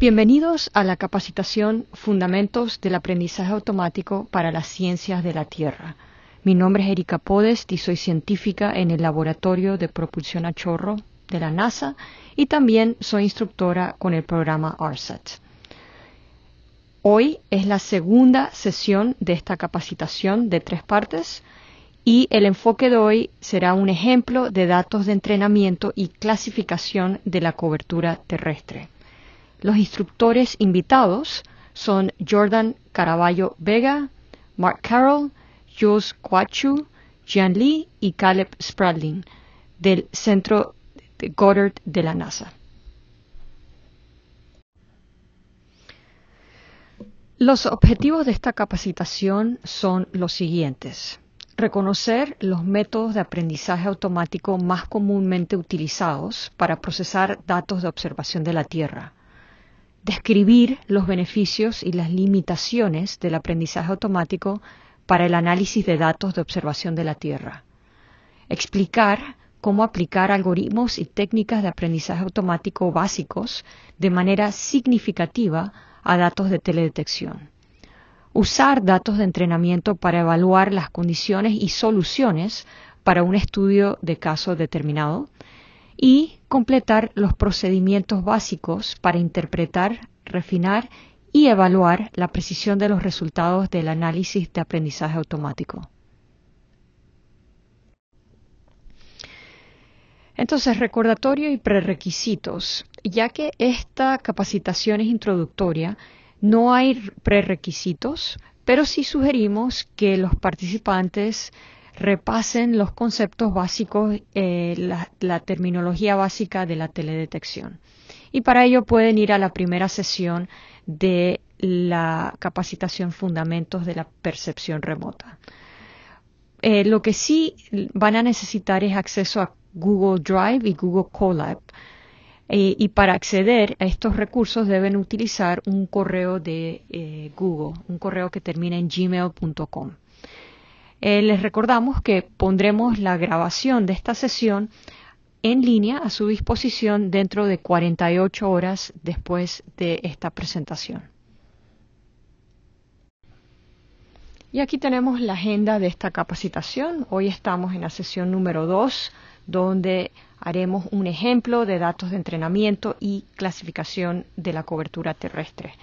Bienvenidos a la capacitación Fundamentos del Aprendizaje Automático para las Ciencias de la Tierra. Mi nombre es Erika Podest y soy científica en el Laboratorio de Propulsión a Chorro de la NASA y también soy instructora con el programa ARSAT. E hoy es la segunda sesión de esta capacitación de tres partes y el enfoque de hoy será un ejemplo de datos de entrenamiento y clasificación de la cobertura terrestre. Los instructores invitados son Jordan Caraballo Vega, Mark Carroll, Jules Quachu, Jian Lee y Caleb Spradling del Centro Goddard de la NASA. Los objetivos de esta capacitación son los siguientes. Reconocer los métodos de aprendizaje automático más comúnmente utilizados para procesar datos de observación de la Tierra describir los beneficios y las limitaciones del aprendizaje automático para el análisis de datos de observación de la Tierra, explicar cómo aplicar algoritmos y técnicas de aprendizaje automático básicos de manera significativa a datos de teledetección, usar datos de entrenamiento para evaluar las condiciones y soluciones para un estudio de caso determinado, y completar los procedimientos básicos para interpretar, refinar y evaluar la precisión de los resultados del análisis de aprendizaje automático. Entonces, recordatorio y prerequisitos. Ya que esta capacitación es introductoria, no hay prerequisitos, pero sí sugerimos que los participantes repasen los conceptos básicos, eh, la, terminología básica de la teledetección. Y para ello pueden ir a la primera sesión de la capacitación Fundamentos de la Percepción Remota. Eh, lo que sí van a necesitar es acceso a Google Drive y Google Colab. Eh, y para acceder a estos recursos deben utilizar un correo de Google, un correo que termina en gmail.com. Eh, les recordamos que pondremos la grabación de esta sesión en línea a su disposición dentro de 48 horas después de esta presentación. Y aquí tenemos la agenda de esta capacitación. Hoy estamos en la sesión número 2, donde haremos un ejemplo de datos de entrenamiento y clasificación de la cobertura terrestre.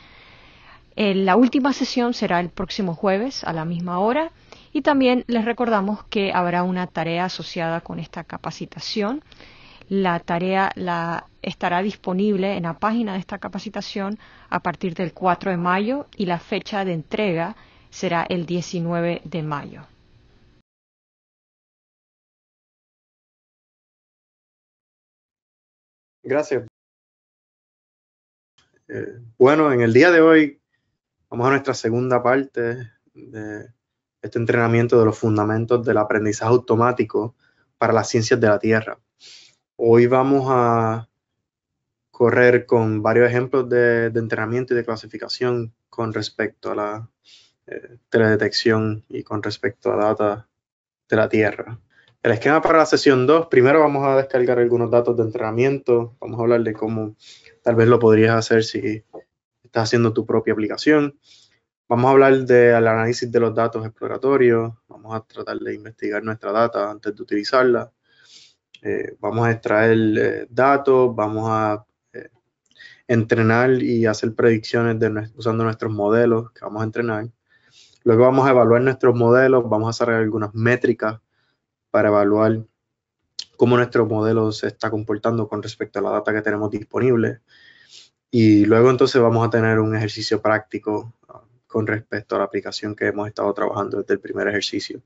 Eh, la última sesión será el próximo jueves a la misma hora y también les recordamos que habrá una tarea asociada con esta capacitación. La tarea la estará disponible en la página de esta capacitación a partir del 4 de mayo y la fecha de entrega será el 19 de mayo. Gracias. Eh, bueno, en el día de hoy vamos a nuestra segunda parte de este entrenamiento de los fundamentos del aprendizaje automático para las ciencias de la Tierra. Hoy vamos a correr con varios ejemplos de, entrenamiento y de clasificación con respecto a la eh, teledetección y con respecto a data de la Tierra. El esquema para la sesión 2, primero vamos a descargar algunos datos de entrenamiento, vamos a hablar de cómo tal vez lo podrías hacer si estás haciendo tu propia aplicación. Vamos a hablar del análisis de los datos exploratorios, vamos a tratar de investigar nuestra data antes de utilizarla, eh, vamos a extraer eh, datos, vamos a eh, entrenar y hacer predicciones usando nuestros modelos que vamos a entrenar. Luego vamos a evaluar nuestros modelos, vamos a hacer algunas métricas para evaluar cómo nuestro modelo se está comportando con respecto a la data que tenemos disponible. Y luego entonces vamos a tener un ejercicio práctico con respecto a la aplicación que hemos estado trabajando desde el primer ejercicio.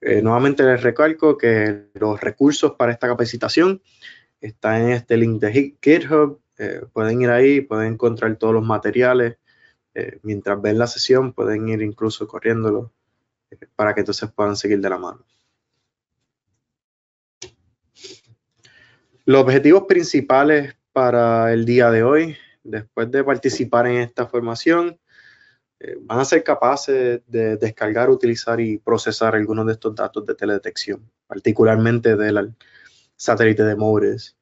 Eh, nuevamente les recalco que los recursos para esta capacitación están en este link de GitHub. Eh, pueden ir ahí, pueden encontrar todos los materiales. Eh, mientras ven la sesión, pueden ir incluso corriéndolo para que entonces puedan seguir de la mano. Los objetivos principales para el día de hoy, después de participar en esta formación, eh, van a ser capaces de descargar, utilizar y procesar algunos de estos datos de teledetección, particularmente del satélite de Moore's.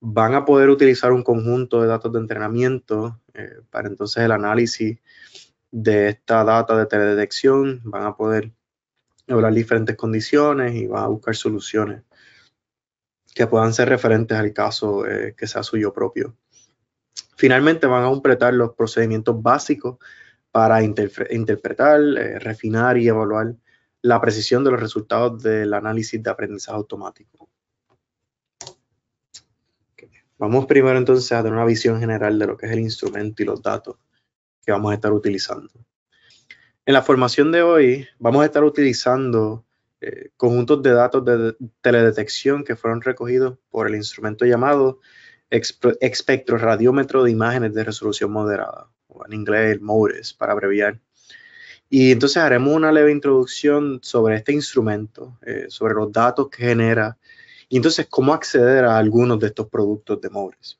Van a poder utilizar un conjunto de datos de entrenamiento eh, para entonces el análisis de esta data de teledetección. Van a poder evaluar diferentes condiciones y van a buscar soluciones que puedan ser referentes al caso eh, que sea suyo propio. Finalmente van a completar los procedimientos básicos para interpretar, eh, refinar y evaluar la precisión de los resultados del análisis de aprendizaje automático. Vamos primero entonces a dar una visión general de lo que es el instrumento y los datos que vamos a estar utilizando. En la formación de hoy vamos a estar utilizando eh, conjuntos de datos de teledetección que fueron recogidos por el instrumento llamado espectroradiómetro de imágenes de resolución moderada en inglés el MODIS para abreviar. Y entonces haremos una leve introducción sobre este instrumento, eh, sobre los datos que genera y entonces cómo acceder a algunos de estos productos de MODIS.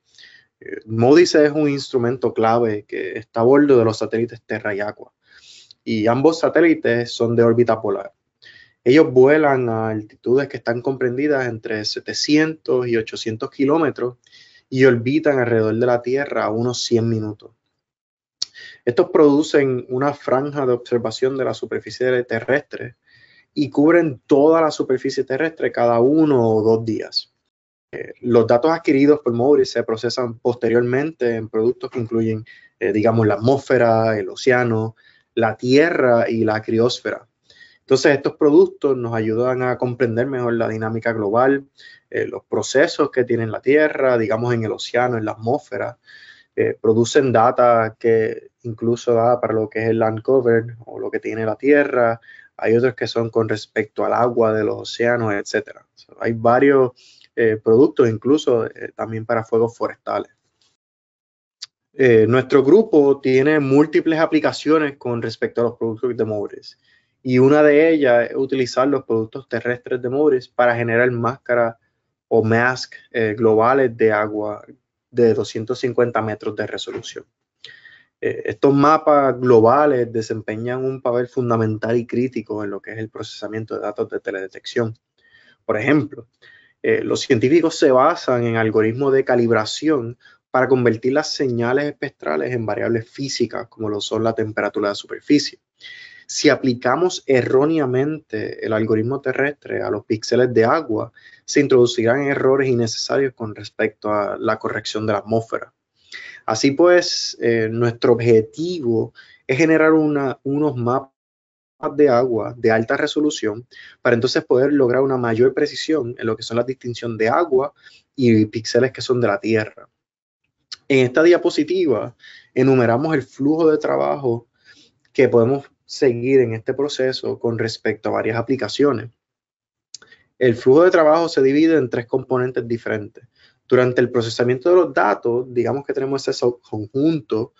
Eh, Modis es un instrumento clave que está a bordo de los satélites Terra y Aqua. Y ambos satélites son de órbita polar. Ellos vuelan a altitudes que están comprendidas entre 700 y 800 kilómetros y orbitan alrededor de la Tierra a unos 100 minutos. Estos producen una franja de observación de la superficie terrestre y cubren toda la superficie terrestre cada uno o dos días. Eh, los datos adquiridos por MODIS se procesan posteriormente en productos que incluyen, eh, digamos, la atmósfera, el océano, la tierra y la criósfera. Entonces, estos productos nos ayudan a comprender mejor la dinámica global, eh, los procesos que tiene la Tierra, digamos en el océano, en la atmósfera, eh, producen data que incluso da para lo que es el land cover o lo que tiene la tierra. Hay otros que son con respecto al agua de los océanos, etc. hay varios eh, productos, incluso eh, también para fuegos forestales. nuestro grupo tiene múltiples aplicaciones con respecto a los productos de Moores. Y una de ellas es utilizar los productos terrestres de Moores para generar máscaras o masks globales de agua de 250 metros de resolución. Eh, estos mapas globales desempeñan un papel fundamental y crítico en lo que es el procesamiento de datos de teledetección. Por ejemplo, eh, los científicos se basan en algoritmos de calibración para convertir las señales espectrales en variables físicas, como lo son la temperatura de superficie. Si aplicamos erróneamente el algoritmo terrestre a los píxeles de agua, se introducirán errores innecesarios con respecto a la corrección de la atmósfera. Así pues, eh, nuestro objetivo es generar unos mapas de agua de alta resolución para entonces poder lograr una mayor precisión en lo que son la distinción de agua y píxeles que son de la Tierra. En esta diapositiva enumeramos el flujo de trabajo que podemos seguir en este proceso con respecto a varias aplicaciones. El flujo de trabajo se divide en tres componentes diferentes. Durante el procesamiento de los datos, digamos que tenemos ese conjunto,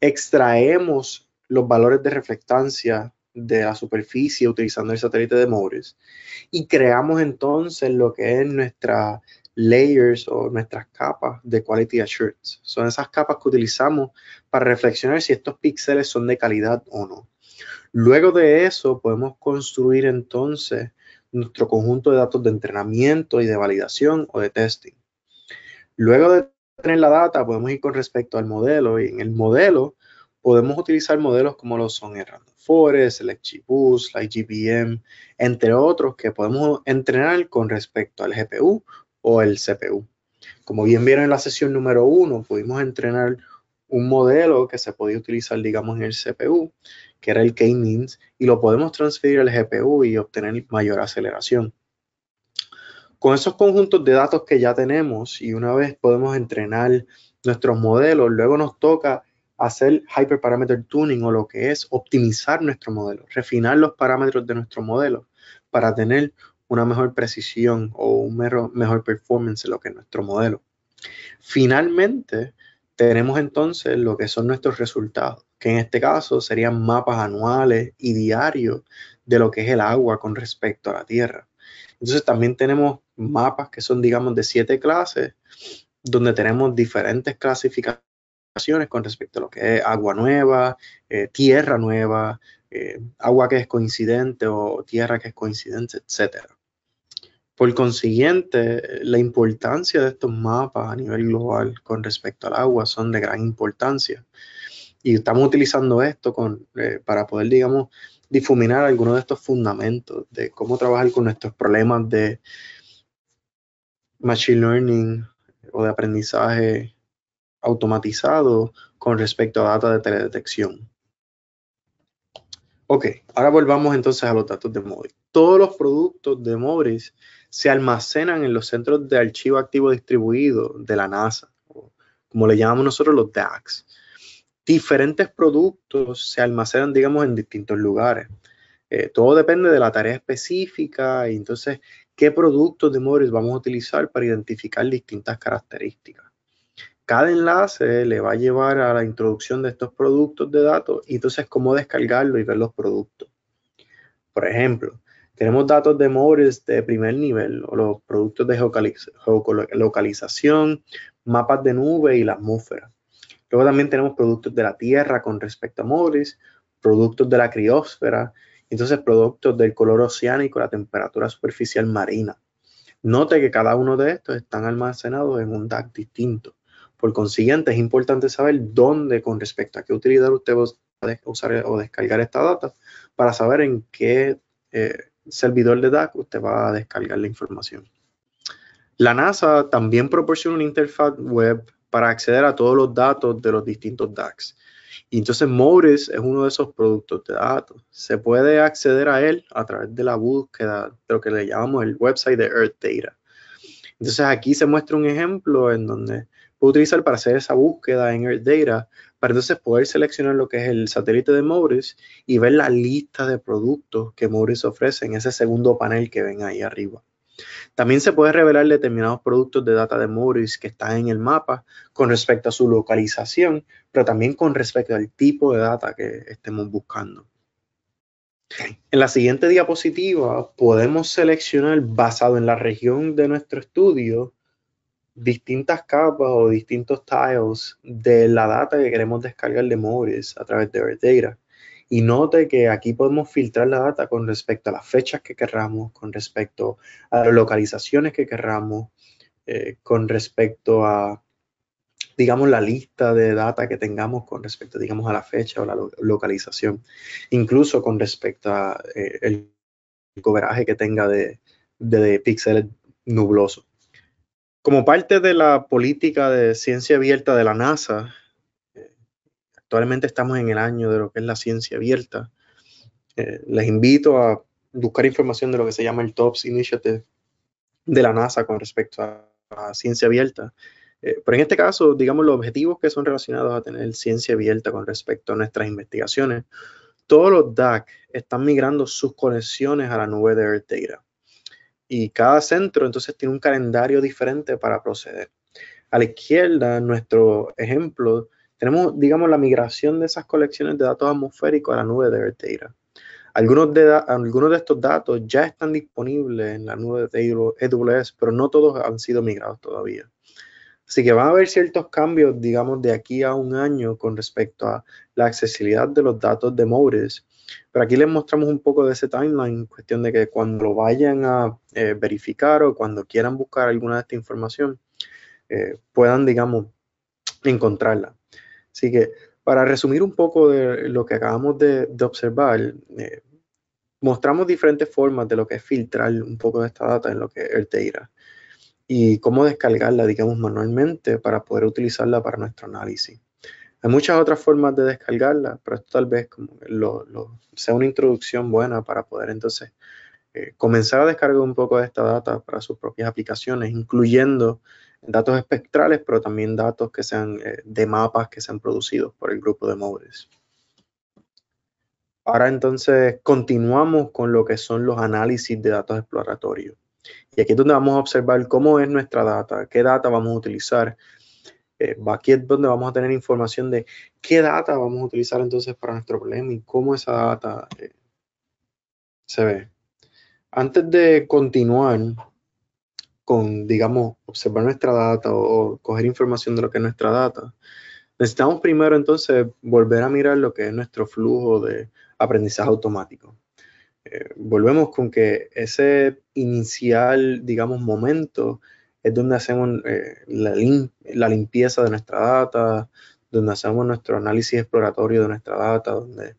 extraemos los valores de reflectancia de la superficie utilizando el satélite de Morris y creamos entonces lo que es nuestra layers o nuestras capas de quality assurance. Son esas capas que utilizamos para reflexionar si estos píxeles son de calidad o no. Luego de eso, podemos construir entonces nuestro conjunto de datos de entrenamiento y de validación o de testing. Luego de tener la data, podemos ir con respecto al modelo y en el modelo podemos utilizar modelos como lo son el Random Forest, el XGBoost, la IGBM, entre otros que podemos entrenar con respecto al GPU o el CPU. Como bien vieron en la sesión número uno, pudimos entrenar un modelo que se podía utilizar, digamos, en el CPU, que era el K-means, y lo podemos transferir al GPU y obtener mayor aceleración. Con esos conjuntos de datos que ya tenemos y una vez podemos entrenar nuestros modelos, luego nos toca hacer hyperparameter tuning o lo que es optimizar nuestro modelo, refinar los parámetros de nuestro modelo para tener una mejor precisión o un mejor performance en lo que es nuestro modelo. Finalmente, tenemos entonces lo que son nuestros resultados, que en este caso serían mapas anuales y diarios de lo que es el agua con respecto a la Tierra. Entonces también tenemos mapas que son, digamos, de siete clases, donde tenemos diferentes clasificaciones con respecto a lo que es agua nueva, eh, tierra nueva, eh, agua que es coincidente o tierra que es coincidente, etcétera. Por consiguiente, la importancia de estos mapas a nivel global con respecto al agua son de gran importancia. Y estamos utilizando esto con, eh, para poder, digamos, difuminar algunos de estos fundamentos de cómo trabajar con nuestros problemas de machine learning o de aprendizaje automatizado con respecto a datos de teledetección. Ok, ahora volvamos entonces a los datos de Mobris. Todos los productos de Mobris se almacenan en los centros de archivo activo distribuido de la NASA, como le llamamos nosotros los DAX. Diferentes productos se almacenan, digamos, en distintos lugares. Eh, todo depende de la tarea específica y entonces qué productos de Morris vamos a utilizar para identificar distintas características. Cada enlace le va a llevar a la introducción de estos productos de datos y entonces cómo descargarlo y ver los productos. Por ejemplo, tenemos datos de móviles de primer nivel, los productos de localización, geolocalización, mapas de nube y la atmósfera. Luego también tenemos productos de la Tierra con respecto a móviles, productos de la criósfera, entonces productos del color oceánico, la temperatura superficial marina. Note que cada uno de estos están almacenados en un DAC distinto. Por consiguiente, es importante saber dónde, con respecto a qué utilidad usted va a usar o descargar esta data para saber en qué eh, servidor de DAC, usted va a descargar la información. La NASA también proporciona una interfaz web para acceder a todos los datos de los distintos DACs. Y entonces Morris es uno de esos productos de datos. Se puede acceder a él a través de la búsqueda de lo que le llamamos el website de Earth Data. Entonces aquí se muestra un ejemplo en donde puede utilizar para hacer esa búsqueda en Earth Data para entonces poder seleccionar lo que es el satélite de Morris y ver la lista de productos que Morris ofrece en ese segundo panel que ven ahí arriba. También se puede revelar determinados productos de data de Morris que están en el mapa con respecto a su localización, pero también con respecto al tipo de data que estemos buscando. En la siguiente diapositiva podemos seleccionar basado en la región de nuestro estudio distintas capas o distintos tiles de la data que queremos descargar de móviles a través de Verdata. Y note que aquí podemos filtrar la data con respecto a las fechas que querramos, con respecto a las localizaciones que querramos, eh, con respecto a, digamos, la lista de data que tengamos con respecto, digamos, a la fecha o la localización. Incluso con respecto a eh, el cobraje que tenga de, de píxeles nublosos. Como parte de la política de ciencia abierta de la NASA, actualmente estamos en el año de lo que es la ciencia abierta. Eh, les invito a buscar información de lo que se llama el TOPS Initiative de la NASA con respecto a, ciencia abierta. Eh, pero en este caso, digamos, los objetivos que son relacionados a tener ciencia abierta con respecto a nuestras investigaciones, todos los DAC están migrando sus conexiones a la nube de Earth Data y cada centro entonces tiene un calendario diferente para proceder. A la izquierda, nuestro ejemplo, tenemos, digamos, la migración de esas colecciones de datos atmosféricos a la nube de Earth Data. Algunos de, algunos de estos datos ya están disponibles en la nube de AWS, pero no todos han sido migrados todavía. Así que van a haber ciertos cambios, digamos, de aquí a un año con respecto a la accesibilidad de los datos de MODIS pero aquí les mostramos un poco de ese timeline, en cuestión de que cuando lo vayan a eh, verificar o cuando quieran buscar alguna de esta información, eh, puedan, digamos, encontrarla. Así que, para resumir un poco de lo que acabamos de, observar, eh, mostramos diferentes formas de lo que es filtrar un poco de esta data en lo que es el Teira y cómo descargarla, digamos, manualmente para poder utilizarla para nuestro análisis. Hay muchas otras formas de descargarla, pero esto tal vez como sea una introducción buena para poder entonces eh, comenzar a descargar un poco de esta data para sus propias aplicaciones, incluyendo datos espectrales, pero también datos que sean eh, de mapas que sean producidos por el grupo de móviles. Ahora entonces continuamos con lo que son los análisis de datos exploratorios. Y aquí es donde vamos a observar cómo es nuestra data, qué data vamos a utilizar, eh, aquí es donde vamos a tener información de qué data vamos a utilizar entonces para nuestro problema y cómo esa data eh, se ve. Antes de continuar con, digamos, observar nuestra data o, coger información de lo que es nuestra data, necesitamos primero entonces volver a mirar lo que es nuestro flujo de aprendizaje automático. Eh, volvemos con que ese inicial, digamos, momento es donde hacemos eh, la, limpieza de nuestra data, donde hacemos nuestro análisis exploratorio de nuestra data, donde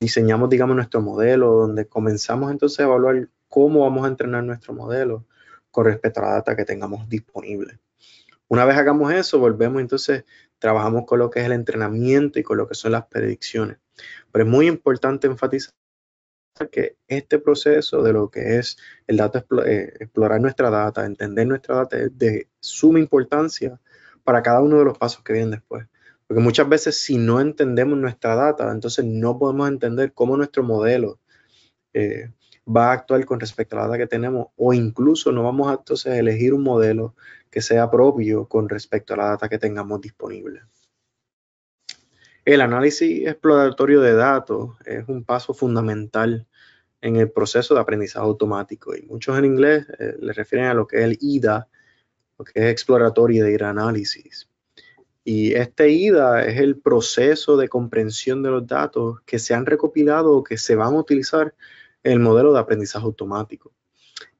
diseñamos, digamos, nuestro modelo, donde comenzamos entonces a evaluar cómo vamos a entrenar nuestro modelo con respecto a la data que tengamos disponible. Una vez hagamos eso, volvemos entonces, trabajamos con lo que es el entrenamiento y con lo que son las predicciones. Pero es muy importante enfatizar que este proceso de lo que es el dato, eh, explorar nuestra data, entender nuestra data, es de suma importancia para cada uno de los pasos que vienen después. Porque muchas veces si no entendemos nuestra data, entonces no podemos entender cómo nuestro modelo eh, va a actuar con respecto a la data que tenemos o incluso no vamos a entonces elegir un modelo que sea propio con respecto a la data que tengamos disponible. El análisis exploratorio de datos es un paso fundamental en el proceso de aprendizaje automático y muchos en inglés eh, le refieren a lo que es el IDA, lo que es exploratorio de análisis. Y este IDA es el proceso de comprensión de los datos que se han recopilado o que se van a utilizar en el modelo de aprendizaje automático.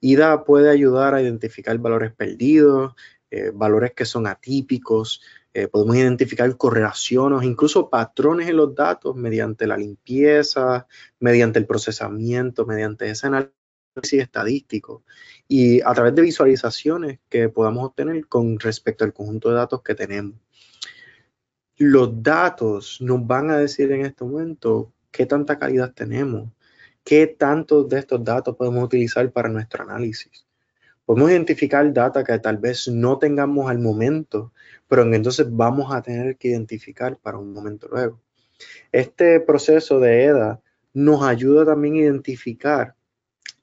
IDA puede ayudar a identificar valores perdidos, eh, valores que son atípicos, eh, podemos identificar correlaciones, incluso patrones en los datos mediante la limpieza, mediante el procesamiento, mediante ese análisis estadístico y a través de visualizaciones que podamos obtener con respecto al conjunto de datos que tenemos. Los datos nos van a decir en este momento qué tanta calidad tenemos, qué tantos de estos datos podemos utilizar para nuestro análisis. Podemos identificar data que tal vez no tengamos al momento, pero entonces vamos a tener que identificar para un momento luego. Este proceso de EDA nos ayuda también a identificar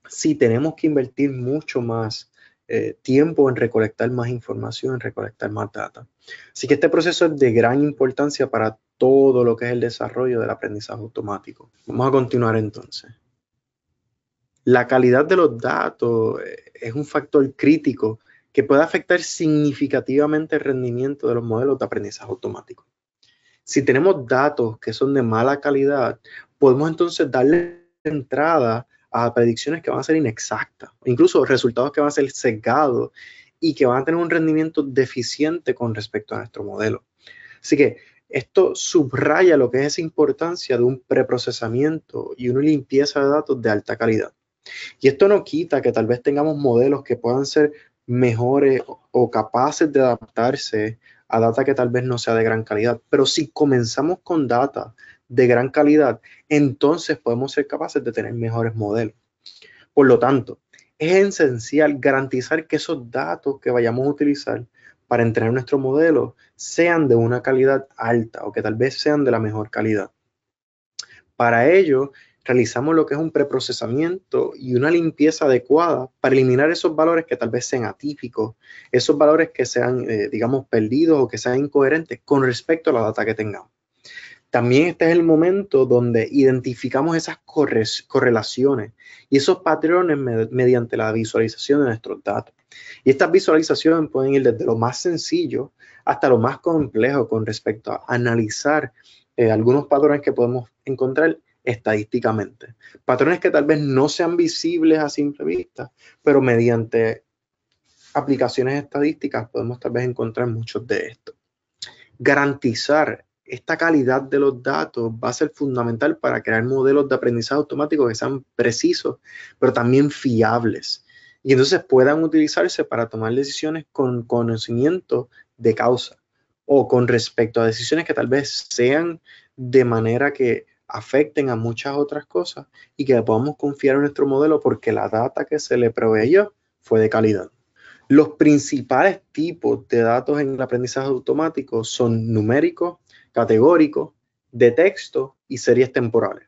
si tenemos que invertir mucho más eh, tiempo en recolectar más información, en recolectar más data. Así que este proceso es de gran importancia para todo lo que es el desarrollo del aprendizaje automático. Vamos a continuar entonces la calidad de los datos eh, es un factor crítico que puede afectar significativamente el rendimiento de los modelos de aprendizaje automático. Si tenemos datos que son de mala calidad, podemos entonces darle entrada a predicciones que van a ser inexactas, incluso resultados que van a ser sesgados y que van a tener un rendimiento deficiente con respecto a nuestro modelo. Así que esto subraya lo que es esa importancia de un preprocesamiento y una limpieza de datos de alta calidad. Y esto no quita que tal vez tengamos modelos que puedan ser mejores o capaces de adaptarse a data que tal vez no sea de gran calidad. Pero si comenzamos con data de gran calidad, entonces podemos ser capaces de tener mejores modelos. Por lo tanto, es esencial garantizar que esos datos que vayamos a utilizar para entrenar nuestro modelo sean de una calidad alta o que tal vez sean de la mejor calidad. Para ello, realizamos lo que es un preprocesamiento y una limpieza adecuada para eliminar esos valores que tal vez sean atípicos, esos valores que sean, eh, digamos, perdidos o que sean incoherentes con respecto a la data que tengamos. También este es el momento donde identificamos esas correlaciones y esos patrones mediante la visualización de nuestros datos. Y estas visualizaciones pueden ir desde lo más sencillo hasta lo más complejo con respecto a analizar eh, algunos patrones que podemos encontrar estadísticamente. Patrones que tal vez no sean visibles a simple vista, pero mediante aplicaciones estadísticas podemos tal vez encontrar muchos de estos. Garantizar esta calidad de los datos va a ser fundamental para crear modelos de aprendizaje automático que sean precisos, pero también fiables. Y entonces puedan utilizarse para tomar decisiones con conocimiento de causa o con respecto a decisiones que tal vez sean de manera que afecten a muchas otras cosas y que podamos confiar en nuestro modelo porque la data que se le proveyó fue de calidad. Los principales tipos de datos en el aprendizaje automático son numéricos, categóricos, de texto y series temporales.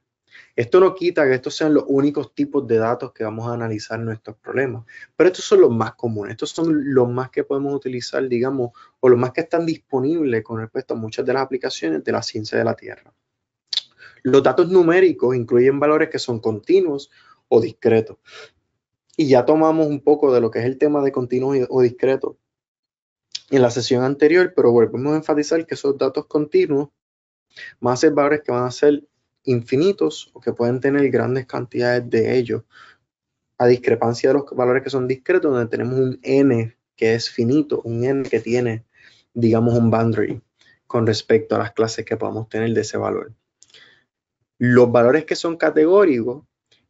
Esto no quita que estos sean los únicos tipos de datos que vamos a analizar en nuestros problemas, pero estos son los más comunes, estos son los más que podemos utilizar, digamos, o los más que están disponibles con respecto a muchas de las aplicaciones de la ciencia de la Tierra. Los datos numéricos incluyen valores que son continuos o discretos. Y ya tomamos un poco de lo que es el tema de continuo o discreto en la sesión anterior, pero volvemos a enfatizar que esos datos continuos van a ser valores que van a ser infinitos o que pueden tener grandes cantidades de ellos, a discrepancia de los valores que son discretos, donde tenemos un n que es finito, un n que tiene, digamos, un boundary con respecto a las clases que podamos tener de ese valor. Los valores que son categóricos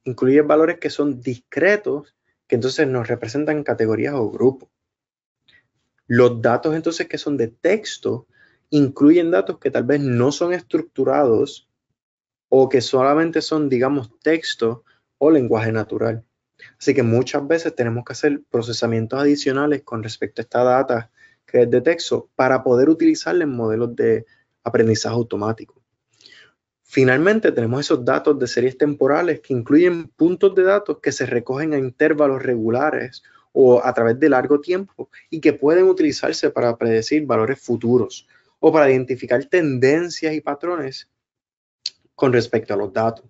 incluyen valores que son discretos, que entonces nos representan categorías o grupos. Los datos entonces que son de texto incluyen datos que tal vez no son estructurados o que solamente son, digamos, texto o lenguaje natural. Así que muchas veces tenemos que hacer procesamientos adicionales con respecto a esta data que es de texto para poder utilizarla en modelos de aprendizaje automático. Finalmente, tenemos esos datos de series temporales que incluyen puntos de datos que se recogen a intervalos regulares o a través de largo tiempo y que pueden utilizarse para predecir valores futuros o para identificar tendencias y patrones con respecto a los datos.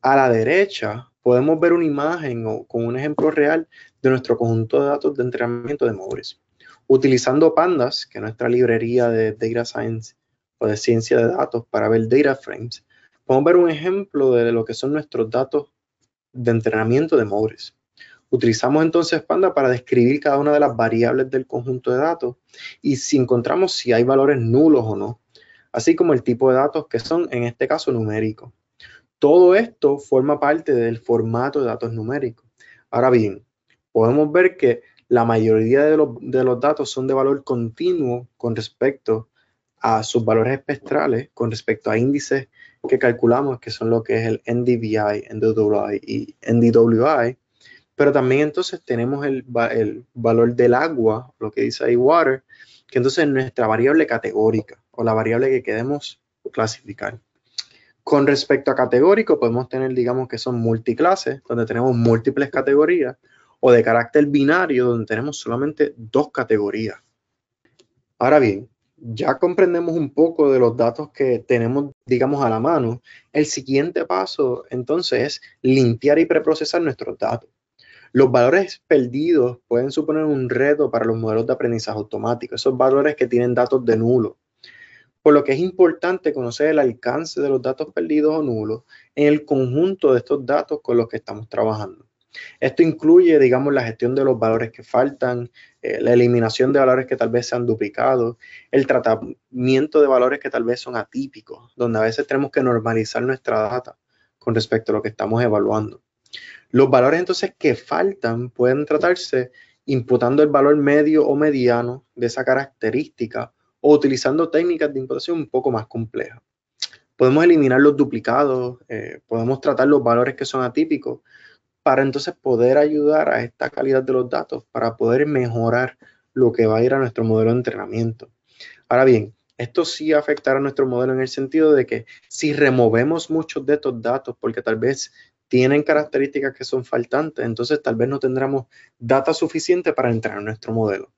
A la derecha podemos ver una imagen o con un ejemplo real de nuestro conjunto de datos de entrenamiento de móviles Utilizando pandas, que es nuestra librería de Data Science, o de ciencia de datos para ver data frames, podemos ver un ejemplo de lo que son nuestros datos de entrenamiento de móviles Utilizamos entonces Panda para describir cada una de las variables del conjunto de datos y si encontramos si hay valores nulos o no, así como el tipo de datos que son, en este caso, numéricos. Todo esto forma parte del formato de datos numéricos. Ahora bien, podemos ver que la mayoría de los, de los datos son de valor continuo con respecto a sus valores espectrales con respecto a índices que calculamos, que son lo que es el NDVI, NDWI y NDWI, pero también entonces tenemos el, el valor del agua, lo que dice ahí water, que entonces es nuestra variable categórica o la variable que queremos clasificar. Con respecto a categórico, podemos tener, digamos, que son multiclases, donde tenemos múltiples categorías, o de carácter binario, donde tenemos solamente dos categorías. Ahora bien, ya comprendemos un poco de los datos que tenemos, digamos, a la mano, el siguiente paso entonces es limpiar y preprocesar nuestros datos. Los valores perdidos pueden suponer un reto para los modelos de aprendizaje automático, esos valores que tienen datos de nulo. Por lo que es importante conocer el alcance de los datos perdidos o nulos en el conjunto de estos datos con los que estamos trabajando. Esto incluye, digamos, la gestión de los valores que faltan, eh, la eliminación de valores que tal vez se duplicados, duplicado, el tratamiento de valores que tal vez son atípicos, donde a veces tenemos que normalizar nuestra data con respecto a lo que estamos evaluando. Los valores entonces que faltan pueden tratarse imputando el valor medio o mediano de esa característica o utilizando técnicas de imputación un poco más complejas. Podemos eliminar los duplicados, eh, podemos tratar los valores que son atípicos, para entonces poder ayudar a esta calidad de los datos, para poder mejorar lo que va a ir a nuestro modelo de entrenamiento. Ahora bien, esto sí afectará a nuestro modelo en el sentido de que si removemos muchos de estos datos, porque tal vez tienen características que son faltantes, entonces tal vez no tendremos data suficiente para entrar en nuestro modelo.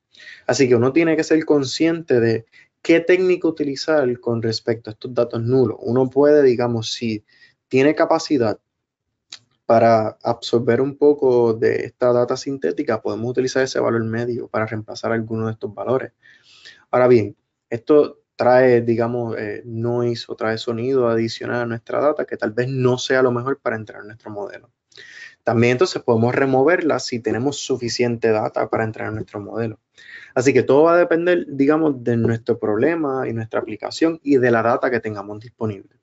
Así que uno tiene que ser consciente de qué técnica utilizar con respecto a estos datos nulos. Uno puede, digamos, si tiene capacidad para absorber un poco de esta data sintética, podemos utilizar ese valor medio para reemplazar alguno de estos valores. Ahora bien, esto trae, digamos, eh, noise o trae sonido adicional a nuestra data que tal vez no sea lo mejor para entrar en nuestro modelo. También entonces podemos removerla si tenemos suficiente data para entrar en nuestro modelo. Así que todo va a depender, digamos, de nuestro problema y nuestra aplicación y de la data que tengamos disponible.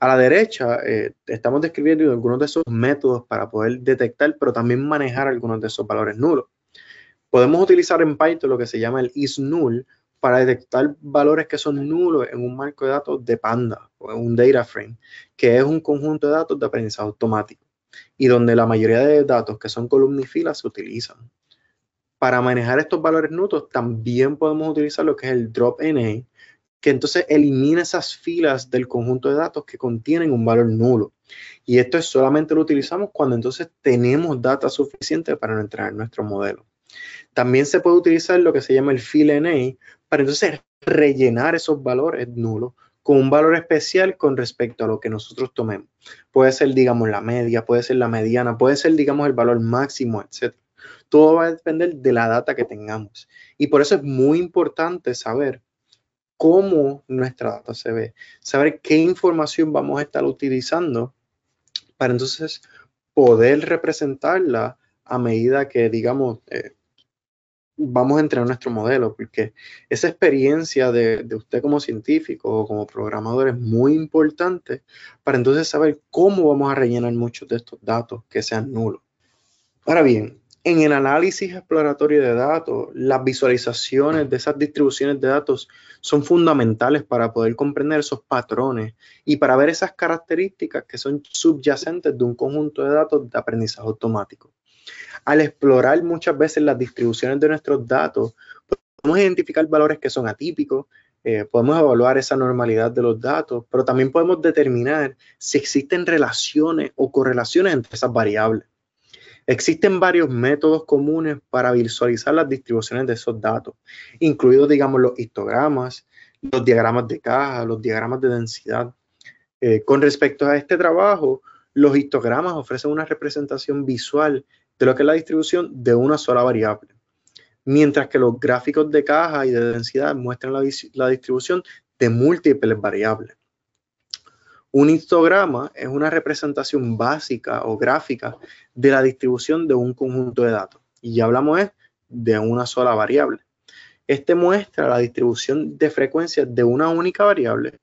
A la derecha eh, estamos describiendo algunos de esos métodos para poder detectar, pero también manejar algunos de esos valores nulos. Podemos utilizar en Python lo que se llama el isNull para detectar valores que son nulos en un marco de datos de Panda o en un data frame, que es un conjunto de datos de aprendizaje automático y donde la mayoría de datos que son columnas y filas se utilizan. Para manejar estos valores nulos también podemos utilizar lo que es el dropNA, que entonces elimina esas filas del conjunto de datos que contienen un valor nulo. Y esto solamente lo utilizamos cuando entonces tenemos data suficiente para entrar en nuestro modelo. También se puede utilizar lo que se llama el fill NA para entonces rellenar esos valores nulos con un valor especial con respecto a lo que nosotros tomemos. Puede ser, digamos, la media, puede ser la mediana, puede ser, digamos, el valor máximo, etc. Todo va a depender de la data que tengamos. Y por eso es muy importante saber cómo nuestra data se ve, saber qué información vamos a estar utilizando para entonces poder representarla a medida que, digamos, eh, vamos a entrenar nuestro modelo, porque esa experiencia de, de, usted como científico o como programador es muy importante para entonces saber cómo vamos a rellenar muchos de estos datos que sean nulos. Ahora bien, en el análisis exploratorio de datos, las visualizaciones de esas distribuciones de datos son fundamentales para poder comprender esos patrones y para ver esas características que son subyacentes de un conjunto de datos de aprendizaje automático. Al explorar muchas veces las distribuciones de nuestros datos, podemos identificar valores que son atípicos, eh, podemos evaluar esa normalidad de los datos, pero también podemos determinar si existen relaciones o correlaciones entre esas variables. Existen varios métodos comunes para visualizar las distribuciones de esos datos, incluidos, digamos, los histogramas, los diagramas de caja, los diagramas de densidad. Eh, con respecto a este trabajo, los histogramas ofrecen una representación visual de lo que es la distribución de una sola variable, mientras que los gráficos de caja y de densidad muestran la distribución de múltiples variables. Un histograma es una representación básica o gráfica de la distribución de un conjunto de datos. Y ya hablamos de una sola variable. Este muestra la distribución de frecuencia de una única variable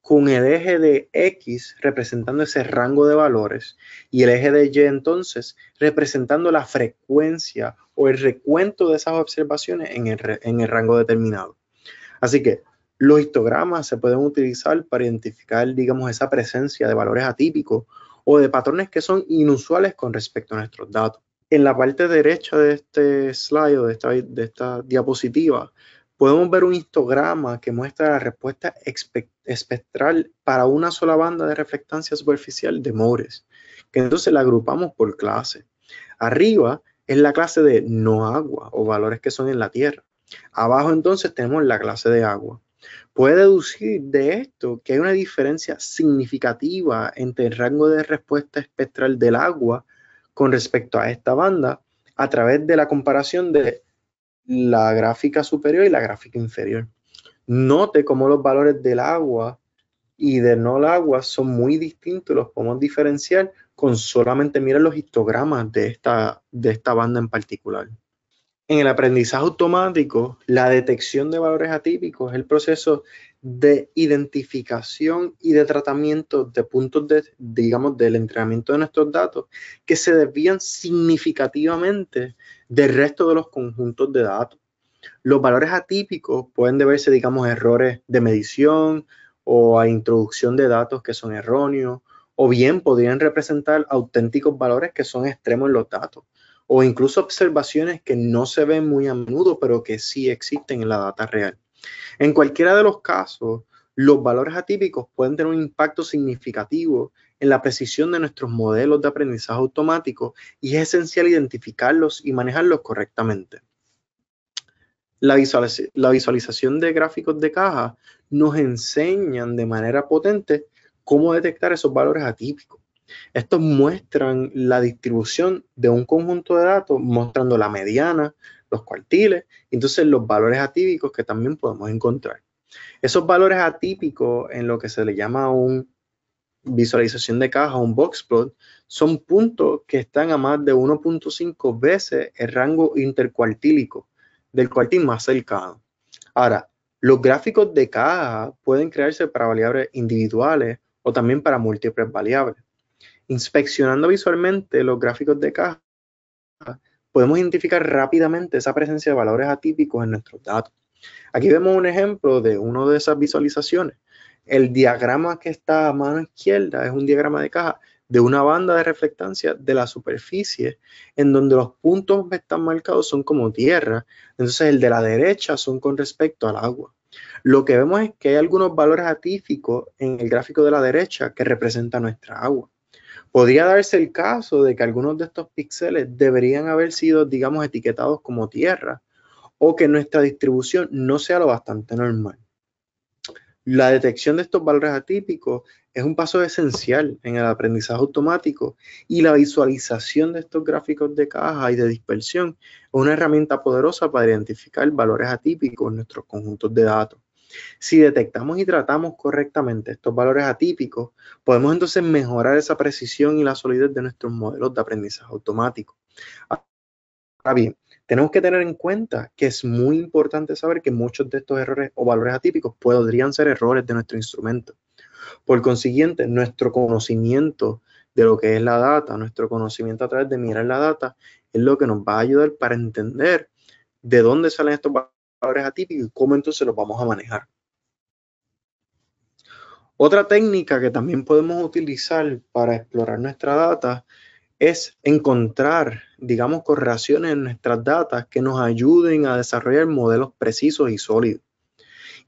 con el eje de X representando ese rango de valores y el eje de Y entonces representando la frecuencia o el recuento de esas observaciones en el, en el rango determinado. Así que los histogramas se pueden utilizar para identificar, digamos, esa presencia de valores atípicos o de patrones que son inusuales con respecto a nuestros datos. En la parte derecha de este slide de esta, diapositiva, podemos ver un histograma que muestra la respuesta espectral para una sola banda de reflectancia superficial de Mores, que entonces la agrupamos por clase. Arriba es la clase de no agua o valores que son en la Tierra. Abajo entonces tenemos la clase de agua. Puede deducir de esto que hay una diferencia significativa entre el rango de respuesta espectral del agua con respecto a esta banda a través de la comparación de la gráfica superior y la gráfica inferior. Note cómo los valores del agua y de no agua son muy distintos, los podemos diferenciar con solamente mirar los histogramas de esta banda en particular en el aprendizaje automático, la detección de valores atípicos es el proceso de identificación y de tratamiento de puntos de, digamos, del entrenamiento de nuestros datos que se desvían significativamente del resto de los conjuntos de datos. Los valores atípicos pueden deberse, digamos, a errores de medición o a introducción de datos que son erróneos, o bien podrían representar auténticos valores que son extremos en los datos o incluso observaciones que no se ven muy a menudo, pero que sí existen en la data real. En cualquiera de los casos, los valores atípicos pueden tener un impacto significativo en la precisión de nuestros modelos de aprendizaje automático y es esencial identificarlos y manejarlos correctamente. La, visualización de gráficos de caja nos enseñan de manera potente cómo detectar esos valores atípicos estos muestran la distribución de un conjunto de datos mostrando la mediana, los cuartiles, y entonces los valores atípicos que también podemos encontrar. Esos valores atípicos en lo que se le llama una visualización de caja, un box plot, son puntos que están a más de 1.5 veces el rango intercuartílico del cuartil más cercano. Ahora, los gráficos de caja pueden crearse para variables individuales o también para múltiples variables. Inspeccionando visualmente los gráficos de caja, podemos identificar rápidamente esa presencia de valores atípicos en nuestros datos. Aquí vemos un ejemplo de una de esas visualizaciones. El diagrama que está a mano izquierda es un diagrama de caja de una banda de reflectancia de la superficie, en donde los puntos que están marcados son como tierra, entonces el de la derecha son con respecto al agua. Lo que vemos es que hay algunos valores atípicos en el gráfico de la derecha que representa nuestra agua podría darse el caso de que algunos de estos píxeles deberían haber sido, digamos, etiquetados como tierra o que nuestra distribución no sea lo bastante normal. La detección de estos valores atípicos es un paso esencial en el aprendizaje automático y la visualización de estos gráficos de caja y de dispersión es una herramienta poderosa para identificar valores atípicos en nuestros conjuntos de datos. Si detectamos y tratamos correctamente estos valores atípicos, podemos entonces mejorar esa precisión y la solidez de nuestros modelos de aprendizaje automático. Ahora bien, tenemos que tener en cuenta que es muy importante saber que muchos de estos errores o valores atípicos podrían ser errores de nuestro instrumento. Por consiguiente, nuestro conocimiento de lo que es la data, nuestro conocimiento a través de mirar la data, es lo que nos va a ayudar para entender de dónde salen estos valores valores atípicos y cómo entonces los vamos a manejar. Otra técnica que también podemos utilizar para explorar nuestra data es encontrar, digamos, correlaciones en nuestras datas que nos ayuden a desarrollar modelos precisos y sólidos.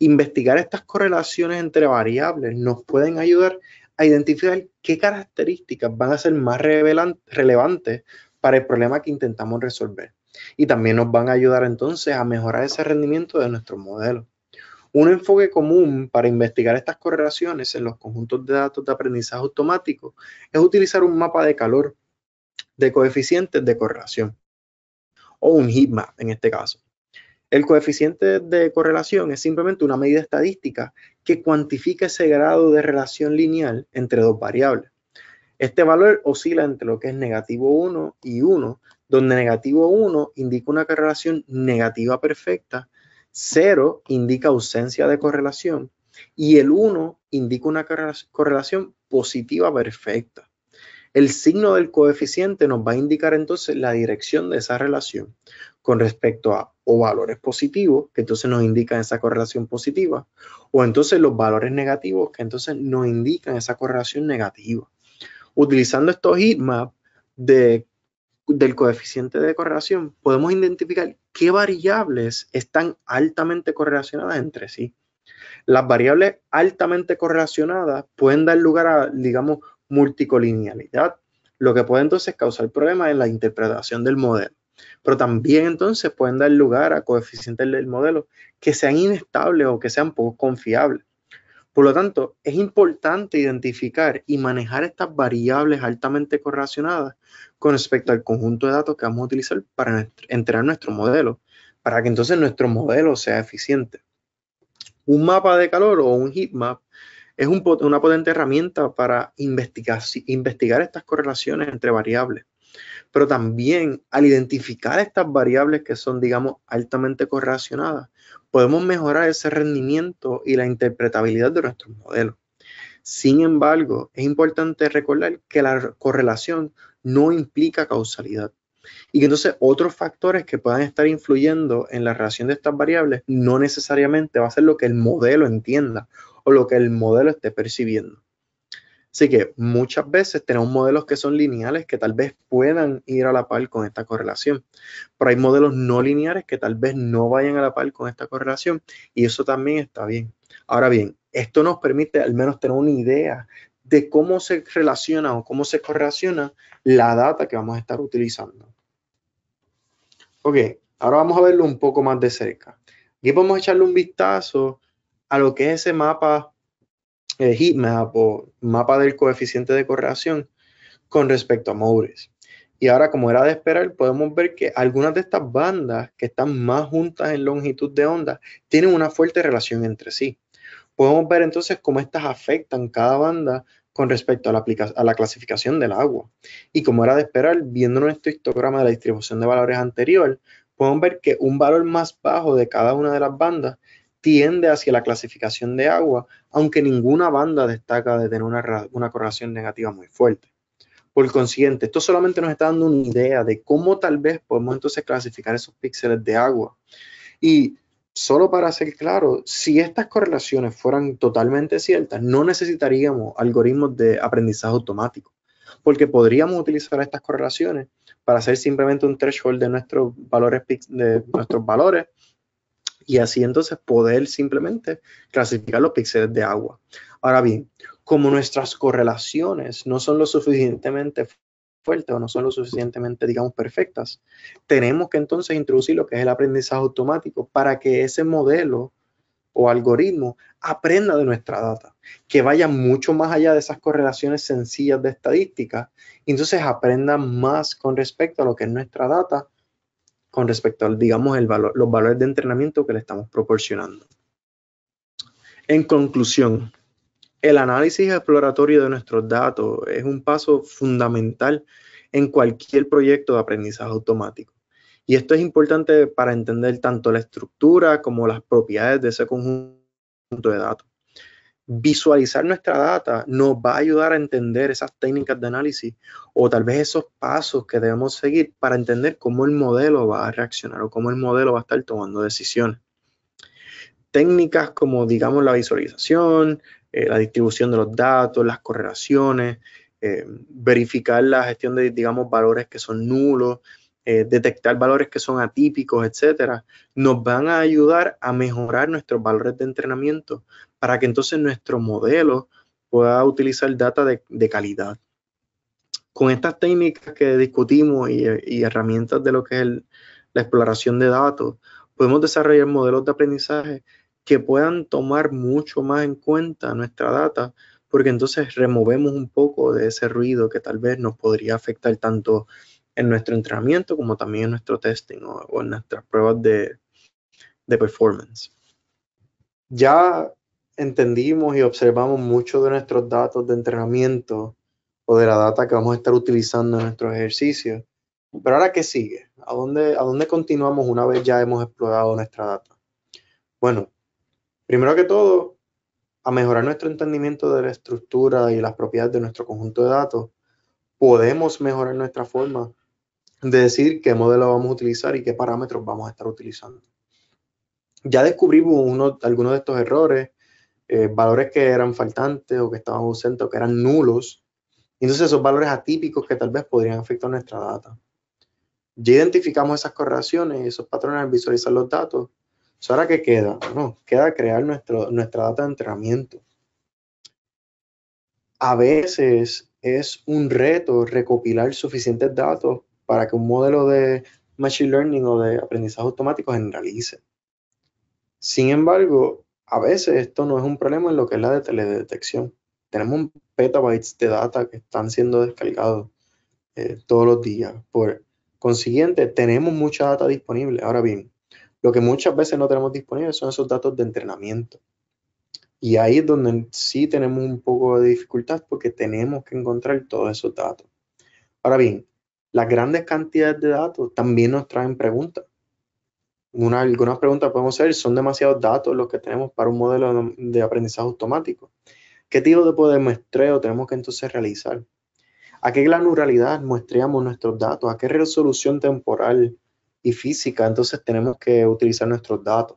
Investigar estas correlaciones entre variables nos pueden ayudar a identificar qué características van a ser más relevantes para el problema que intentamos resolver y también nos van a ayudar entonces a mejorar ese rendimiento de nuestro modelo. Un enfoque común para investigar estas correlaciones en los conjuntos de datos de aprendizaje automático es utilizar un mapa de calor de coeficientes de correlación o un heatmap en este caso. El coeficiente de correlación es simplemente una medida estadística que cuantifica ese grado de relación lineal entre dos variables. Este valor oscila entre lo que es negativo 1 y 1, donde negativo 1 indica una correlación negativa perfecta, 0 indica ausencia de correlación y el 1 indica una correlación positiva perfecta. El signo del coeficiente nos va a indicar entonces la dirección de esa relación con respecto a o valores positivos, que entonces nos indican esa correlación positiva, o entonces los valores negativos, que entonces nos indican esa correlación negativa. Utilizando estos heatmaps de del coeficiente de correlación, podemos identificar qué variables están altamente correlacionadas entre sí. Las variables altamente correlacionadas pueden dar lugar a, digamos, multicolinealidad, lo que puede entonces causar problemas en la interpretación del modelo. Pero también entonces pueden dar lugar a coeficientes del modelo que sean inestables o que sean poco confiables. Por lo tanto, es importante identificar y manejar estas variables altamente correlacionadas con respecto al conjunto de datos que vamos a utilizar para entrenar nuestro modelo, para que entonces nuestro modelo sea eficiente. Un mapa de calor o un heat map es una potente herramienta para investigar estas correlaciones entre variables pero también al identificar estas variables que son, digamos, altamente correlacionadas, podemos mejorar ese rendimiento y la interpretabilidad de nuestros modelos. Sin embargo, es importante recordar que la correlación no implica causalidad y que entonces otros factores que puedan estar influyendo en la relación de estas variables no necesariamente va a ser lo que el modelo entienda o lo que el modelo esté percibiendo. Así que muchas veces tenemos modelos que son lineales que tal vez puedan ir a la par con esta correlación, pero hay modelos no lineales que tal vez no vayan a la par con esta correlación y eso también está bien. Ahora bien, esto nos permite al menos tener una idea de cómo se relaciona o cómo se correlaciona la data que vamos a estar utilizando. Ok, ahora vamos a verlo un poco más de cerca. Aquí podemos echarle un vistazo a lo que es ese mapa eh, o mapa del coeficiente de correlación con respecto a Mores. Y ahora, como era de esperar, podemos ver que algunas de estas bandas que están más juntas en longitud de onda tienen una fuerte relación entre sí. Podemos ver entonces cómo estas afectan cada banda con respecto a la, a la clasificación del agua. Y como era de esperar, viendo nuestro histograma de la distribución de valores anterior, podemos ver que un valor más bajo de cada una de las bandas tiende hacia la clasificación de agua aunque ninguna banda destaca de tener una, correlación negativa muy fuerte. Por consiguiente, esto solamente nos está dando una idea de cómo tal vez podemos entonces clasificar esos píxeles de agua. Y solo para ser claro, si estas correlaciones fueran totalmente ciertas, no necesitaríamos algoritmos de aprendizaje automático, porque podríamos utilizar estas correlaciones para hacer simplemente un threshold de nuestros valores, de nuestros valores y así entonces poder simplemente clasificar los píxeles de agua. Ahora bien, como nuestras correlaciones no son lo suficientemente fuertes o no son lo suficientemente, digamos, perfectas, tenemos que entonces introducir lo que es el aprendizaje automático para que ese modelo o algoritmo aprenda de nuestra data, que vaya mucho más allá de esas correlaciones sencillas de estadística, y entonces aprenda más con respecto a lo que es nuestra data con respecto al, digamos, el valor, los valores de entrenamiento que le estamos proporcionando. En conclusión, el análisis exploratorio de nuestros datos es un paso fundamental en cualquier proyecto de aprendizaje automático. Y esto es importante para entender tanto la estructura como las propiedades de ese conjunto de datos visualizar nuestra data nos va a ayudar a entender esas técnicas de análisis o tal vez esos pasos que debemos seguir para entender cómo el modelo va a reaccionar o cómo el modelo va a estar tomando decisiones. Técnicas como, digamos, la visualización, eh, la distribución de los datos, las correlaciones, eh, verificar la gestión de, digamos, valores que son nulos, eh, detectar valores que son atípicos, etcétera, nos van a ayudar a mejorar nuestros valores de entrenamiento para que entonces nuestro modelo pueda utilizar data de, calidad. Con estas técnicas que discutimos y, herramientas de lo que es la exploración de datos, podemos desarrollar modelos de aprendizaje que puedan tomar mucho más en cuenta nuestra data, porque entonces removemos un poco de ese ruido que tal vez nos podría afectar tanto en nuestro entrenamiento como también en nuestro testing o, en nuestras pruebas de, de performance. Ya entendimos y observamos mucho de nuestros datos de entrenamiento o de la data que vamos a estar utilizando en nuestros ejercicios. Pero ahora, ¿qué sigue? ¿A dónde, ¿A dónde continuamos una vez ya hemos explorado nuestra data? Bueno, primero que todo, a mejorar nuestro entendimiento de la estructura y las propiedades de nuestro conjunto de datos, podemos mejorar nuestra forma de decir qué modelo vamos a utilizar y qué parámetros vamos a estar utilizando. Ya descubrimos uno, algunos de estos errores eh, valores que eran faltantes o que estaban ausentes o que eran nulos. Entonces esos valores atípicos que tal vez podrían afectar nuestra data. Ya identificamos esas correlaciones, esos patrones al visualizar los datos. ¿Ahora qué queda? No, queda crear nuestro, nuestra data de entrenamiento. A veces es un reto recopilar suficientes datos para que un modelo de machine learning o de aprendizaje automático generalice. Sin embargo, a veces esto no es un problema en lo que es la de teledetección. Tenemos petabytes de data que están siendo descargados eh, todos los días. Por consiguiente, tenemos mucha data disponible. Ahora bien, lo que muchas veces no tenemos disponible son esos datos de entrenamiento. Y ahí es donde sí tenemos un poco de dificultad porque tenemos que encontrar todos esos datos. Ahora bien, las grandes cantidades de datos también nos traen preguntas algunas preguntas podemos hacer, son demasiados datos los que tenemos para un modelo de aprendizaje automático. ¿Qué tipo de poder muestreo tenemos que entonces realizar? ¿A qué granularidad muestreamos nuestros datos? ¿A qué resolución temporal y física entonces tenemos que utilizar nuestros datos?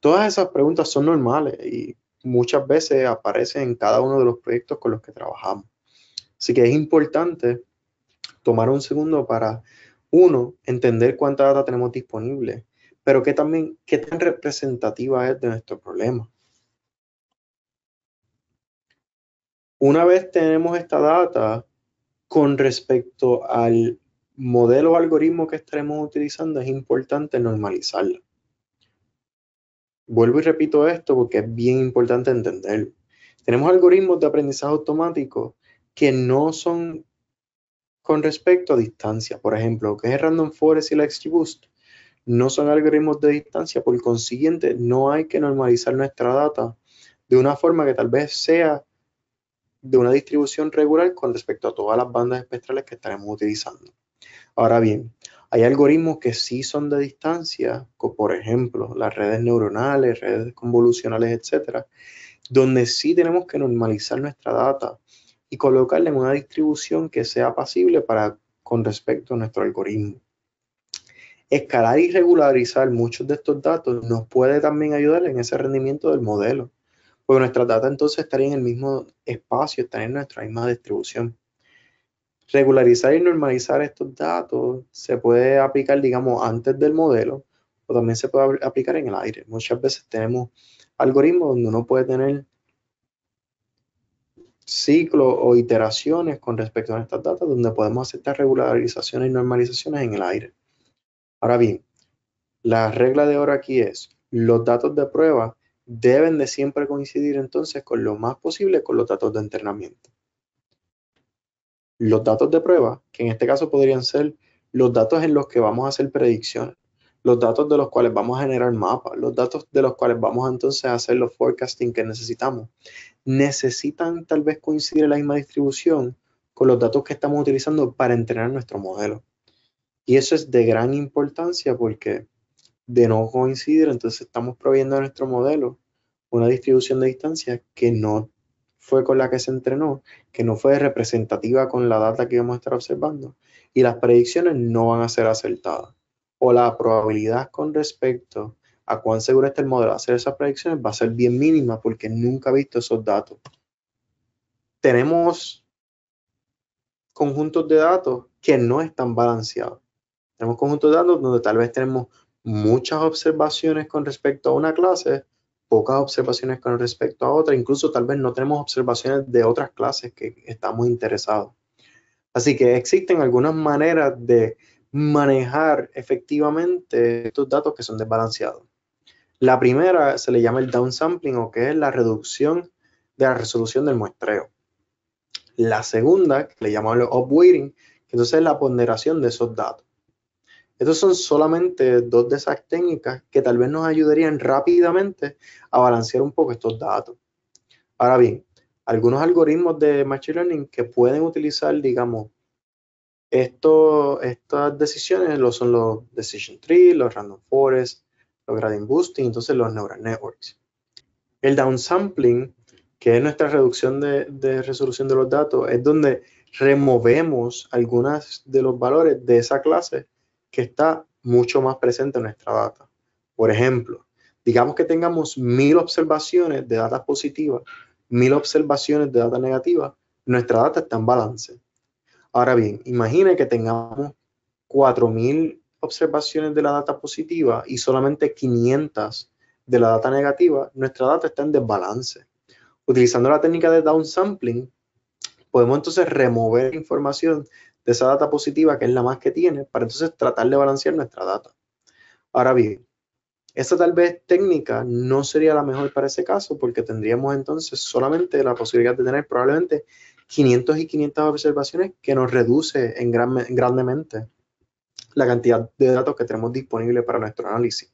Todas esas preguntas son normales y muchas veces aparecen en cada uno de los proyectos con los que trabajamos. Así que es importante tomar un segundo para, uno, entender cuánta data tenemos disponible pero qué, también, qué tan representativa es de nuestro problema. Una vez tenemos esta data con respecto al modelo o algoritmo que estaremos utilizando, es importante normalizarla. Vuelvo y repito esto porque es bien importante entenderlo. Tenemos algoritmos de aprendizaje automático que no son con respecto a distancia. Por ejemplo, que es Random Forest y la XGBoost no son algoritmos de distancia, por consiguiente, no hay que normalizar nuestra data de una forma que tal vez sea de una distribución regular con respecto a todas las bandas espectrales que estaremos utilizando. Ahora bien, hay algoritmos que sí son de distancia, como por ejemplo las redes neuronales, redes convolucionales, etcétera, donde sí tenemos que normalizar nuestra data y colocarla en una distribución que sea pasible para con respecto a nuestro algoritmo escalar y regularizar muchos de estos datos nos puede también ayudar en ese rendimiento del modelo, porque nuestra data entonces estaría en el mismo espacio, estaría en nuestra misma distribución. Regularizar y normalizar estos datos se puede aplicar, digamos, antes del modelo o también se puede aplicar en el aire. Muchas veces tenemos algoritmos donde uno puede tener ciclos o iteraciones con respecto a estas datas donde podemos hacer estas regularizaciones y normalizaciones en el aire. Ahora bien, la regla de oro aquí es, los datos de prueba deben de siempre coincidir entonces con lo más posible con los datos de entrenamiento. Los datos de prueba, que en este caso podrían ser los datos en los que vamos a hacer predicciones, los datos de los cuales vamos a generar mapas, los datos de los cuales vamos entonces a hacer los forecasting que necesitamos, necesitan tal vez coincidir en la misma distribución con los datos que estamos utilizando para entrenar nuestro modelo. Y eso es de gran importancia porque de no coincidir, entonces estamos proveyendo a nuestro modelo una distribución de distancia que no fue con la que se entrenó, que no fue representativa con la data que vamos a estar observando. Y las predicciones no van a ser acertadas. O la probabilidad con respecto a cuán seguro está el modelo de hacer esas predicciones va a ser bien mínima porque nunca ha visto esos datos. Tenemos conjuntos de datos que no están balanceados. Tenemos conjuntos de datos donde tal vez tenemos muchas observaciones con respecto a una clase, pocas observaciones con respecto a otra, incluso tal vez no tenemos observaciones de otras clases que estamos interesados. Así que existen algunas maneras de manejar efectivamente estos datos que son desbalanceados. La primera se le llama el downsampling o que es la reducción de la resolución del muestreo. La segunda, que le llamamos el upweighting, que entonces es la ponderación de esos datos. Estos son solamente dos de esas técnicas que tal vez nos ayudarían rápidamente a balancear un poco estos datos. Ahora bien, algunos algoritmos de Machine Learning que pueden utilizar, digamos, estas decisiones lo son los Decision Tree, los Random Forest, los Gradient Boosting, entonces los Neural Networks. El downsampling, que es nuestra reducción de, de resolución de los datos, es donde removemos algunos de los valores de esa clase que está mucho más presente en nuestra data. Por ejemplo, digamos que tengamos mil observaciones de data positivas, mil observaciones de data negativa, nuestra data está en balance. Ahora bien, imagine que tengamos 4000 observaciones de la data positiva y solamente 500 de la data negativa, nuestra data está en desbalance. Utilizando la técnica de downsampling, podemos entonces remover información de esa data positiva, que es la más que tiene, para entonces tratar de balancear nuestra data. Ahora bien, esta tal vez técnica no sería la mejor para ese caso porque tendríamos entonces solamente la posibilidad de tener probablemente 500 y 500 observaciones que nos reduce en gran, grandemente la cantidad de datos que tenemos disponible para nuestro análisis.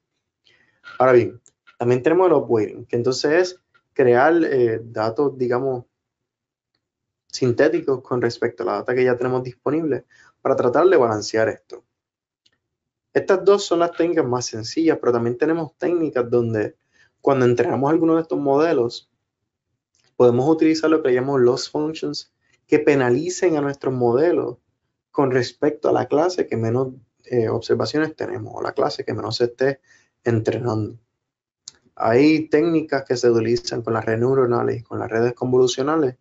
Ahora bien, también tenemos el upweighting, que entonces es crear eh, datos, digamos, sintéticos con respecto a la data que ya tenemos disponible para tratar de balancear esto. Estas dos son las técnicas más sencillas, pero también tenemos técnicas donde cuando entrenamos alguno de estos modelos, podemos utilizar lo que llamamos loss functions que penalicen a nuestros modelos con respecto a la clase que menos eh, observaciones tenemos o la clase que menos se esté entrenando. Hay técnicas que se utilizan con las redes neuronales y con las redes convolucionales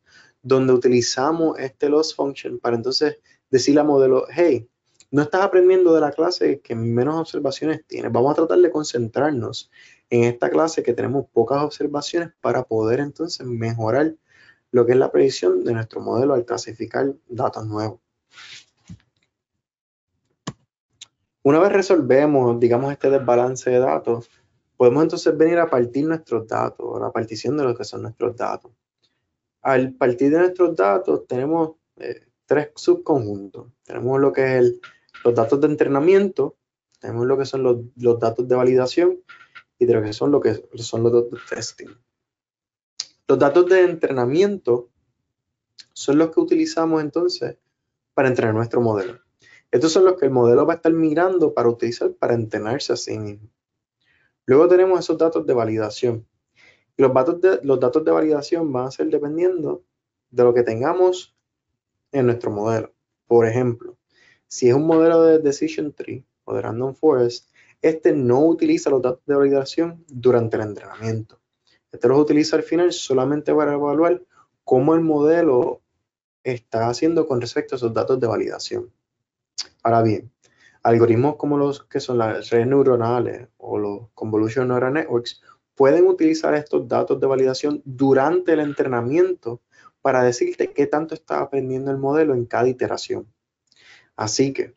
donde utilizamos este loss function para entonces decirle al modelo, hey, no estás aprendiendo de la clase que menos observaciones tiene. Vamos a tratar de concentrarnos en esta clase que tenemos pocas observaciones para poder entonces mejorar lo que es la predicción de nuestro modelo al clasificar datos nuevos. Una vez resolvemos, digamos, este desbalance de datos, podemos entonces venir a partir nuestros datos, la partición de lo que son nuestros datos al partir de nuestros datos tenemos eh, tres subconjuntos. Tenemos lo que es los datos de entrenamiento, tenemos lo que son los, datos de validación y tenemos lo que son que son los datos de testing. Los datos de entrenamiento son los que utilizamos entonces para entrenar nuestro modelo. Estos son los que el modelo va a estar mirando para utilizar para entrenarse a sí mismo. Luego tenemos esos datos de validación. Los datos, de, los datos de validación van a ser dependiendo de lo que tengamos en nuestro modelo. Por ejemplo, si es un modelo de Decision Tree o de Random Forest, este no utiliza los datos de validación durante el entrenamiento. Este los utiliza al final solamente para evaluar cómo el modelo está haciendo con respecto a esos datos de validación. Ahora bien, algoritmos como los que son las redes neuronales o los convolutional neural networks pueden utilizar estos datos de validación durante el entrenamiento para decirte qué tanto está aprendiendo el modelo en cada iteración. Así que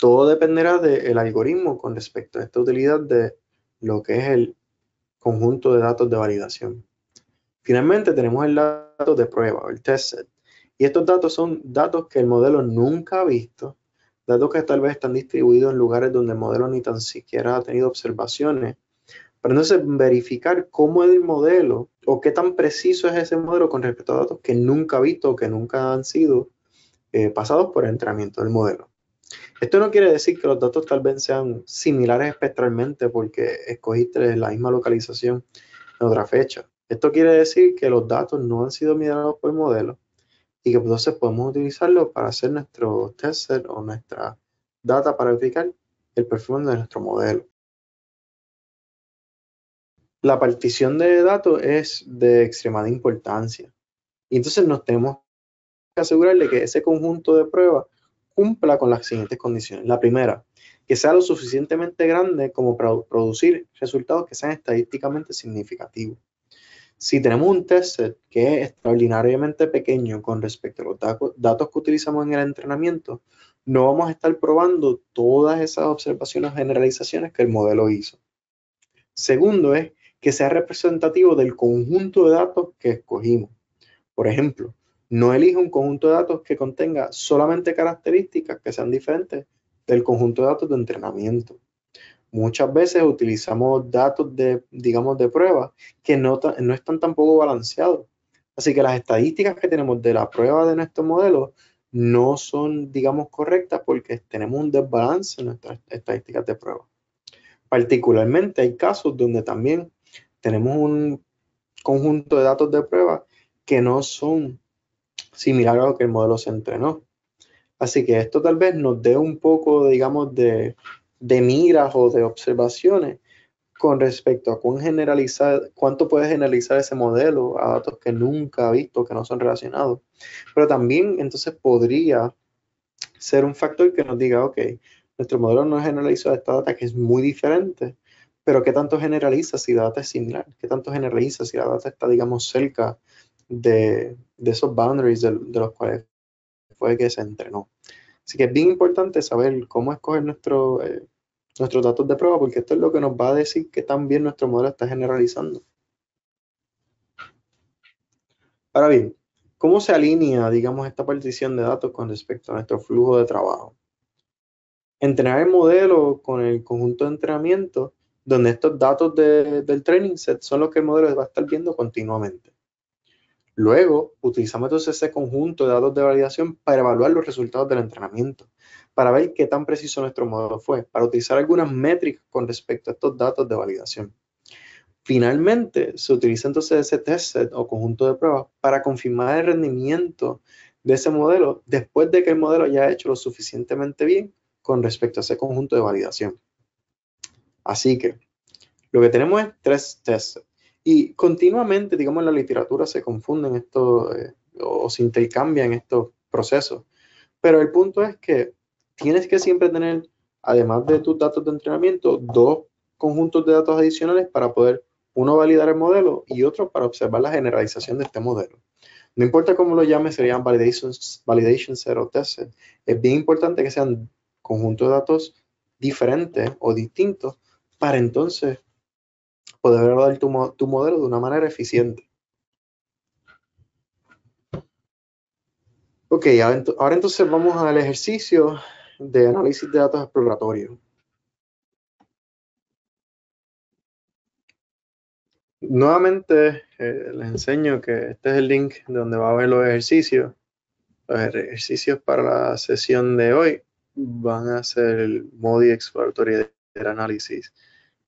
todo dependerá del algoritmo con respecto a esta utilidad de lo que es el conjunto de datos de validación. Finalmente tenemos el dato de prueba, el test set. Y estos datos son datos que el modelo nunca ha visto, datos que tal vez están distribuidos en lugares donde el modelo ni tan siquiera ha tenido observaciones pero entonces verificar cómo es el modelo o qué tan preciso es ese modelo con respecto a datos que nunca ha visto o que nunca han sido eh, pasados por el entrenamiento del modelo. Esto no quiere decir que los datos tal vez sean similares espectralmente porque escogiste la misma localización en otra fecha. Esto quiere decir que los datos no han sido mirados por el modelo y que entonces podemos utilizarlos para hacer nuestro test set o nuestra data para verificar el perfil de nuestro modelo la partición de datos es de extremada importancia. Y entonces nos tenemos que asegurar que ese conjunto de pruebas cumpla con las siguientes condiciones. La primera, que sea lo suficientemente grande como para producir resultados que sean estadísticamente significativos. Si tenemos un test que es extraordinariamente pequeño con respecto a los datos que utilizamos en el entrenamiento, no vamos a estar probando todas esas observaciones o generalizaciones que el modelo hizo. Segundo es que sea representativo del conjunto de datos que escogimos. Por ejemplo, no elija un conjunto de datos que contenga solamente características que sean diferentes del conjunto de datos de entrenamiento. Muchas veces utilizamos datos de, digamos, de prueba que no, no están tampoco balanceados. Así que las estadísticas que tenemos de la prueba de nuestro modelo no son, digamos, correctas porque tenemos un desbalance en nuestras estadísticas de prueba. Particularmente hay casos donde también tenemos un conjunto de datos de prueba que no son similares a lo que el modelo se entrenó. Así que esto tal vez nos dé un poco, digamos, de, miras o de observaciones con respecto a cuán generalizar, cuánto puede generalizar ese modelo a datos que nunca ha visto, que no son relacionados. Pero también entonces podría ser un factor que nos diga, ok, nuestro modelo no generalizó esta data que es muy diferente, pero ¿qué tanto generaliza si la data es similar? ¿Qué tanto generaliza si la data está, digamos, cerca de, esos boundaries de, los cuales fue que se entrenó? Así que es bien importante saber cómo escoger eh, nuestros datos de prueba, porque esto es lo que nos va a decir que tan bien nuestro modelo está generalizando. Ahora bien, ¿cómo se alinea, digamos, esta partición de datos con respecto a nuestro flujo de trabajo? Entrenar el modelo con el conjunto de entrenamiento donde estos datos del training set son los que el modelo va a estar viendo continuamente. Luego, utilizamos entonces ese conjunto de datos de validación para evaluar los resultados del entrenamiento, para ver qué tan preciso nuestro modelo fue, para utilizar algunas métricas con respecto a estos datos de validación. Finalmente, se utiliza entonces ese test set o conjunto de pruebas para confirmar el rendimiento de ese modelo después de que el modelo haya hecho lo suficientemente bien con respecto a ese conjunto de validación. Así que lo que tenemos es tres tests. Y continuamente, digamos, en la literatura se confunden estos eh, o se intercambian estos procesos. Pero el punto es que tienes que siempre tener, además de tus datos de entrenamiento, dos conjuntos de datos adicionales para poder uno validar el modelo y otro para observar la generalización de este modelo. No importa cómo lo llames, serían validation set o test set. Es bien importante que sean conjuntos de datos diferentes o distintos para entonces poder evaluar tu, modelo de una manera eficiente. Ok, ahora entonces vamos al ejercicio de análisis de datos exploratorio. Nuevamente eh, les enseño que este es el link donde va a ver los ejercicios. Los ejercicios para la sesión de hoy van a ser el MODI Exploratorio del Análisis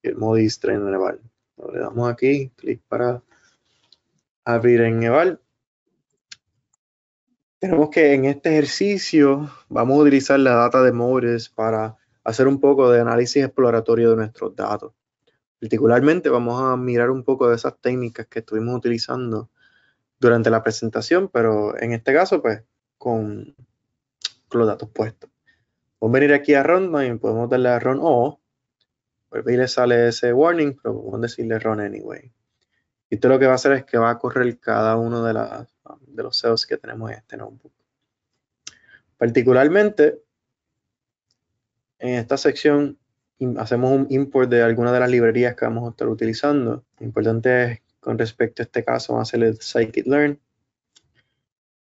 el modo en Neval. Le damos aquí, clic para abrir en Neval. Tenemos que en este ejercicio vamos a utilizar la data de Mores para hacer un poco de análisis exploratorio de nuestros datos. Particularmente vamos a mirar un poco de esas técnicas que estuvimos utilizando durante la presentación, pero en este caso, pues, con, con los datos puestos. Vamos a venir aquí a Run y podemos darle a Run O pues, y le sale ese warning, pero vamos a decirle run anyway. Y esto lo que va a hacer es que va a correr cada uno de, las, los CEOs que tenemos en este notebook. Particularmente, en esta sección hacemos un import de alguna de las librerías que vamos a estar utilizando. Lo importante es, con respecto a este caso, vamos a ser el scikit-learn.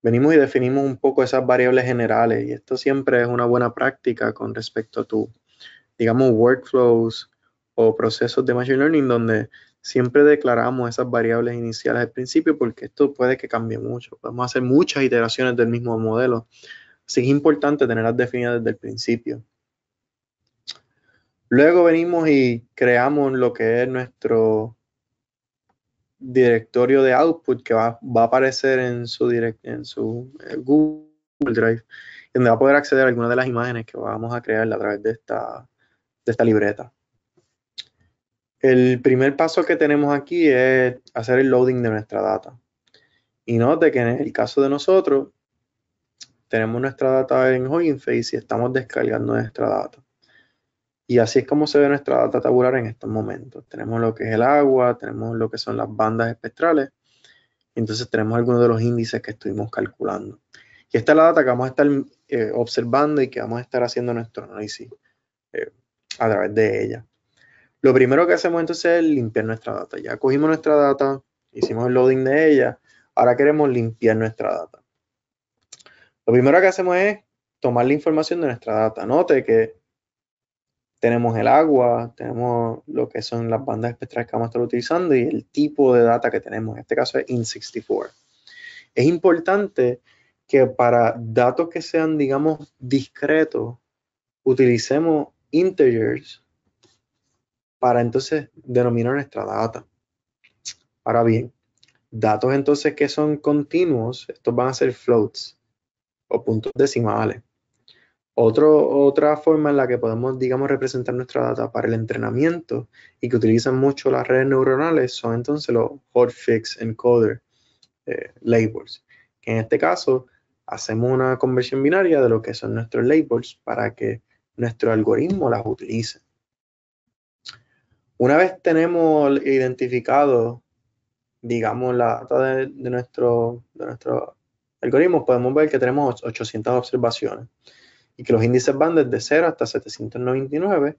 Venimos y definimos un poco esas variables generales y esto siempre es una buena práctica con respecto a tu, digamos, workflows o procesos de Machine Learning donde siempre declaramos esas variables iniciales al principio porque esto puede que cambie mucho. Podemos hacer muchas iteraciones del mismo modelo. Así es importante tenerlas definidas desde el principio. Luego venimos y creamos lo que es nuestro directorio de output que va, va a aparecer en su, en su eh, Google Drive, donde va a poder acceder a algunas de las imágenes que vamos a crear a través de de esta libreta. El primer paso que tenemos aquí es hacer el loading de nuestra data. Y note que en el caso de nosotros, tenemos nuestra data en Hugging Face y estamos descargando nuestra data. Y así es como se ve nuestra data tabular en estos momentos. Tenemos lo que es el agua, tenemos lo que son las bandas espectrales, entonces tenemos algunos de los índices que estuvimos calculando. Y esta es la data que vamos a estar eh, observando y que vamos a estar haciendo nuestro análisis eh, a través de ella. Lo primero que hacemos entonces es limpiar nuestra data. Ya cogimos nuestra data, hicimos el loading de ella, ahora queremos limpiar nuestra data. Lo primero que hacemos es tomar la información de nuestra data. Note que tenemos el agua, tenemos lo que son las bandas espectrales que vamos a estar utilizando y el tipo de data que tenemos. En este caso es IN64. Es importante que para datos que sean, digamos, discretos, utilicemos integers para entonces denominar nuestra data. Ahora bien, datos entonces que son continuos, estos van a ser floats o puntos decimales. otra forma en la que podemos, digamos, representar nuestra data para el entrenamiento y que utilizan mucho las redes neuronales son entonces los hotfix encoder eh, labels, que en este caso hacemos una conversión binaria de lo que son nuestros labels para que nuestro algoritmo las utilice. Una vez tenemos identificado, digamos, la data de, nuestro, nuestro algoritmo, podemos ver que tenemos 800 observaciones y que los índices van desde 0 hasta 799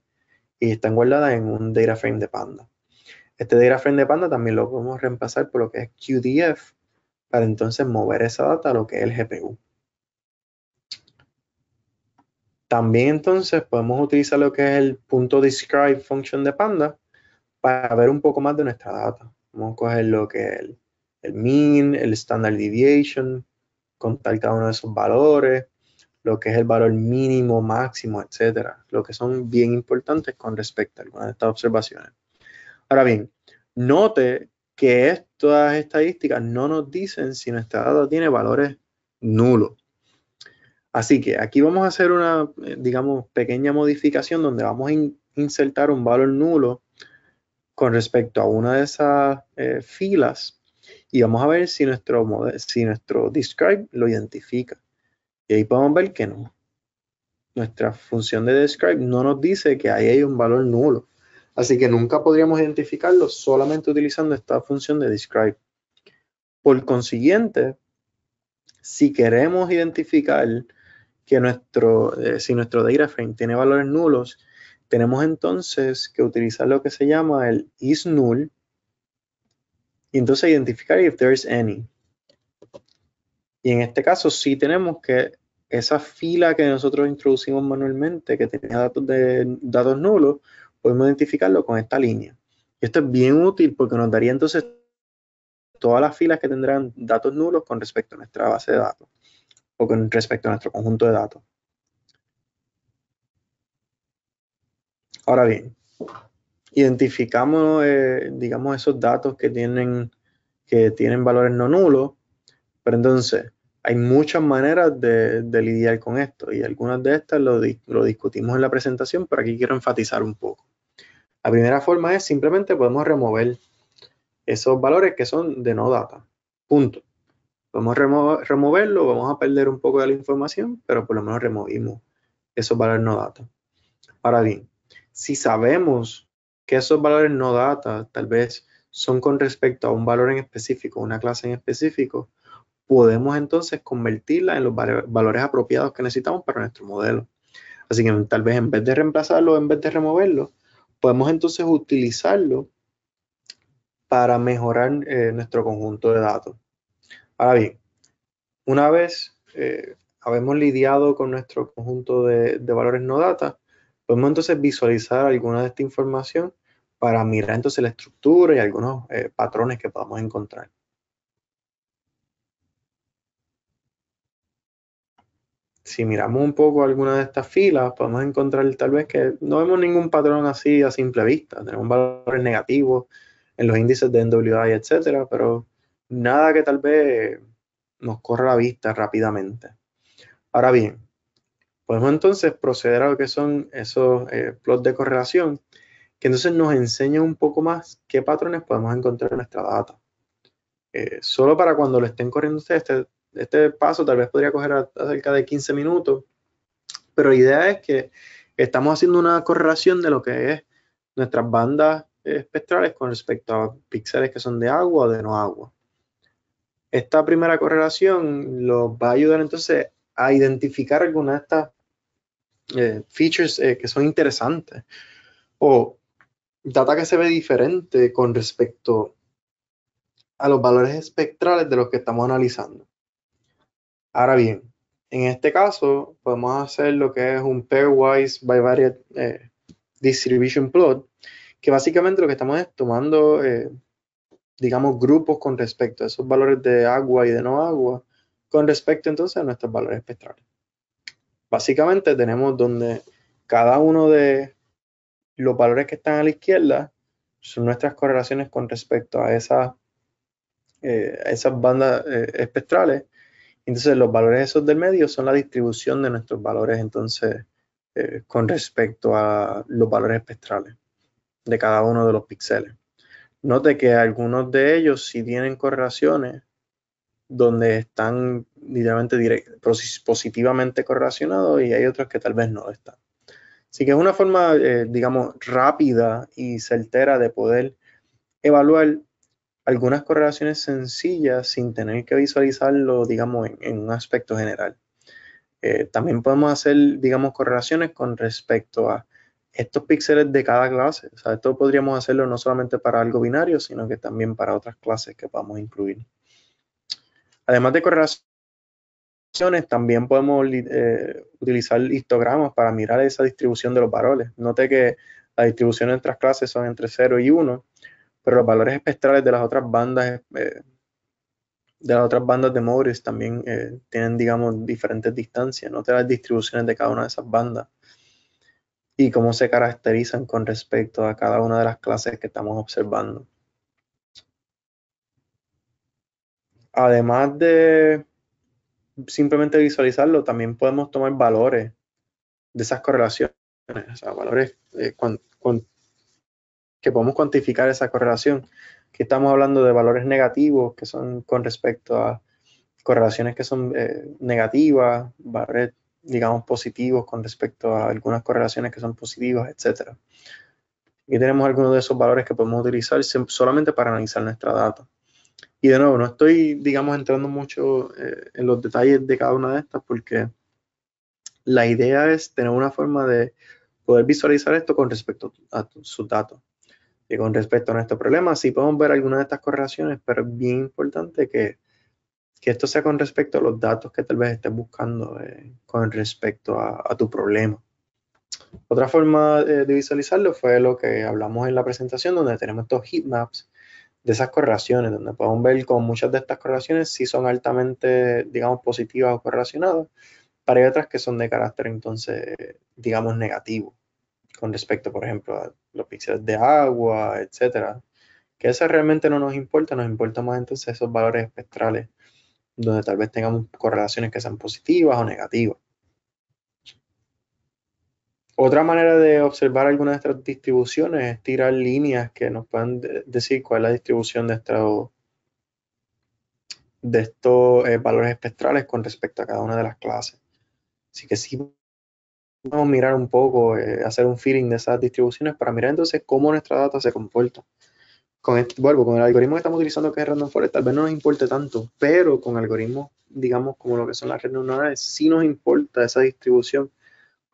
y están guardadas en un data frame de Panda. Este data frame de Panda también lo podemos reemplazar por lo que es QDF para entonces mover esa data a lo que es el GPU. También entonces podemos utilizar lo que es el punto describe function de Panda para ver un poco más de nuestra data. Vamos a coger lo que es el, mean, el standard deviation, contar cada uno de esos valores, lo que es el valor mínimo, máximo, etcétera, lo que son bien importantes con respecto a algunas de estas observaciones. Ahora bien, note que estas estadísticas no nos dicen si nuestra data tiene valores nulos. Así que aquí vamos a hacer una, eh, digamos, pequeña modificación donde vamos a insertar un valor nulo con respecto a una de esas eh, filas y vamos a ver si nuestro, si nuestro describe lo identifica. Y ahí podemos ver que no. Nuestra función de describe no nos dice que ahí hay un valor nulo. Así que nunca podríamos identificarlo solamente utilizando esta función de describe. Por consiguiente, si queremos identificar que nuestro, eh, si nuestro data frame tiene valores nulos, tenemos entonces que utilizar lo que se llama el is null y entonces identificar if there is any. Y en este caso si tenemos que esa fila que nosotros introducimos manualmente, que tenía datos, de, datos nulos, podemos identificarlo con esta línea. Y esto es bien útil porque nos daría entonces todas las filas que tendrán datos nulos con respecto a nuestra base de datos o con respecto a nuestro conjunto de datos. Ahora bien, identificamos, eh, digamos, esos datos que tienen, que tienen valores no nulos, pero entonces hay muchas maneras de, lidiar con esto y algunas de estas lo, discutimos en la presentación, pero aquí quiero enfatizar un poco. La primera forma es simplemente podemos remover esos valores que son de no data. Punto. Podemos removerlo, vamos a perder un poco de la información, pero por lo menos removimos esos valores no data. Ahora bien, si sabemos que esos valores no data, tal vez son con respecto a un valor en específico, una clase en específico, podemos entonces convertirla en los valores apropiados que necesitamos para nuestro modelo. Así que tal vez en vez de reemplazarlo, en vez de removerlo, podemos entonces utilizarlo para mejorar eh, nuestro conjunto de datos. Ahora bien, una vez eh, habemos lidiado con nuestro conjunto de valores no data, Podemos entonces visualizar alguna de esta información para mirar entonces la estructura y algunos eh, patrones que podamos encontrar. Si miramos un poco alguna de estas filas, podemos encontrar tal vez que no vemos ningún patrón así a simple vista. Tenemos valores negativos en los índices de NWI, etcétera, pero nada que tal vez nos corra la vista rápidamente. Ahora bien, Podemos entonces proceder a lo que son esos eh, plots de correlación, que entonces nos enseña un poco más qué patrones podemos encontrar en nuestra data. Eh, solo para cuando lo estén corriendo ustedes, este, este paso tal vez podría coger cerca de 15 minutos, pero la idea es que estamos haciendo una correlación de lo que es nuestras bandas eh, espectrales con respecto a píxeles que son de agua o de no agua. Esta primera correlación los va a ayudar entonces a identificar alguna de estas eh, features eh, que son interesantes o data que se ve diferente con respecto a los valores espectrales de los que estamos analizando. Ahora bien, en este caso podemos hacer lo que es un pairwise bivariate eh, distribution plot, que básicamente lo que estamos es tomando, eh, digamos, grupos con respecto a esos valores de agua y de no agua con respecto entonces a nuestros valores espectrales. Básicamente tenemos donde cada uno de los valores que están a la izquierda son nuestras correlaciones con respecto a esas, eh, esas bandas eh, espectrales. Entonces los valores esos del medio son la distribución de nuestros valores entonces eh, con respecto a los valores espectrales de cada uno de los píxeles. Note que algunos de ellos sí tienen correlaciones donde están literalmente positivamente correlacionados y hay otros que tal vez no están. Así que es una forma, eh, digamos, rápida y certera de poder evaluar algunas correlaciones sencillas sin tener que visualizarlo, digamos, en, un aspecto general. Eh, también podemos hacer, digamos, correlaciones con respecto a estos píxeles de cada clase. O sea, esto podríamos hacerlo no solamente para algo binario, sino que también para otras clases que podamos incluir. Además de correlaciones, también podemos eh, utilizar histogramas para mirar esa distribución de los valores. Note que la distribución de las clases son entre 0 y 1, pero los valores espectrales de las otras bandas eh, de las otras bandas de Morris también eh, tienen, digamos, diferentes distancias. Note las distribuciones de cada una de esas bandas y cómo se caracterizan con respecto a cada una de las clases que estamos observando. además de simplemente visualizarlo, también podemos tomar valores de esas correlaciones, o sea, valores eh, que podemos cuantificar esa correlación. Aquí estamos hablando de valores negativos que son con respecto a correlaciones que son eh, negativas, valores, digamos, positivos con respecto a algunas correlaciones que son positivas, etc. Aquí tenemos algunos de esos valores que podemos utilizar solamente para analizar nuestra data. Y de nuevo, no estoy, digamos, entrando mucho eh, en los detalles de cada una de estas porque la idea es tener una forma de poder visualizar esto con respecto a sus datos. Y con respecto a nuestro problema, sí podemos ver algunas de estas correlaciones, pero es bien importante que, esto sea con respecto a los datos que tal vez estés buscando eh, con respecto a, tu problema. Otra forma eh, de visualizarlo fue lo que hablamos en la presentación, donde tenemos estos heatmaps de esas correlaciones, donde podemos ver con muchas de estas correlaciones sí son altamente, digamos, positivas o correlacionadas, pero hay otras que son de carácter entonces, digamos, negativo, con respecto, por ejemplo, a los píxeles de agua, etcétera, que eso realmente no nos importa, nos importa más entonces esos valores espectrales, donde tal vez tengamos correlaciones que sean positivas o negativas. Otra manera de observar algunas de estas distribuciones es tirar líneas que nos puedan decir cuál es la distribución de, estos, eh, valores espectrales con respecto a cada una de las clases. Así que sí podemos mirar un poco, eh, hacer un feeling de esas distribuciones para mirar entonces cómo nuestra data se comporta. Con este, vuelvo, con el algoritmo que estamos utilizando que es Random Forest, tal vez no nos importe tanto, pero con algoritmos, digamos, como lo que son las redes neuronales, sí nos importa esa distribución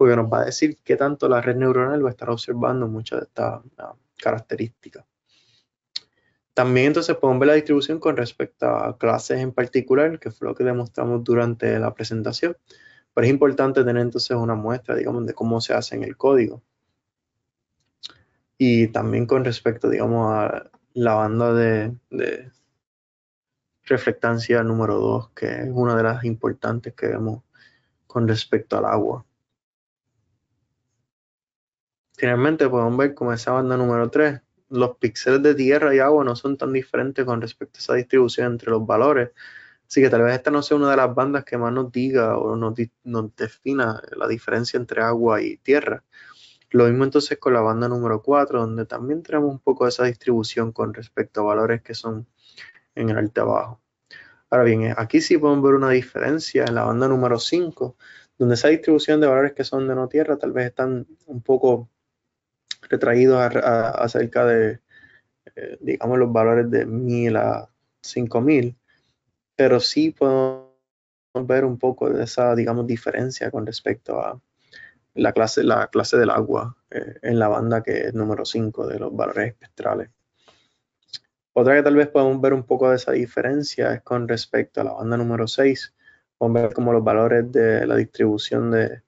porque nos va a decir qué tanto la red neuronal va a estar observando muchas de estas ah, características. También entonces podemos ver la distribución con respecto a clases en particular, que fue lo que demostramos durante la presentación. Pero es importante tener entonces una muestra, digamos, de cómo se hace en el código. Y también con respecto, digamos, a la banda de reflectancia número 2, que es una de las importantes que vemos con respecto al agua. Finalmente podemos ver como esa banda número 3, los píxeles de tierra y agua no son tan diferentes con respecto a esa distribución entre los valores. Así que tal vez esta no sea una de las bandas que más nos diga o nos, defina la diferencia entre agua y tierra. Lo mismo entonces con la banda número 4, donde también tenemos un poco esa distribución con respecto a valores que son en el alto abajo. Ahora bien, eh, aquí sí podemos ver una diferencia en la banda número 5, donde esa distribución de valores que son de no tierra tal vez están un poco retraídos acerca de, eh, digamos, los valores de 1000 a 5000, pero sí podemos ver un poco de esa, digamos, diferencia con respecto a la clase, la clase del agua eh, en la banda que es número 5 de los valores espectrales. Otra que tal vez podemos ver un poco de esa diferencia es con respecto a la banda número 6. Podemos ver como los valores de la distribución de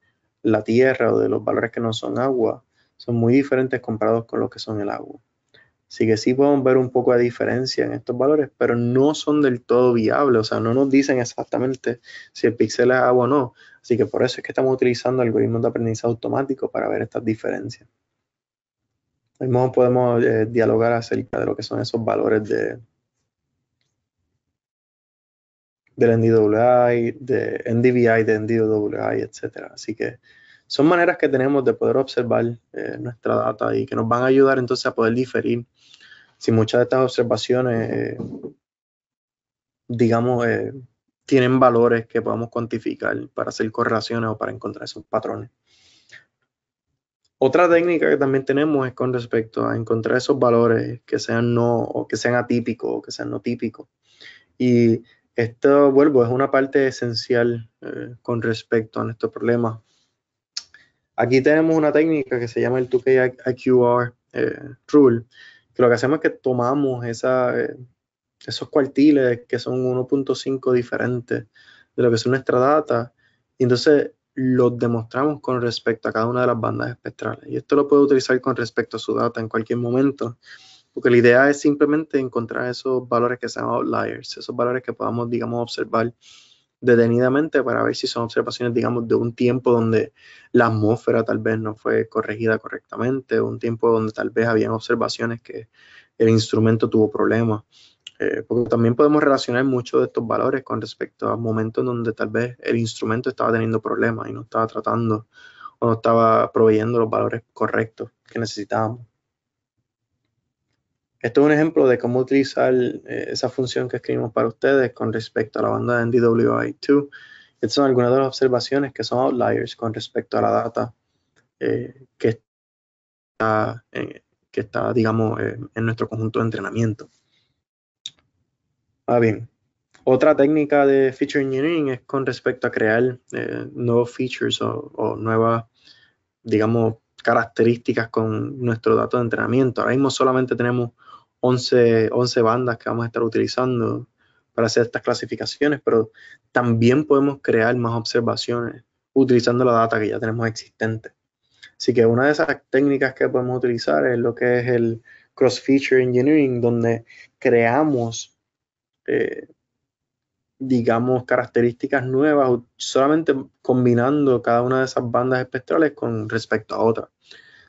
la tierra o de los valores que no son agua son muy diferentes comparados con lo que son el agua. Así que sí podemos ver un poco de diferencia en estos valores, pero no son del todo viables, o sea, no nos dicen exactamente si el pixel es agua o no. Así que por eso es que estamos utilizando algoritmos de aprendizaje automático para ver estas diferencias. Mismo podemos eh, dialogar acerca de lo que son esos valores de del NDWI, de NDVI, de NDWI, etc. Así que son maneras que tenemos de poder observar eh, nuestra data y que nos van a ayudar entonces a poder diferir si muchas de estas observaciones, eh, digamos, eh, tienen valores que podamos cuantificar para hacer correlaciones o para encontrar esos patrones. Otra técnica que también tenemos es con respecto a encontrar esos valores que sean no o que sean atípicos o que sean no típicos. Y esto, vuelvo, es una parte esencial con respecto a nuestro problema Aquí tenemos una técnica que se llama el 2K eh, Rule, que lo que hacemos es que tomamos esa, eh, esos cuartiles que son 1.5 diferentes de lo que es nuestra data, y entonces los demostramos con respecto a cada una de las bandas espectrales. Y esto lo puede utilizar con respecto a su data en cualquier momento, porque la idea es simplemente encontrar esos valores que sean outliers, esos valores que podamos, digamos, observar detenidamente para ver si son observaciones, digamos, de un tiempo donde la atmósfera tal vez no fue corregida correctamente, un tiempo donde tal vez habían observaciones que el instrumento tuvo problemas. Eh, porque también podemos relacionar muchos de estos valores con respecto a momentos donde tal vez el instrumento estaba teniendo problemas y no estaba tratando o no estaba proveyendo los valores correctos que necesitábamos. Esto es un ejemplo de cómo utilizar eh, esa función que escribimos para ustedes con respecto a la banda de DWI2. Estas son algunas de las observaciones que son outliers con respecto a la data eh, que, está, eh, que está, digamos, en nuestro conjunto de entrenamiento. Ah, bien. Otra técnica de feature engineering es con respecto a crear nuevos features o, nuevas, digamos, características con nuestro dato de entrenamiento. Ahora mismo solamente tenemos 11, bandas que vamos a estar utilizando para hacer estas clasificaciones, pero también podemos crear más observaciones utilizando la data que ya tenemos existente. Así que una de esas técnicas que podemos utilizar es lo que es el cross-feature engineering, donde creamos, eh, digamos, características nuevas solamente combinando cada una de esas bandas espectrales con respecto a otra.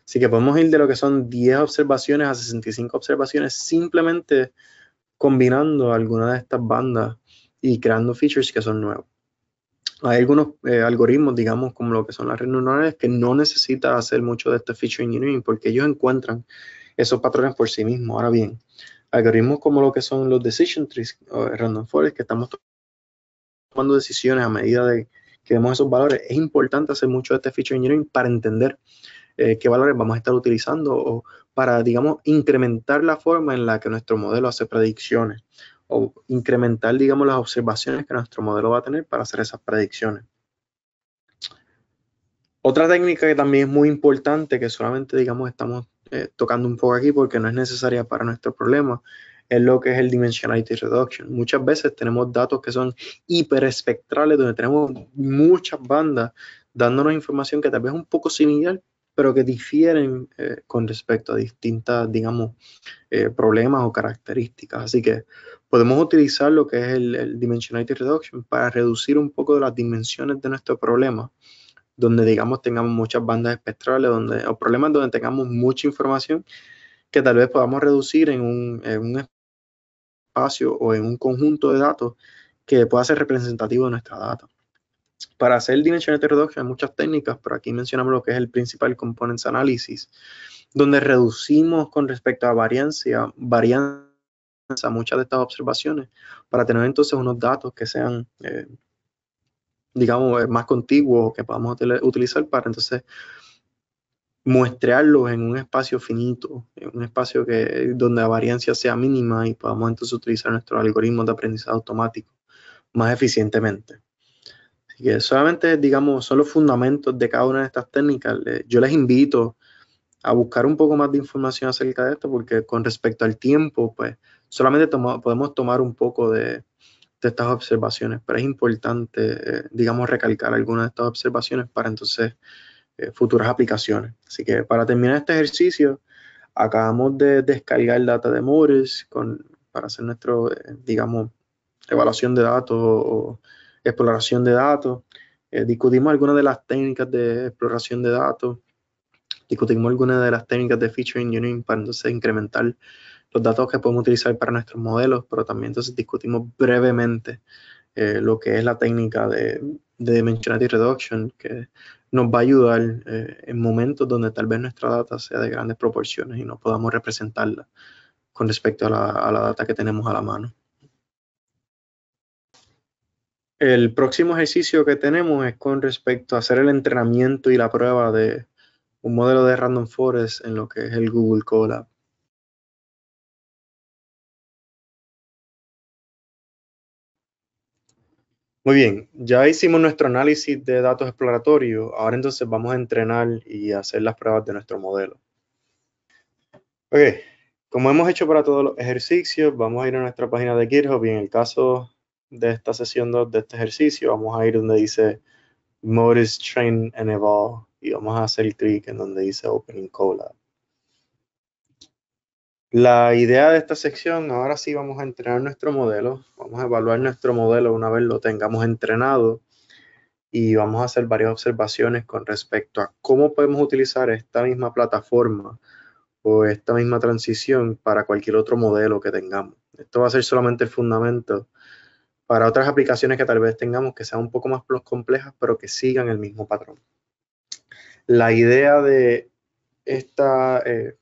Así que podemos ir de lo que son 10 observaciones a 65 observaciones simplemente combinando alguna de estas bandas y creando features que son nuevos. Hay algunos eh, algoritmos, digamos, como lo que son las redes neuronales, que no necesita hacer mucho de este feature engineering porque ellos encuentran esos patrones por sí mismos. Ahora bien, algoritmos como lo que son los decision trees o random forest, que estamos tomando decisiones a medida de que vemos esos valores, es importante hacer mucho de este feature engineering para entender eh, qué valores vamos a estar utilizando para, digamos, incrementar la forma en la que nuestro modelo hace predicciones o incrementar, digamos, las observaciones que nuestro modelo va a tener para hacer esas predicciones. Otra técnica que también es muy importante, que solamente, digamos, estamos eh, tocando un poco aquí porque no es necesaria para nuestro problema, es lo que es el Dimensionality Reduction. Muchas veces tenemos datos que son hiperespectrales, donde tenemos muchas bandas dándonos información que tal vez es un poco similar, pero que difieren eh, con respecto a distintas, digamos, eh, problemas o características. Así que podemos utilizar lo que es el, Dimensionality Reduction para reducir un poco las dimensiones de nuestro problema, donde, digamos, tengamos muchas bandas espectrales donde, o problemas donde tengamos mucha información que tal vez podamos reducir en un, en un espacio o en un conjunto de datos que pueda ser representativo de nuestra data. Para hacer dimensión Reduction hay muchas técnicas, pero aquí mencionamos lo que es el principal components analysis, donde reducimos con respecto a variancia, varianza muchas de estas observaciones para tener entonces unos datos que sean, eh, digamos, eh, más contiguos que podamos utilizar para entonces muestrearlos en un espacio finito, en un espacio donde la variancia sea mínima y podamos entonces utilizar nuestros algoritmos de aprendizaje automático más eficientemente. Así que solamente, digamos, son los fundamentos de cada una de estas técnicas. Eh, yo les invito a buscar un poco más de información acerca de esto, porque con respecto al tiempo, pues solamente podemos tomar un poco de, estas observaciones, pero es importante, eh, digamos, recalcar algunas de estas observaciones para entonces eh, futuras aplicaciones. Así que para terminar este ejercicio, acabamos de descargar el data de Morris con, para hacer nuestro, digamos, evaluación de datos o, exploración de datos, eh, discutimos algunas de las técnicas de exploración de datos, discutimos algunas de las técnicas de feature engineering para incrementar los datos que podemos utilizar para nuestros modelos, pero también entonces discutimos brevemente eh, lo que es la técnica de, Dimensionality Reduction, que nos va a ayudar eh, en momentos donde tal vez nuestra data sea de grandes proporciones y no podamos representarla con respecto a la data que tenemos a la mano. El próximo ejercicio que tenemos es con respecto a hacer el entrenamiento y la prueba de un modelo de Random Forest en lo que es el Google Colab. Muy bien, ya hicimos nuestro análisis de datos exploratorios, ahora entonces vamos a entrenar y hacer las pruebas de nuestro modelo. Ok, como hemos hecho para todos los ejercicios, vamos a ir a nuestra página de GitHub y en el caso de esta sesión 2, de este ejercicio, vamos a ir donde dice Modus Train and Evolve y vamos a hacer clic en donde dice Opening Colab. La idea de esta sección, ahora sí vamos a entrenar nuestro modelo, vamos a evaluar nuestro modelo una vez lo tengamos entrenado y vamos a hacer varias observaciones con respecto a cómo podemos utilizar esta misma plataforma o esta misma transición para cualquier otro modelo que tengamos. Esto va a ser solamente el fundamento para otras aplicaciones que tal vez tengamos que sean un poco más complejas, pero que sigan el mismo patrón. La idea de esta eh,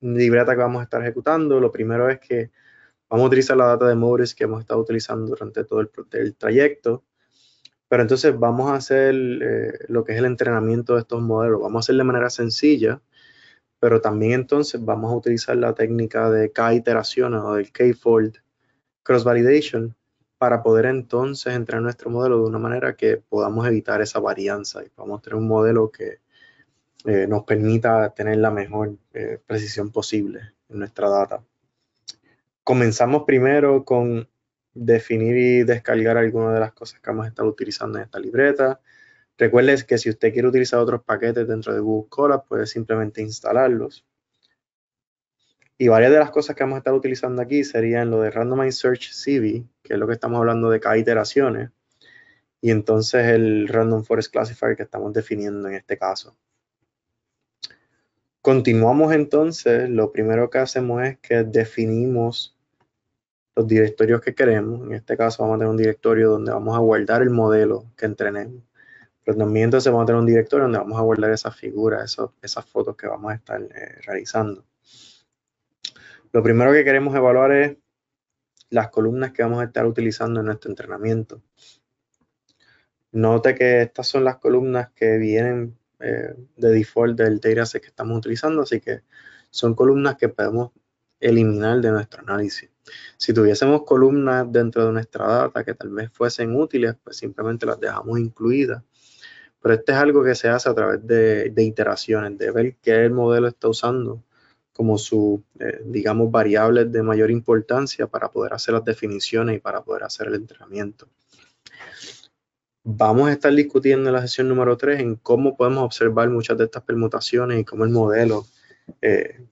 libreta que vamos a estar ejecutando, lo primero es que vamos a utilizar la data de movres que hemos estado utilizando durante todo el, trayecto, pero entonces vamos a hacer eh, lo que es el entrenamiento de estos modelos. Vamos a hacer de manera sencilla, pero también entonces vamos a utilizar la técnica de K-iteración o del K-fold cross-validation para poder entonces entrar en nuestro modelo de una manera que podamos evitar esa varianza y podamos tener un modelo que eh, nos permita tener la mejor eh, precisión posible en nuestra data. Comenzamos primero con definir y descargar algunas de las cosas que vamos a estar utilizando en esta libreta. Recuerde que si usted quiere utilizar otros paquetes dentro de Google Colab, puede simplemente instalarlos. Y varias de las cosas que vamos a estar utilizando aquí serían lo de random Search CV, que es lo que estamos hablando de cada iteraciones, y entonces el Random Forest Classifier que estamos definiendo en este caso. Continuamos entonces, lo primero que hacemos es que definimos los directorios que queremos. En este caso vamos a tener un directorio donde vamos a guardar el modelo que entrenemos. Pero también entonces vamos a tener un directorio donde vamos a guardar esas figuras, esas fotos que vamos a estar eh, realizando. Lo primero que queremos evaluar es las columnas que vamos a estar utilizando en nuestro entrenamiento. Note que estas son las columnas que vienen eh, de default del dataset que estamos utilizando, así que son columnas que podemos eliminar de nuestro análisis. Si tuviésemos columnas dentro de nuestra data que tal vez fuesen útiles, pues simplemente las dejamos incluidas. Pero este es algo que se hace a través de, de iteraciones, de ver qué el modelo está usando como su, eh, digamos, variables de mayor importancia para poder hacer las definiciones y para poder hacer el entrenamiento. Vamos a estar discutiendo en la sesión número 3 en cómo podemos observar muchas de estas permutaciones y cómo el modelo eh,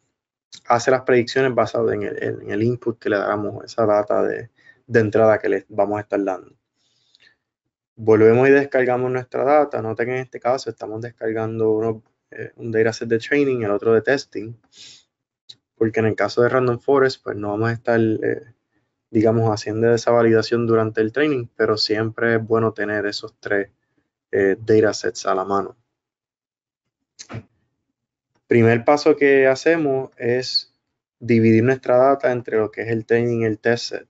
hace las predicciones basadas en el, input que le damos, esa data de, entrada que le vamos a estar dando. Volvemos y descargamos nuestra data. Noten que en este caso estamos descargando uno, eh, un dataset de training, el otro de testing porque en el caso de Random Forest, pues no vamos a estar, eh, digamos, haciendo esa validación durante el training, pero siempre es bueno tener esos tres eh, datasets a la mano. Primer paso que hacemos es dividir nuestra data entre lo que es el training y el test set.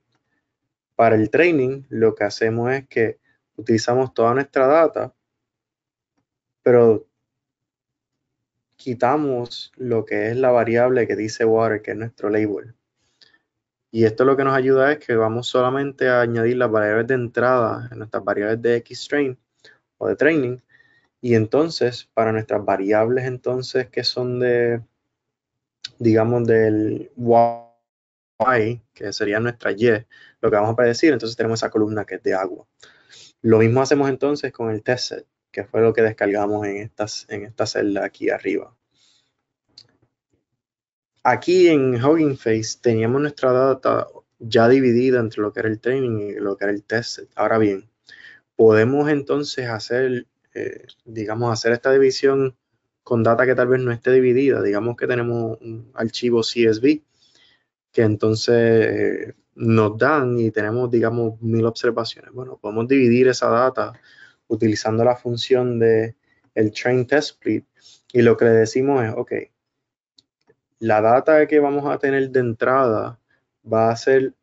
Para el training, lo que hacemos es que utilizamos toda nuestra data, pero quitamos lo que es la variable que dice water, que es nuestro label. Y esto lo que nos ayuda es que vamos solamente a añadir las variables de entrada en nuestras variables de X-Train o de training. Y entonces, para nuestras variables entonces que son de, digamos, del Y, que sería nuestra Y, lo que vamos a predecir, entonces tenemos esa columna que es de agua. Lo mismo hacemos entonces con el test set que fue lo que descargamos en, en esta celda aquí arriba. Aquí en Hugging Face teníamos nuestra data ya dividida entre lo que era el training y lo que era el test. Ahora bien, podemos entonces hacer, eh, digamos, hacer esta división con data que tal vez no esté dividida. Digamos que tenemos un archivo CSV que entonces eh, nos dan y tenemos, digamos, mil observaciones. Bueno, podemos dividir esa data utilizando la función de el train test split y lo que le decimos es, ok, la data que vamos a tener de entrada va a ser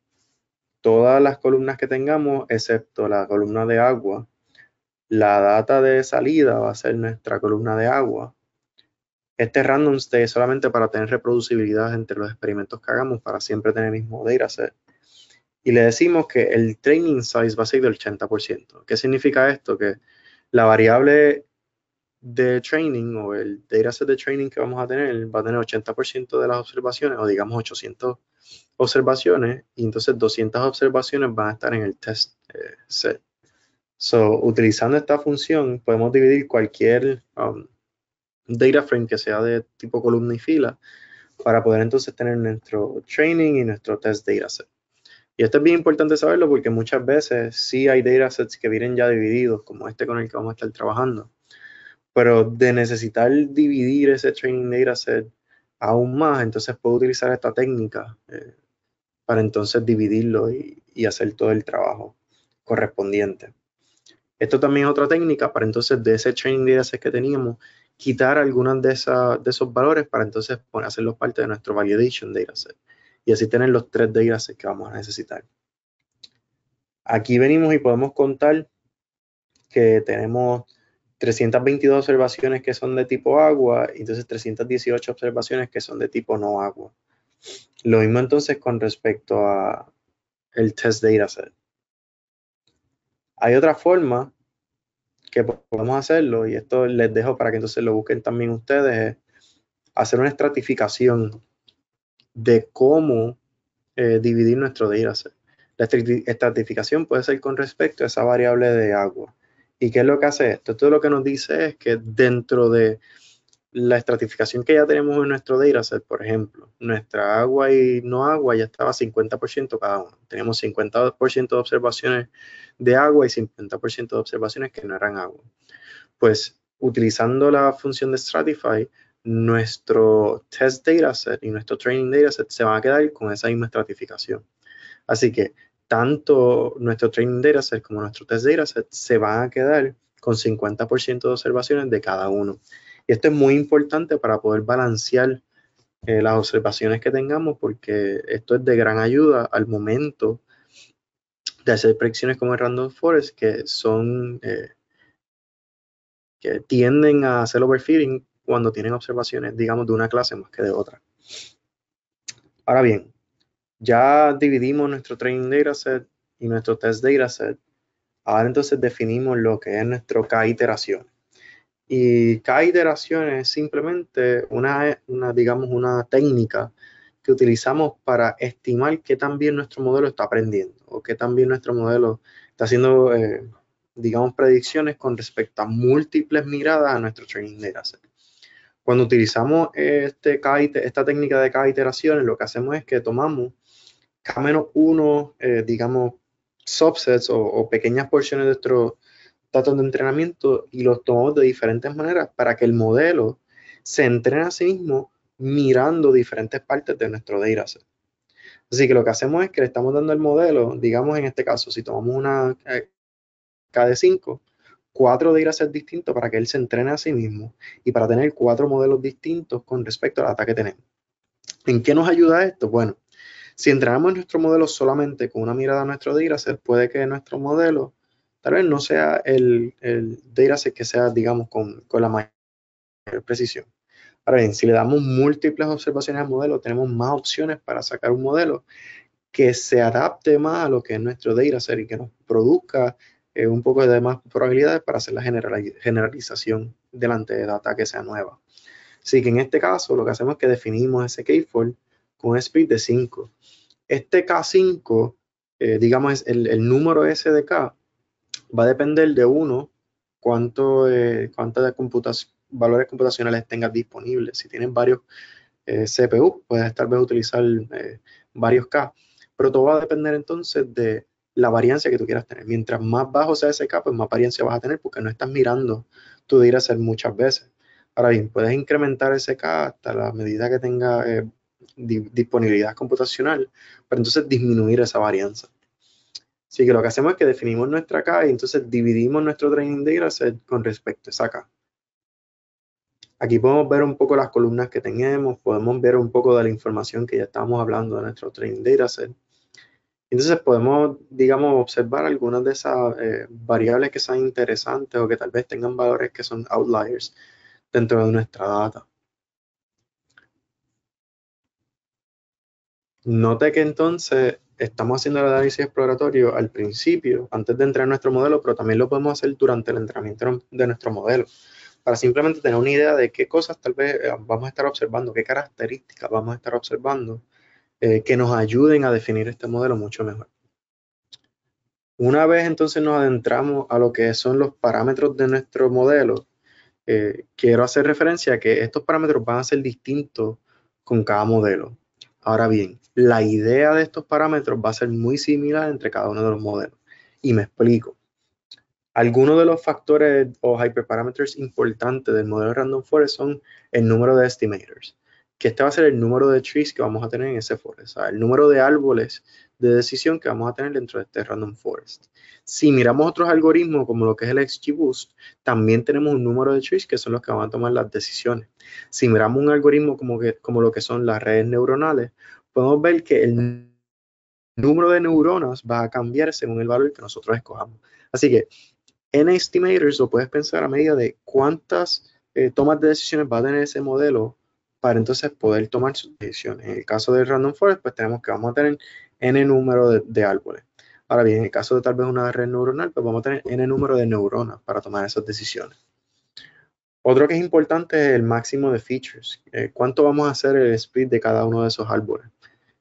todas las columnas que tengamos excepto la columna de agua. La data de salida va a ser nuestra columna de agua. Este random state es solamente para tener reproducibilidad entre los experimentos que hagamos para siempre tener el mismo hacer y le decimos que el training size va a ser del 80%. ¿Qué significa esto? Que la variable de training o el dataset de training que vamos a tener va a tener 80% de las observaciones o digamos 800 observaciones y entonces 200 observaciones van a estar en el test eh, set. So, utilizando esta función podemos dividir cualquier um, data frame que sea de tipo columna y fila para poder entonces tener nuestro training y nuestro test dataset. Y esto es bien importante saberlo porque muchas veces sí hay datasets que vienen ya divididos, como este con el que vamos a estar trabajando. Pero de necesitar dividir ese training dataset aún más, entonces puedo utilizar esta técnica eh, para entonces dividirlo y, hacer todo el trabajo correspondiente. Esto también es otra técnica para entonces de ese training dataset que teníamos, quitar algunos de, de esos valores para entonces hacerlos parte de nuestro validation dataset y así tener los tres datasets que vamos a necesitar. Aquí venimos y podemos contar que tenemos 322 observaciones que son de tipo agua y entonces 318 observaciones que son de tipo no agua. Lo mismo entonces con respecto a el test dataset. Hay otra forma que podemos hacerlo y esto les dejo para que entonces lo busquen también ustedes, hacer una estratificación de cómo eh, dividir nuestro hacer La estratificación puede ser con respecto a esa variable de agua. ¿Y qué es lo que hace esto? Todo lo que nos dice es que dentro de la estratificación que ya tenemos en nuestro dataset, por ejemplo, nuestra agua y no agua ya estaba 50% cada uno. Tenemos 50% de observaciones de agua y 50% de observaciones que no eran agua. Pues utilizando la función de stratify, nuestro test dataset y nuestro training dataset se van a quedar con esa misma estratificación. Así que tanto nuestro training dataset como nuestro test dataset se van a quedar con 50% de observaciones de cada uno. Y esto es muy importante para poder balancear eh, las observaciones que tengamos porque esto es de gran ayuda al momento de hacer predicciones como el Random Forest que son... Eh, que tienden a hacer overfitting cuando tienen observaciones, digamos, de una clase más que de otra. Ahora bien, ya dividimos nuestro training dataset y nuestro test dataset. Ahora entonces definimos lo que es nuestro K iteración. Y K iteración es simplemente una, digamos, una técnica que utilizamos para estimar qué tan bien nuestro modelo está aprendiendo o qué tan bien nuestro modelo está haciendo, eh, digamos, predicciones con respecto a múltiples miradas a nuestro training dataset. Cuando utilizamos este, esta técnica de cada iteración, lo que hacemos es que tomamos k menos uno, eh, digamos, subsets o, pequeñas porciones de nuestro datos de entrenamiento y los tomamos de diferentes maneras para que el modelo se entrene a sí mismo mirando diferentes partes de nuestro dataset. Así que lo que hacemos es que le estamos dando al modelo, digamos en este caso, si tomamos una eh, k de 5 cuatro ser distintos para que él se entrene a sí mismo y para tener cuatro modelos distintos con respecto al ataque que tenemos. ¿En qué nos ayuda esto? Bueno, si entrenamos nuestro modelo solamente con una mirada a nuestro ser, puede que nuestro modelo tal vez no sea el, el ser que sea, digamos, con, la mayor precisión. Ahora bien, si le damos múltiples observaciones al modelo, tenemos más opciones para sacar un modelo que se adapte más a lo que es nuestro ser y que nos produzca eh, un poco de más probabilidades para hacer la generalización delante de data que sea nueva. Así que en este caso lo que hacemos es que definimos ese k fold con un speed de 5. Este K5, eh, digamos, el, número ese de K va a depender de uno cuánto, eh, de valores computacionales tengas disponibles. Si tienes varios CPU, puedes tal vez utilizar varios K, pero todo va a depender entonces de la variancia que tú quieras tener. Mientras más bajo sea ese K, pues más variancia vas a tener porque no estás mirando tu ir a hacer muchas veces. Ahora bien, puedes incrementar ese K hasta la medida que tenga eh, disponibilidad computacional, pero entonces disminuir esa varianza. Así que lo que hacemos es que definimos nuestra K y entonces dividimos nuestro training data set con respecto a esa K. Aquí podemos ver un poco las columnas que tenemos, podemos ver un poco de la información que ya estamos hablando de nuestro training dataset entonces podemos, digamos, observar algunas de esas eh, variables que sean interesantes o que tal vez tengan valores que son outliers dentro de nuestra data. Note que entonces estamos haciendo el análisis exploratorio al principio, antes de entrar en nuestro modelo, pero también lo podemos hacer durante el entrenamiento de nuestro modelo, para simplemente tener una idea de qué cosas tal vez eh, vamos a estar observando, qué características vamos a estar observando eh, que nos ayuden a definir este modelo mucho mejor. Una vez entonces nos adentramos a lo que son los parámetros de nuestro modelo, eh, quiero hacer referencia a que estos parámetros van a ser distintos con cada modelo. Ahora bien, la idea de estos parámetros va a ser muy similar entre cada uno de los modelos. Y me explico. Algunos de los factores o hyperparameters importantes del modelo Random Forest son el número de estimators que este va a ser el número de trees que vamos a tener en ese forest, o sea, el número de árboles de decisión que vamos a tener dentro de este random forest. Si miramos otros algoritmos como lo que es el XGBoost, también tenemos un número de trees que son los que van a tomar las decisiones. Si miramos un algoritmo como, que, como lo que son las redes neuronales, podemos ver que el número de neuronas va a cambiar según el valor que nosotros escojamos. Así que en estimators lo puedes pensar a medida de cuántas eh, tomas de decisiones va a tener ese modelo entonces poder tomar sus decisiones. En el caso del random forest, pues tenemos que vamos a tener n número de, árboles. Ahora bien, en el caso de tal vez una red neuronal, pues vamos a tener n número de neuronas para tomar esas decisiones. Otro que es importante es el máximo de features. Eh, ¿Cuánto vamos a hacer el split de cada uno de esos árboles?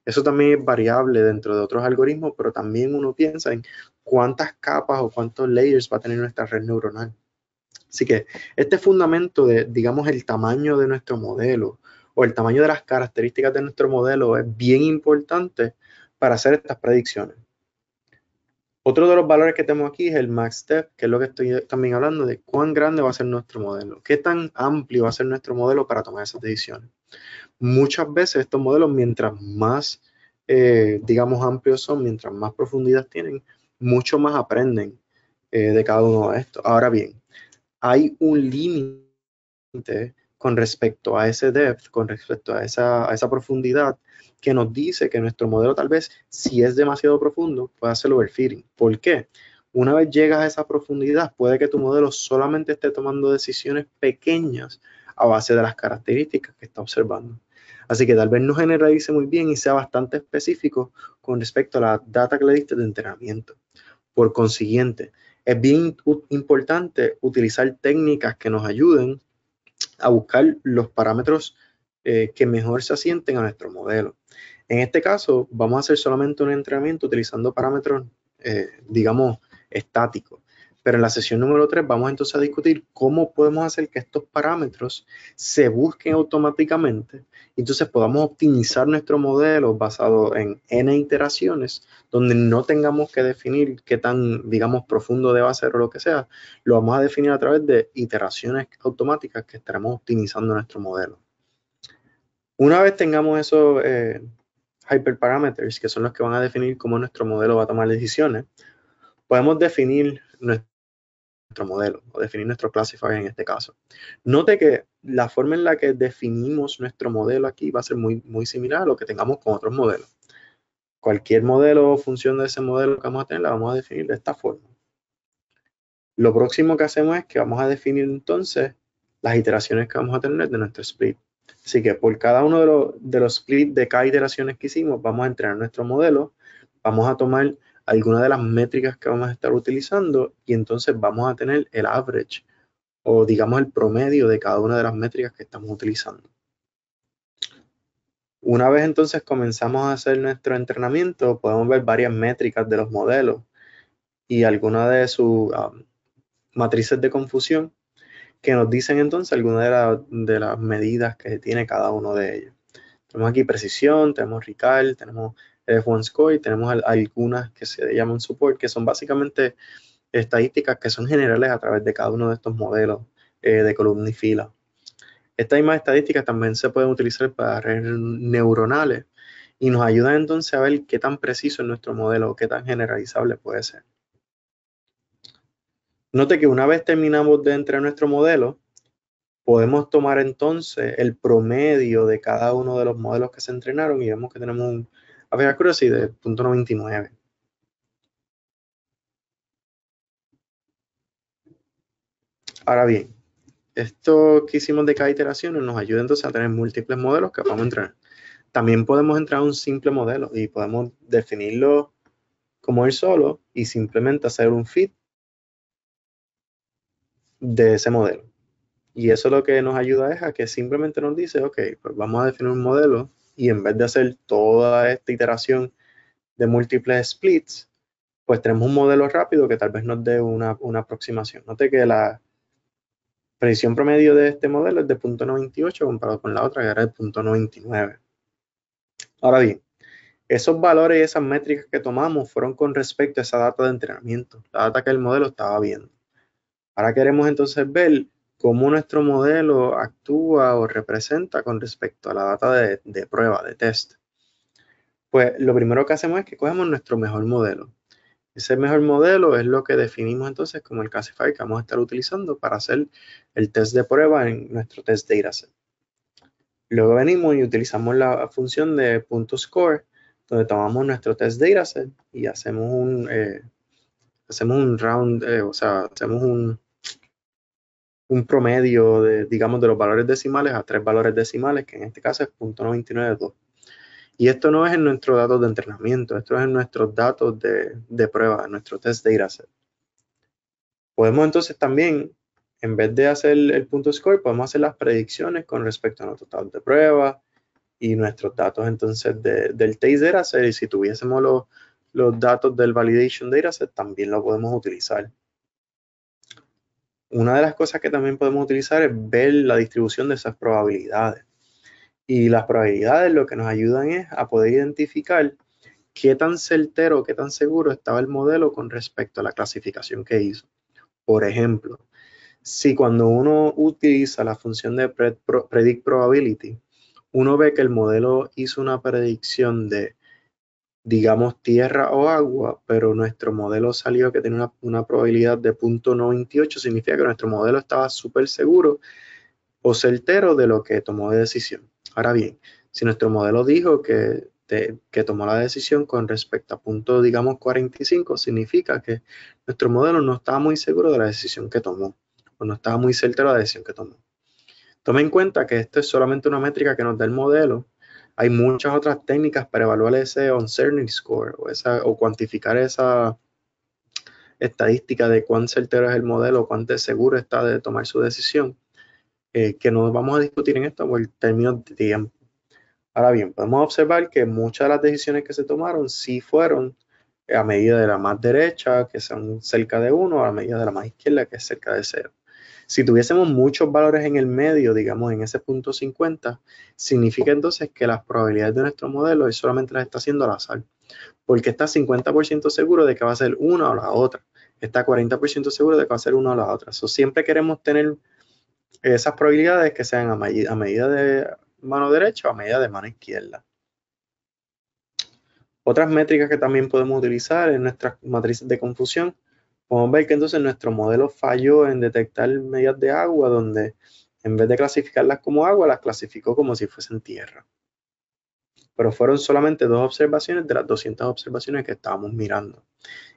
Eso también es variable dentro de otros algoritmos, pero también uno piensa en cuántas capas o cuántos layers va a tener nuestra red neuronal. Así que este fundamento de, digamos, el tamaño de nuestro modelo o el tamaño de las características de nuestro modelo es bien importante para hacer estas predicciones. Otro de los valores que tenemos aquí es el max step, que es lo que estoy también hablando de cuán grande va a ser nuestro modelo, qué tan amplio va a ser nuestro modelo para tomar esas decisiones. Muchas veces estos modelos, mientras más, eh, digamos, amplios son, mientras más profundidad tienen, mucho más aprenden eh, de cada uno de estos. Ahora bien, hay un límite con respecto a ese depth, con respecto a esa, profundidad, que nos dice que nuestro modelo tal vez, si es demasiado profundo, puede hacer overfitting. ¿Por qué? Una vez llegas a esa profundidad, puede que tu modelo solamente esté tomando decisiones pequeñas a base de las características que está observando. Así que tal vez no generalice muy bien y sea bastante específico con respecto a la data que le diste de entrenamiento. Por consiguiente, es bien importante utilizar técnicas que nos ayuden a buscar los parámetros eh, que mejor se asienten a nuestro modelo. En este caso, vamos a hacer solamente un entrenamiento utilizando parámetros, eh, digamos, estáticos. Pero en la sesión número 3 vamos entonces a discutir cómo podemos hacer que estos parámetros se busquen automáticamente. Y entonces podamos optimizar nuestro modelo basado en N iteraciones, donde no tengamos que definir qué tan, digamos, profundo deba ser o lo que sea. Lo vamos a definir a través de iteraciones automáticas que estaremos optimizando nuestro modelo. Una vez tengamos esos eh, hyperparameters, que son los que van a definir cómo nuestro modelo va a tomar decisiones, podemos definir nuestro nuestro modelo o definir nuestro classifier en este caso. Note que la forma en la que definimos nuestro modelo aquí va a ser muy, muy similar a lo que tengamos con otros modelos. Cualquier modelo o función de ese modelo que vamos a tener la vamos a definir de esta forma. Lo próximo que hacemos es que vamos a definir entonces las iteraciones que vamos a tener de nuestro split. Así que por cada uno de los, de splits de cada iteraciones que hicimos, vamos a entrenar nuestro modelo, vamos a tomar alguna de las métricas que vamos a estar utilizando y entonces vamos a tener el average o digamos el promedio de cada una de las métricas que estamos utilizando. Una vez entonces comenzamos a hacer nuestro entrenamiento, podemos ver varias métricas de los modelos y algunas de sus um, matrices de confusión que nos dicen entonces alguna de, las medidas que tiene cada uno de ellos. Tenemos aquí precisión, tenemos recall tenemos eh, Juan y tenemos algunas que se llaman support, que son básicamente estadísticas que son generales a través de cada uno de estos modelos eh, de columna y fila. Estas mismas estadísticas también se pueden utilizar para redes neuronales y nos ayudan entonces a ver qué tan preciso es nuestro modelo, qué tan generalizable puede ser. Note que una vez terminamos de entrenar nuestro modelo, podemos tomar entonces el promedio de cada uno de los modelos que se entrenaron y vemos que tenemos un a ver, de .99 Ahora bien, esto que hicimos de cada iteración nos ayuda entonces a tener múltiples modelos que podemos entrar. También podemos entrar a un simple modelo y podemos definirlo como el solo y simplemente hacer un fit de ese modelo. Y eso lo que nos ayuda es a que simplemente nos dice, ok, pues vamos a definir un modelo y en vez de hacer toda esta iteración de múltiples splits, pues tenemos un modelo rápido que tal vez nos dé una, aproximación. Note que la precisión promedio de este modelo es de 0.98 comparado con la otra que era de 0.99. Ahora bien, esos valores y esas métricas que tomamos fueron con respecto a esa data de entrenamiento, la data que el modelo estaba viendo. Ahora queremos entonces ver cómo nuestro modelo actúa o representa con respecto a la data de, prueba, de test. Pues lo primero que hacemos es que cogemos nuestro mejor modelo. Ese mejor modelo es lo que definimos entonces como el classifier que vamos a estar utilizando para hacer el test de prueba en nuestro test dataset. Luego venimos y utilizamos la función de punto .score, donde tomamos nuestro test dataset y hacemos un, eh, hacemos un round, eh, o sea, hacemos un, un promedio de, digamos, de los valores decimales a tres valores decimales, que en este caso es 0.992. Y esto no es en nuestros datos de entrenamiento, esto es en nuestros datos de, prueba, en nuestro test dataset. Podemos entonces también, en vez de hacer el punto score, podemos hacer las predicciones con respecto a nuestro total de prueba y nuestros datos entonces del test dataset. Y si tuviésemos los, los datos del validation dataset, también lo podemos utilizar una de las cosas que también podemos utilizar es ver la distribución de esas probabilidades. Y las probabilidades lo que nos ayudan es a poder identificar qué tan certero, qué tan seguro estaba el modelo con respecto a la clasificación que hizo. Por ejemplo, si cuando uno utiliza la función de predict probability, uno ve que el modelo hizo una predicción de digamos tierra o agua, pero nuestro modelo salió que tiene una, probabilidad de 0.98, significa que nuestro modelo estaba súper seguro o certero de lo que tomó de decisión. Ahora bien, si nuestro modelo dijo que, que tomó la decisión con respecto a punto, digamos, 45, significa que nuestro modelo no estaba muy seguro de la decisión que tomó, o no estaba muy certero de la decisión que tomó. Tome en cuenta que esto es solamente una métrica que nos da el modelo, hay muchas otras técnicas para evaluar ese uncertainty score o, cuantificar esa estadística de cuán certero es el modelo, cuán seguro está de tomar su decisión, eh, que no vamos a discutir en esto por términos de tiempo. Ahora bien, podemos observar que muchas de las decisiones que se tomaron sí fueron a medida de la más derecha, que son cerca de 1, a medida de la más izquierda, que es cerca de 0. Si tuviésemos muchos valores en el medio, digamos en ese punto 50, significa entonces que las probabilidades de nuestro modelo es solamente las está haciendo al azar, porque está 50% seguro de que va a ser una o la otra, está 40% seguro de que va a ser una o la otra. siempre queremos tener esas probabilidades que sean a, medida, a medida de mano derecha o a medida de mano izquierda. Otras métricas que también podemos utilizar en nuestras matrices de confusión podemos ver que entonces nuestro modelo falló en detectar medidas de agua donde en vez de clasificarlas como agua, las clasificó como si fuesen tierra. Pero fueron solamente dos observaciones de las 200 observaciones que estábamos mirando.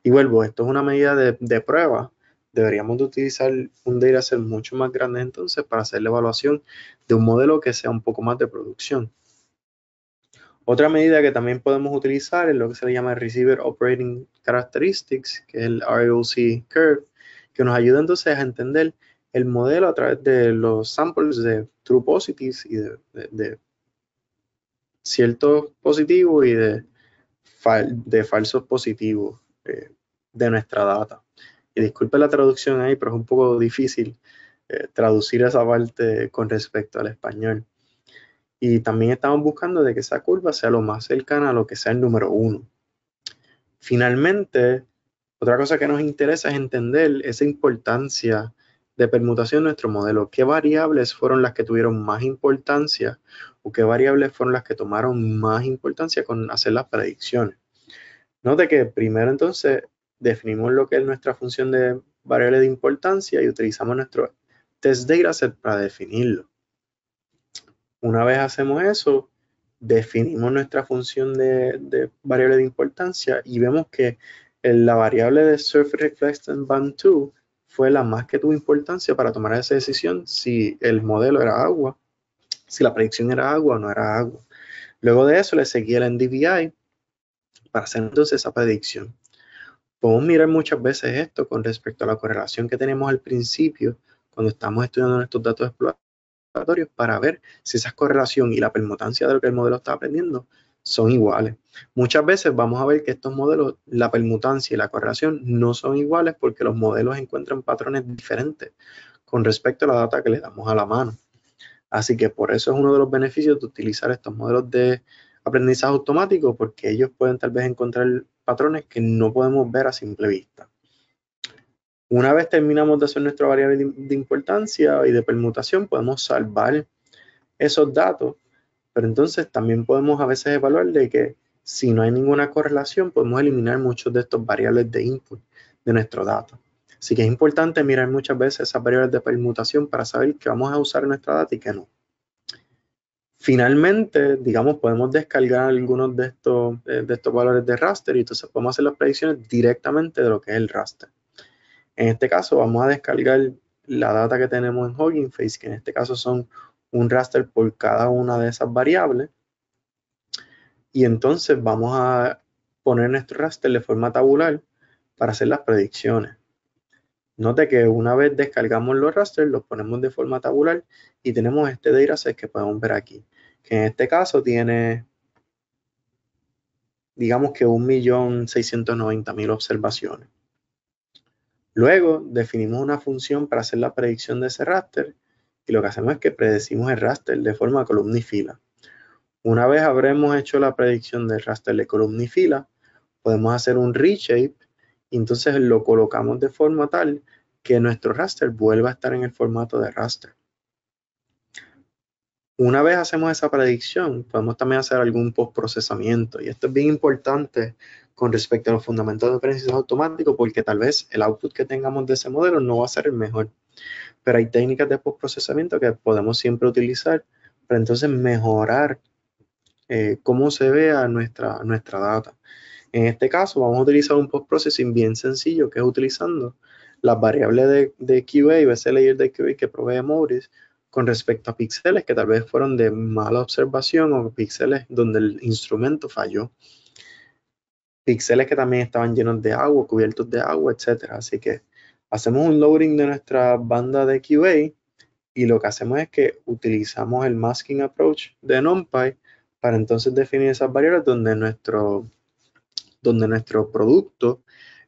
Y vuelvo, esto es una medida de, prueba. Deberíamos de utilizar un dataset mucho más grande entonces para hacer la evaluación de un modelo que sea un poco más de producción. Otra medida que también podemos utilizar es lo que se le llama Receiver Operating Characteristics, que es el ROC Curve, que nos ayuda entonces a entender el modelo a través de los samples de true positives y de, ciertos positivos y de, falsos positivos eh, de nuestra data. Y disculpe la traducción ahí, pero es un poco difícil eh, traducir esa parte con respecto al español. Y también estamos buscando de que esa curva sea lo más cercana a lo que sea el número 1. Finalmente, otra cosa que nos interesa es entender esa importancia de permutación de nuestro modelo. ¿Qué variables fueron las que tuvieron más importancia o qué variables fueron las que tomaron más importancia con hacer las predicciones? Note que primero entonces definimos lo que es nuestra función de variables de importancia y utilizamos nuestro test dataset para definirlo. Una vez hacemos eso, definimos nuestra función de, variable de importancia y vemos que la variable de Surface reflection Band 2 fue la más que tuvo importancia para tomar esa decisión si el modelo era agua, si la predicción era agua o no era agua. Luego de eso le seguía el NDVI para hacer entonces esa predicción. Podemos mirar muchas veces esto con respecto a la correlación que tenemos al principio cuando estamos estudiando nuestros datos explorados para ver si esa correlación y la permutancia de lo que el modelo está aprendiendo son iguales. Muchas veces vamos a ver que estos modelos, la permutancia y la correlación no son iguales porque los modelos encuentran patrones diferentes con respecto a la data que le damos a la mano. Así que por eso es uno de los beneficios de utilizar estos modelos de aprendizaje automático porque ellos pueden tal vez encontrar patrones que no podemos ver a simple vista. Una vez terminamos de hacer nuestra variable de importancia y de permutación, podemos salvar esos datos, pero entonces también podemos a veces evaluar de que si no hay ninguna correlación, podemos eliminar muchos de estos variables de input de nuestro dato. Así que es importante mirar muchas veces esas variables de permutación para saber qué vamos a usar en nuestra data y qué no. Finalmente, digamos, podemos descargar algunos de estos, eh, de estos valores de raster y entonces podemos hacer las predicciones directamente de lo que es el raster. En este caso vamos a descargar la data que tenemos en Hugging Face, que en este caso son un raster por cada una de esas variables. Y entonces vamos a poner nuestro raster de forma tabular para hacer las predicciones. Note que una vez descargamos los rasters, los ponemos de forma tabular y tenemos este dataset que podemos ver aquí, que en este caso tiene, digamos que 1.690.000 observaciones. Luego definimos una función para hacer la predicción de ese raster y lo que hacemos es que predecimos el raster de forma columna y fila. Una vez habremos hecho la predicción del raster de columna y fila, podemos hacer un reshape y entonces lo colocamos de forma tal que nuestro raster vuelva a estar en el formato de raster. Una vez hacemos esa predicción, podemos también hacer algún postprocesamiento y esto es bien importante con respecto a los fundamentos de aprendizaje automáticos, porque tal vez el output que tengamos de ese modelo no va a ser el mejor. Pero hay técnicas de postprocesamiento que podemos siempre utilizar para entonces mejorar eh, cómo se vea nuestra, nuestra data. En este caso, vamos a utilizar un post-processing bien sencillo, que es utilizando las variables de, de QA, ese layer de QA que provee Morris, con respecto a píxeles que tal vez fueron de mala observación o píxeles donde el instrumento falló píxeles que también estaban llenos de agua, cubiertos de agua, etc. Así que hacemos un loading de nuestra banda de QA y lo que hacemos es que utilizamos el masking approach de NumPy para entonces definir esas variables donde nuestro, donde nuestro producto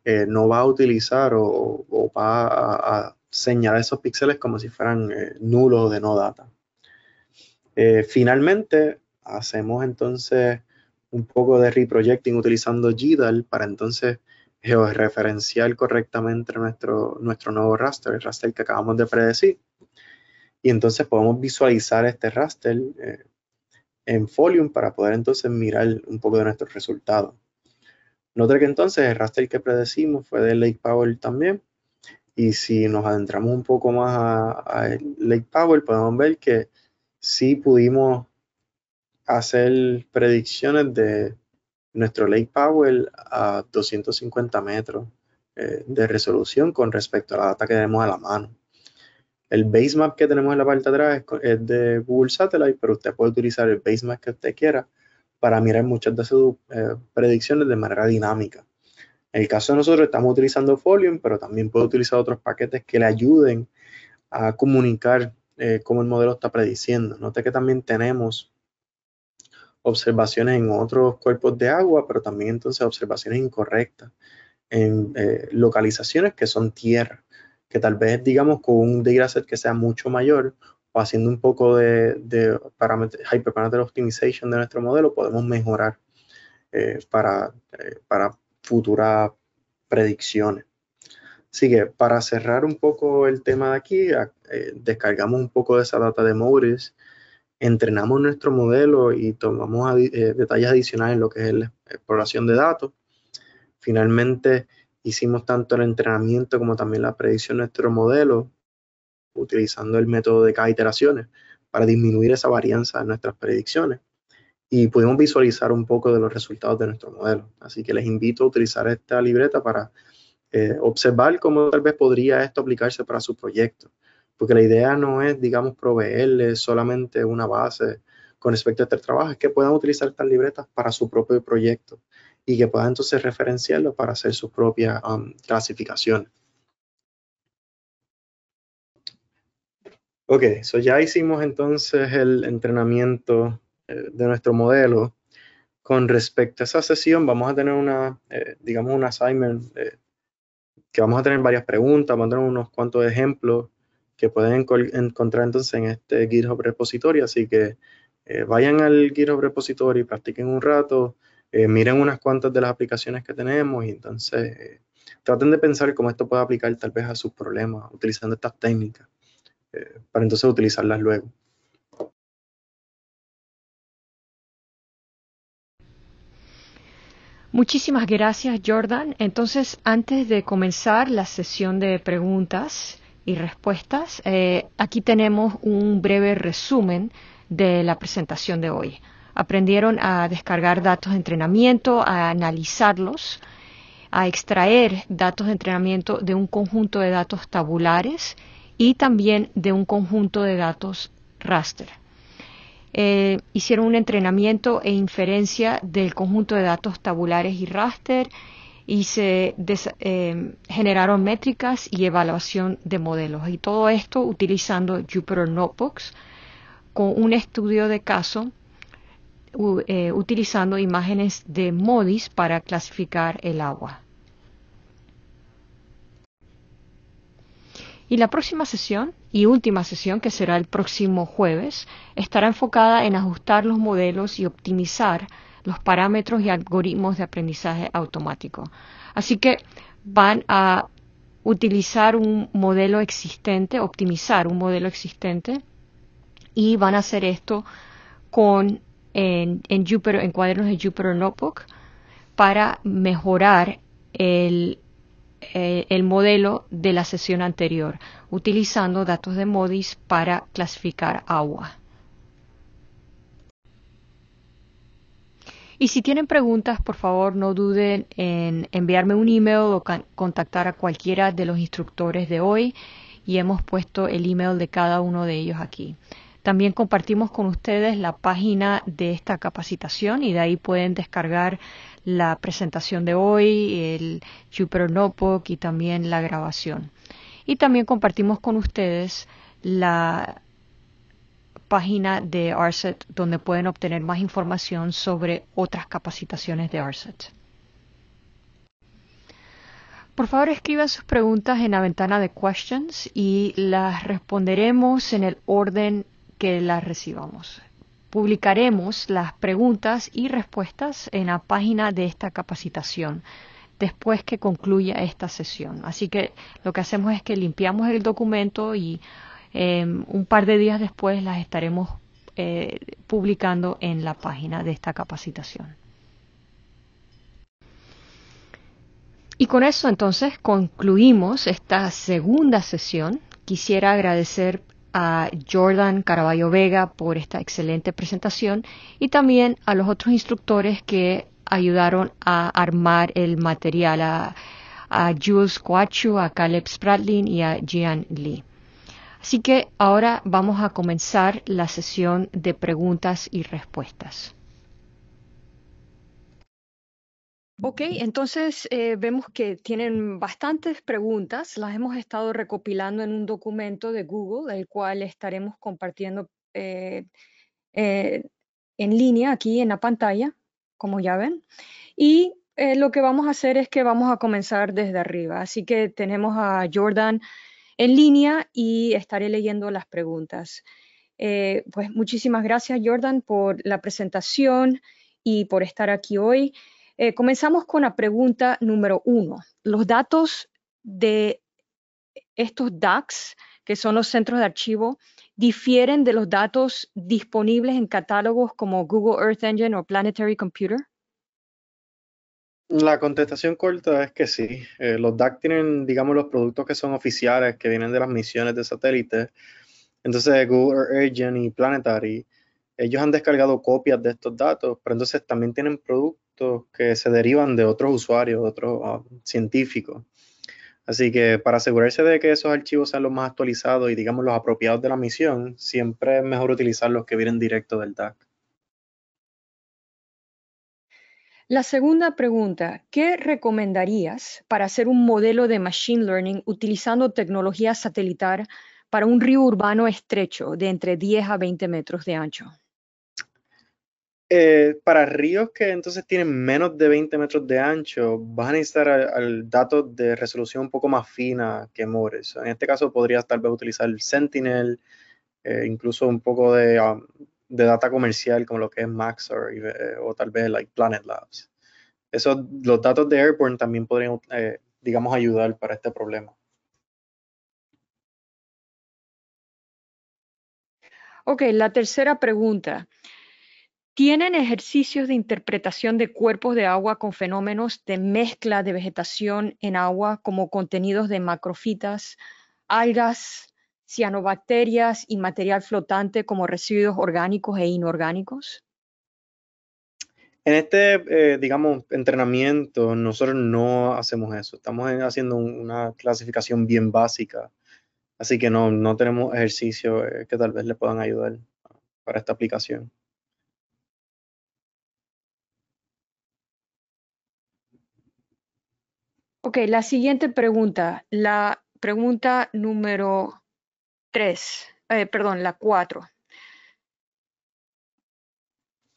eh, no va a utilizar o, va a, señalar esos píxeles como si fueran eh, nulos de no data. Eh, finalmente, hacemos entonces un poco de reprojecting utilizando GDAL para entonces georreferenciar correctamente nuestro, nuestro nuevo raster, el raster que acabamos de predecir. Y entonces podemos visualizar este raster eh, en Folium para poder entonces mirar un poco de nuestros resultados. Nota que entonces el raster que predecimos fue de Lake Powell también. Y si nos adentramos un poco más a, a Lake Powell, podemos ver que sí pudimos hacer predicciones de nuestro Lake Powell a 250 metros eh, de resolución con respecto a la data que tenemos a la mano. El base map que tenemos en la parte de atrás es, de Google Satellite, pero usted puede utilizar el base map que usted quiera para mirar muchas de sus eh, predicciones de manera dinámica. En el caso de nosotros estamos utilizando Folium, pero también puede utilizar otros paquetes que le ayuden a comunicar eh, cómo el modelo está prediciendo. Note que también tenemos observaciones en otros cuerpos de agua, pero también entonces observaciones incorrectas en eh, localizaciones que son tierra, que tal vez digamos con un dataset que sea mucho mayor o haciendo un poco de, de hyperparameter optimization de nuestro modelo podemos mejorar eh, para, eh, para futuras predicciones. Así que para cerrar un poco el tema de aquí, descargamos un poco de esa data de Mouris entrenamos nuestro modelo y tomamos eh, detalles adicionales en lo que es la exploración de datos. Finalmente, hicimos tanto el entrenamiento como también la predicción de nuestro modelo utilizando el método de cada iteraciones para disminuir esa varianza de nuestras predicciones y pudimos visualizar un poco de los resultados de nuestro modelo. Así que les invito a utilizar esta libreta para eh, observar cómo tal vez podría esto aplicarse para su proyecto porque la idea no es, digamos, proveerle solamente una base con respecto a este trabajo, es que puedan utilizar estas libretas para su propio proyecto y que puedan entonces referenciarlo para hacer sus propias clasificación. Um, clasificaciones. Ok, so ya hicimos entonces el entrenamiento eh, de nuestro modelo. Con respecto a esa sesión, vamos a tener una, eh, digamos, un assignment eh, que vamos a tener varias preguntas, vamos a tener unos cuantos ejemplos que pueden encontrar entonces en este GitHub repository. Así que eh, vayan al GitHub repository, practiquen un rato, eh, miren unas cuantas de las aplicaciones que tenemos y entonces eh, traten de pensar cómo esto puede aplicar tal vez a sus problemas utilizando estas técnicas para entonces utilizarlas luego. Muchísimas gracias, Jordan. Entonces, antes de comenzar la sesión de preguntas, y respuestas. Eh, aquí tenemos un breve resumen de la presentación de hoy. Aprendieron a descargar datos de entrenamiento, a analizarlos, a extraer datos de entrenamiento de un conjunto de datos tabulares y también de un conjunto de datos raster. Eh, hicieron un entrenamiento e inferencia del conjunto de datos tabulares y raster y se eh, generaron métricas y evaluación de modelos. Y todo esto utilizando Jupyter Notebooks con un estudio de caso eh, utilizando imágenes de MODIS para clasificar el agua. Y la próxima sesión y última sesión, que será el próximo jueves, estará enfocada en ajustar los modelos y optimizar los parámetros y algoritmos de aprendizaje automático. Así que van a utilizar un modelo existente, optimizar un modelo existente y van a hacer esto con en, en cuadernos de Jupyter Notebook para mejorar eh, el, modelo de la sesión anterior, utilizando datos de MODIS para clasificar agua. Y si tienen preguntas, por favor, no duden en enviarme un email o contactar a cualquiera de los instructores de hoy y hemos puesto el email de cada uno de ellos aquí. También compartimos con ustedes la página de esta capacitación y de ahí pueden descargar la presentación de hoy, el Jupyter Notebook y también la grabación. Y también compartimos con ustedes la página de ARSET donde pueden obtener más información sobre otras capacitaciones de ARSET. Por favor, escriban sus preguntas en la ventana de questions y las responderemos en el orden que las recibamos. Publicaremos las preguntas y respuestas en la página de esta capacitación después que concluya esta sesión. Así que lo que hacemos es que limpiamos el documento y Em, un par de días después las estaremos eh, publicando en la página de esta capacitación. Y con eso entonces concluimos esta segunda sesión. Quisiera agradecer a Jordan Caraballo Vega por esta excelente presentación y también a los otros instructores que ayudaron a armar el material, a, Jules Coachu, a Caleb Spratlin y a Jian Lee. Así que ahora vamos a comenzar la sesión de preguntas y respuestas. Ok, entonces eh, vemos que tienen bastantes preguntas. Las hemos estado recopilando en un documento de Google, el cual estaremos compartiendo eh, eh, en línea aquí en la pantalla, como ya ven. Y lo que vamos a hacer es que vamos a comenzar desde arriba. Así que tenemos a Jordan en línea y estaré leyendo las preguntas. Eh, pues muchísimas gracias Jordan por la presentación y por estar aquí hoy. Eh, comenzamos con la pregunta número uno. Los datos de estos DACs, que son los centros de archivo, difieren de los datos disponibles en catálogos como Google Earth Engine o Planetary Computer? La contestación corta es que sí. Eh, los DAC tienen, digamos, los productos que son oficiales, que vienen de las misiones de satélites. Entonces, Google Agent y Planetary, ellos han descargado copias de estos datos, pero entonces también tienen productos que se derivan de otros usuarios, de otros ah, científicos. Así que para asegurarse de que esos archivos sean los más actualizados y digamos los apropiados de la misión, siempre es mejor utilizar los que vienen directo del DAC. La segunda pregunta, ¿qué recomendarías para hacer un modelo de Machine Learning utilizando tecnología satelital para un río urbano estrecho de entre 10 a 20 metros de ancho? Eh, para ríos que entonces tienen menos de 20 metros de ancho, vas a necesitar al, dato de resolución un poco más fina que Mores. En este caso podrías tal vez utilizar el Sentinel, eh, incluso un poco de um, de data comercial como lo que es Max, eh, o tal vez like Planet Labs. Eso, los datos de Airborne también podrían, eh, digamos, ayudar para este problema. Ok, la tercera pregunta. ¿Tienen ejercicios de interpretación de cuerpos de agua con fenómenos de mezcla de vegetación en agua como contenidos de macrofitas, algas, cianobacterias y material flotante como residuos orgánicos e inorgánicos? En este, eh, digamos, entrenamiento, nosotros no hacemos eso. Estamos haciendo una clasificación bien básica. Así que no, tenemos ejercicio eh, que tal vez le puedan ayudar para esta aplicación. Ok, la siguiente pregunta, la pregunta número 3, eh, perdón, la 4.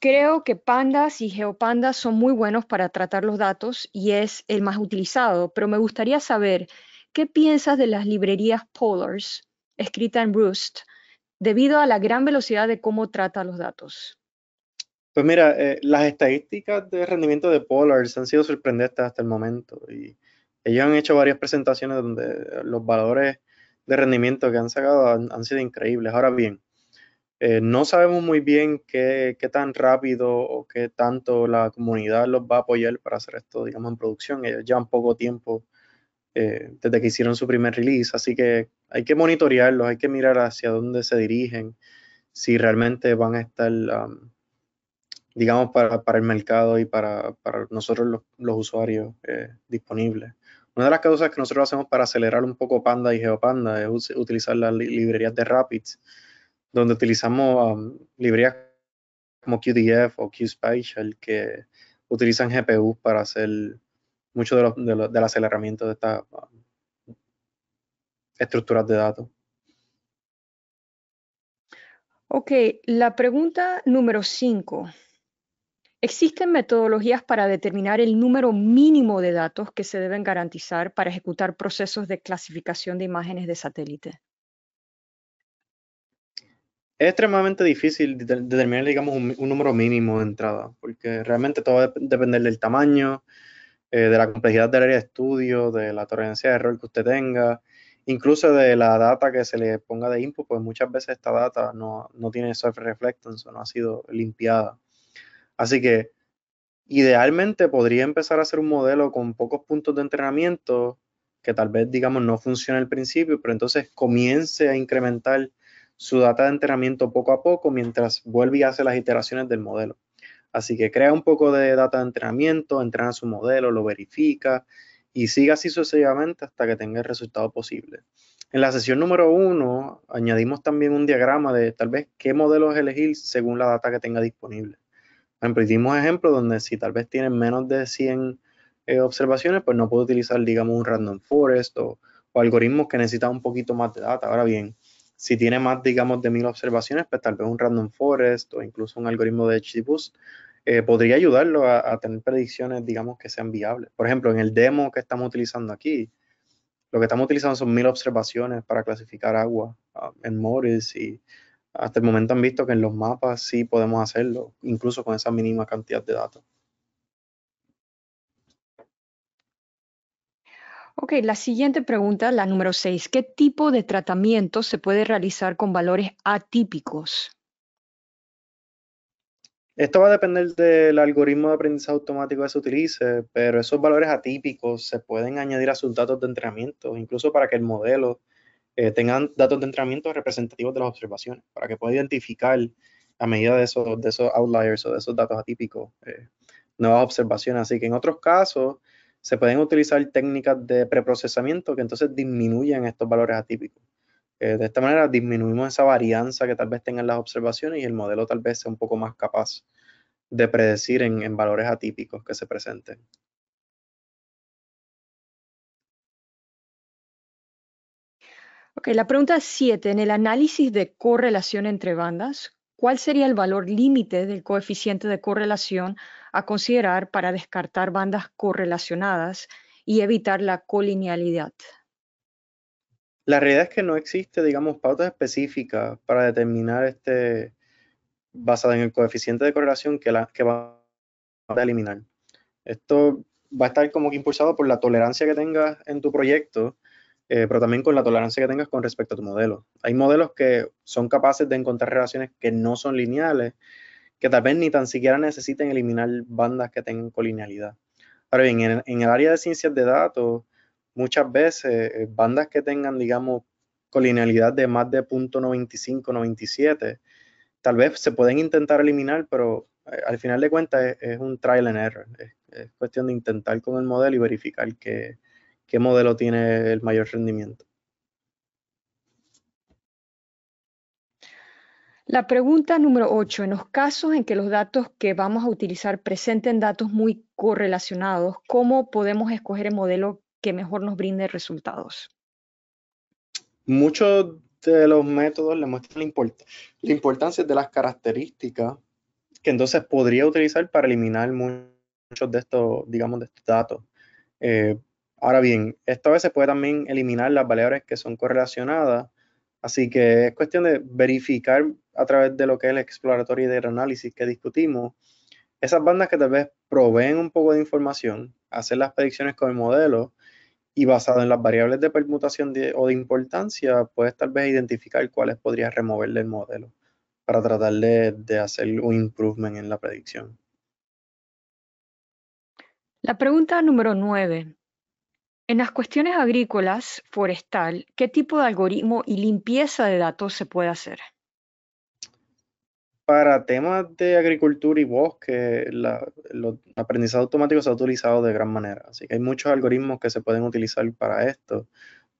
Creo que Pandas y GeoPandas son muy buenos para tratar los datos y es el más utilizado, pero me gustaría saber qué piensas de las librerías Polars, escrita en Roost, debido a la gran velocidad de cómo trata los datos. Pues mira, eh, las estadísticas de rendimiento de Polars han sido sorprendentes hasta el momento y ellos han hecho varias presentaciones donde los valores de rendimiento que han sacado han, sido increíbles. Ahora bien, eh, no sabemos muy bien qué, tan rápido o qué tanto la comunidad los va a apoyar para hacer esto, digamos, en producción. Ellos llevan poco tiempo eh, desde que hicieron su primer release, así que hay que monitorearlos, hay que mirar hacia dónde se dirigen, si realmente van a estar, um, digamos, para, el mercado y para, nosotros los, usuarios eh, disponibles una de las causas que nosotros hacemos para acelerar un poco Panda y GeoPanda es utilizar las librerías de Rapids, donde utilizamos um, librerías como QDF o QSpatial que utilizan GPU para hacer mucho de de del aceleramiento de estas um, estructuras de datos. Ok, la pregunta número 5. Existen metodologías para determinar el número mínimo de datos que se deben garantizar para ejecutar procesos de clasificación de imágenes de satélite. Es extremadamente difícil determinar, digamos, un, número mínimo de entrada, porque realmente todo va a depender del tamaño, eh, de la complejidad del área de estudio, de la tolerancia de error que usted tenga, incluso de la data que se le ponga de input, pues muchas veces esta data no, no tiene self-reflectance no ha sido limpiada. Así que idealmente podría empezar a hacer un modelo con pocos puntos de entrenamiento que tal vez, digamos, no funcione al principio, pero entonces comience a incrementar su data de entrenamiento poco a poco mientras vuelve y hace las iteraciones del modelo. Así que crea un poco de data de entrenamiento, entrena su modelo, lo verifica y siga así sucesivamente hasta que tenga el resultado posible. En la sesión número uno, añadimos también un diagrama de tal vez qué modelos elegir según la data que tenga disponible. Por ejemplo, hicimos ejemplos donde si tal vez tienen menos de 100 eh, observaciones, pues no puedo utilizar, digamos, un random forest o, algoritmos que necesitan un poquito más de data. Ahora bien, si tiene más, digamos, de 1000 observaciones, pues tal vez un random forest o incluso un algoritmo de HDBoost eh, podría ayudarlo a, tener predicciones, digamos, que sean viables. Por ejemplo, en el demo que estamos utilizando aquí, lo que estamos utilizando son 1000 observaciones para clasificar agua ah, en Morris y hasta el momento han visto que en los mapas sí podemos hacerlo, incluso con esa mínima cantidad de datos. Ok, la siguiente pregunta, la número 6. ¿Qué tipo de tratamiento se puede realizar con valores atípicos? Esto va a depender del algoritmo de aprendizaje automático que se utilice, pero esos valores atípicos se pueden añadir a sus datos de entrenamiento, incluso para que el modelo eh, tengan datos de entrenamiento representativos de las observaciones, para que pueda identificar a medida de esos, de esos outliers o de esos datos atípicos eh, nuevas observaciones. Así que en otros casos se pueden utilizar técnicas de preprocesamiento que entonces disminuyen estos valores atípicos. Eh, de esta manera disminuimos esa varianza que tal vez tengan las observaciones y el modelo tal vez sea un poco más capaz de predecir en valores atípicos que se presenten. Ok, la pregunta 7. En el análisis de correlación entre bandas, ¿cuál sería el valor límite del coeficiente de correlación a considerar para descartar bandas correlacionadas y evitar la colinealidad? La realidad es que no existe, digamos, pautas específicas para determinar este, basada en el coeficiente de correlación que, la, que va a eliminar. Esto va a estar como que impulsado por la tolerancia que tengas en tu proyecto eh, pero también con la tolerancia que tengas con respecto a tu modelo. Hay modelos que son capaces de encontrar relaciones que no son lineales, que tal vez ni tan siquiera necesiten eliminar bandas que tengan colinealidad. Ahora bien, en, el área de ciencias de datos, muchas veces eh, bandas que tengan, digamos, colinealidad de más de 0.95, 97, tal vez se pueden intentar eliminar, pero eh, al final de cuentas es, un trial and error. es cuestión de intentar con el modelo y verificar que, qué modelo tiene el mayor rendimiento. La pregunta número 8. En los casos en que los datos que vamos a utilizar presenten datos muy correlacionados, ¿cómo podemos escoger el modelo que mejor nos brinde resultados? Muchos de los métodos le muestran la, importancia de las características que entonces podría utilizar para eliminar muchos de estos, digamos, de estos datos. Eh, Ahora bien, esta vez se puede también eliminar las variables que son correlacionadas, así que es cuestión de verificar a través de lo que es el exploratorio de análisis que discutimos, esas bandas que tal vez proveen un poco de información, hacer las predicciones con el modelo y basado en las variables de permutación o de importancia, puedes tal vez identificar cuáles podrías remover del modelo para tratar de, de hacer un improvement en la predicción. La pregunta número 9. En las cuestiones agrícolas, forestal, ¿qué tipo de algoritmo y limpieza de datos se puede hacer? Para temas de agricultura y bosque, el aprendizaje automático se ha utilizado de gran manera. Así que hay muchos algoritmos que se pueden utilizar para esto.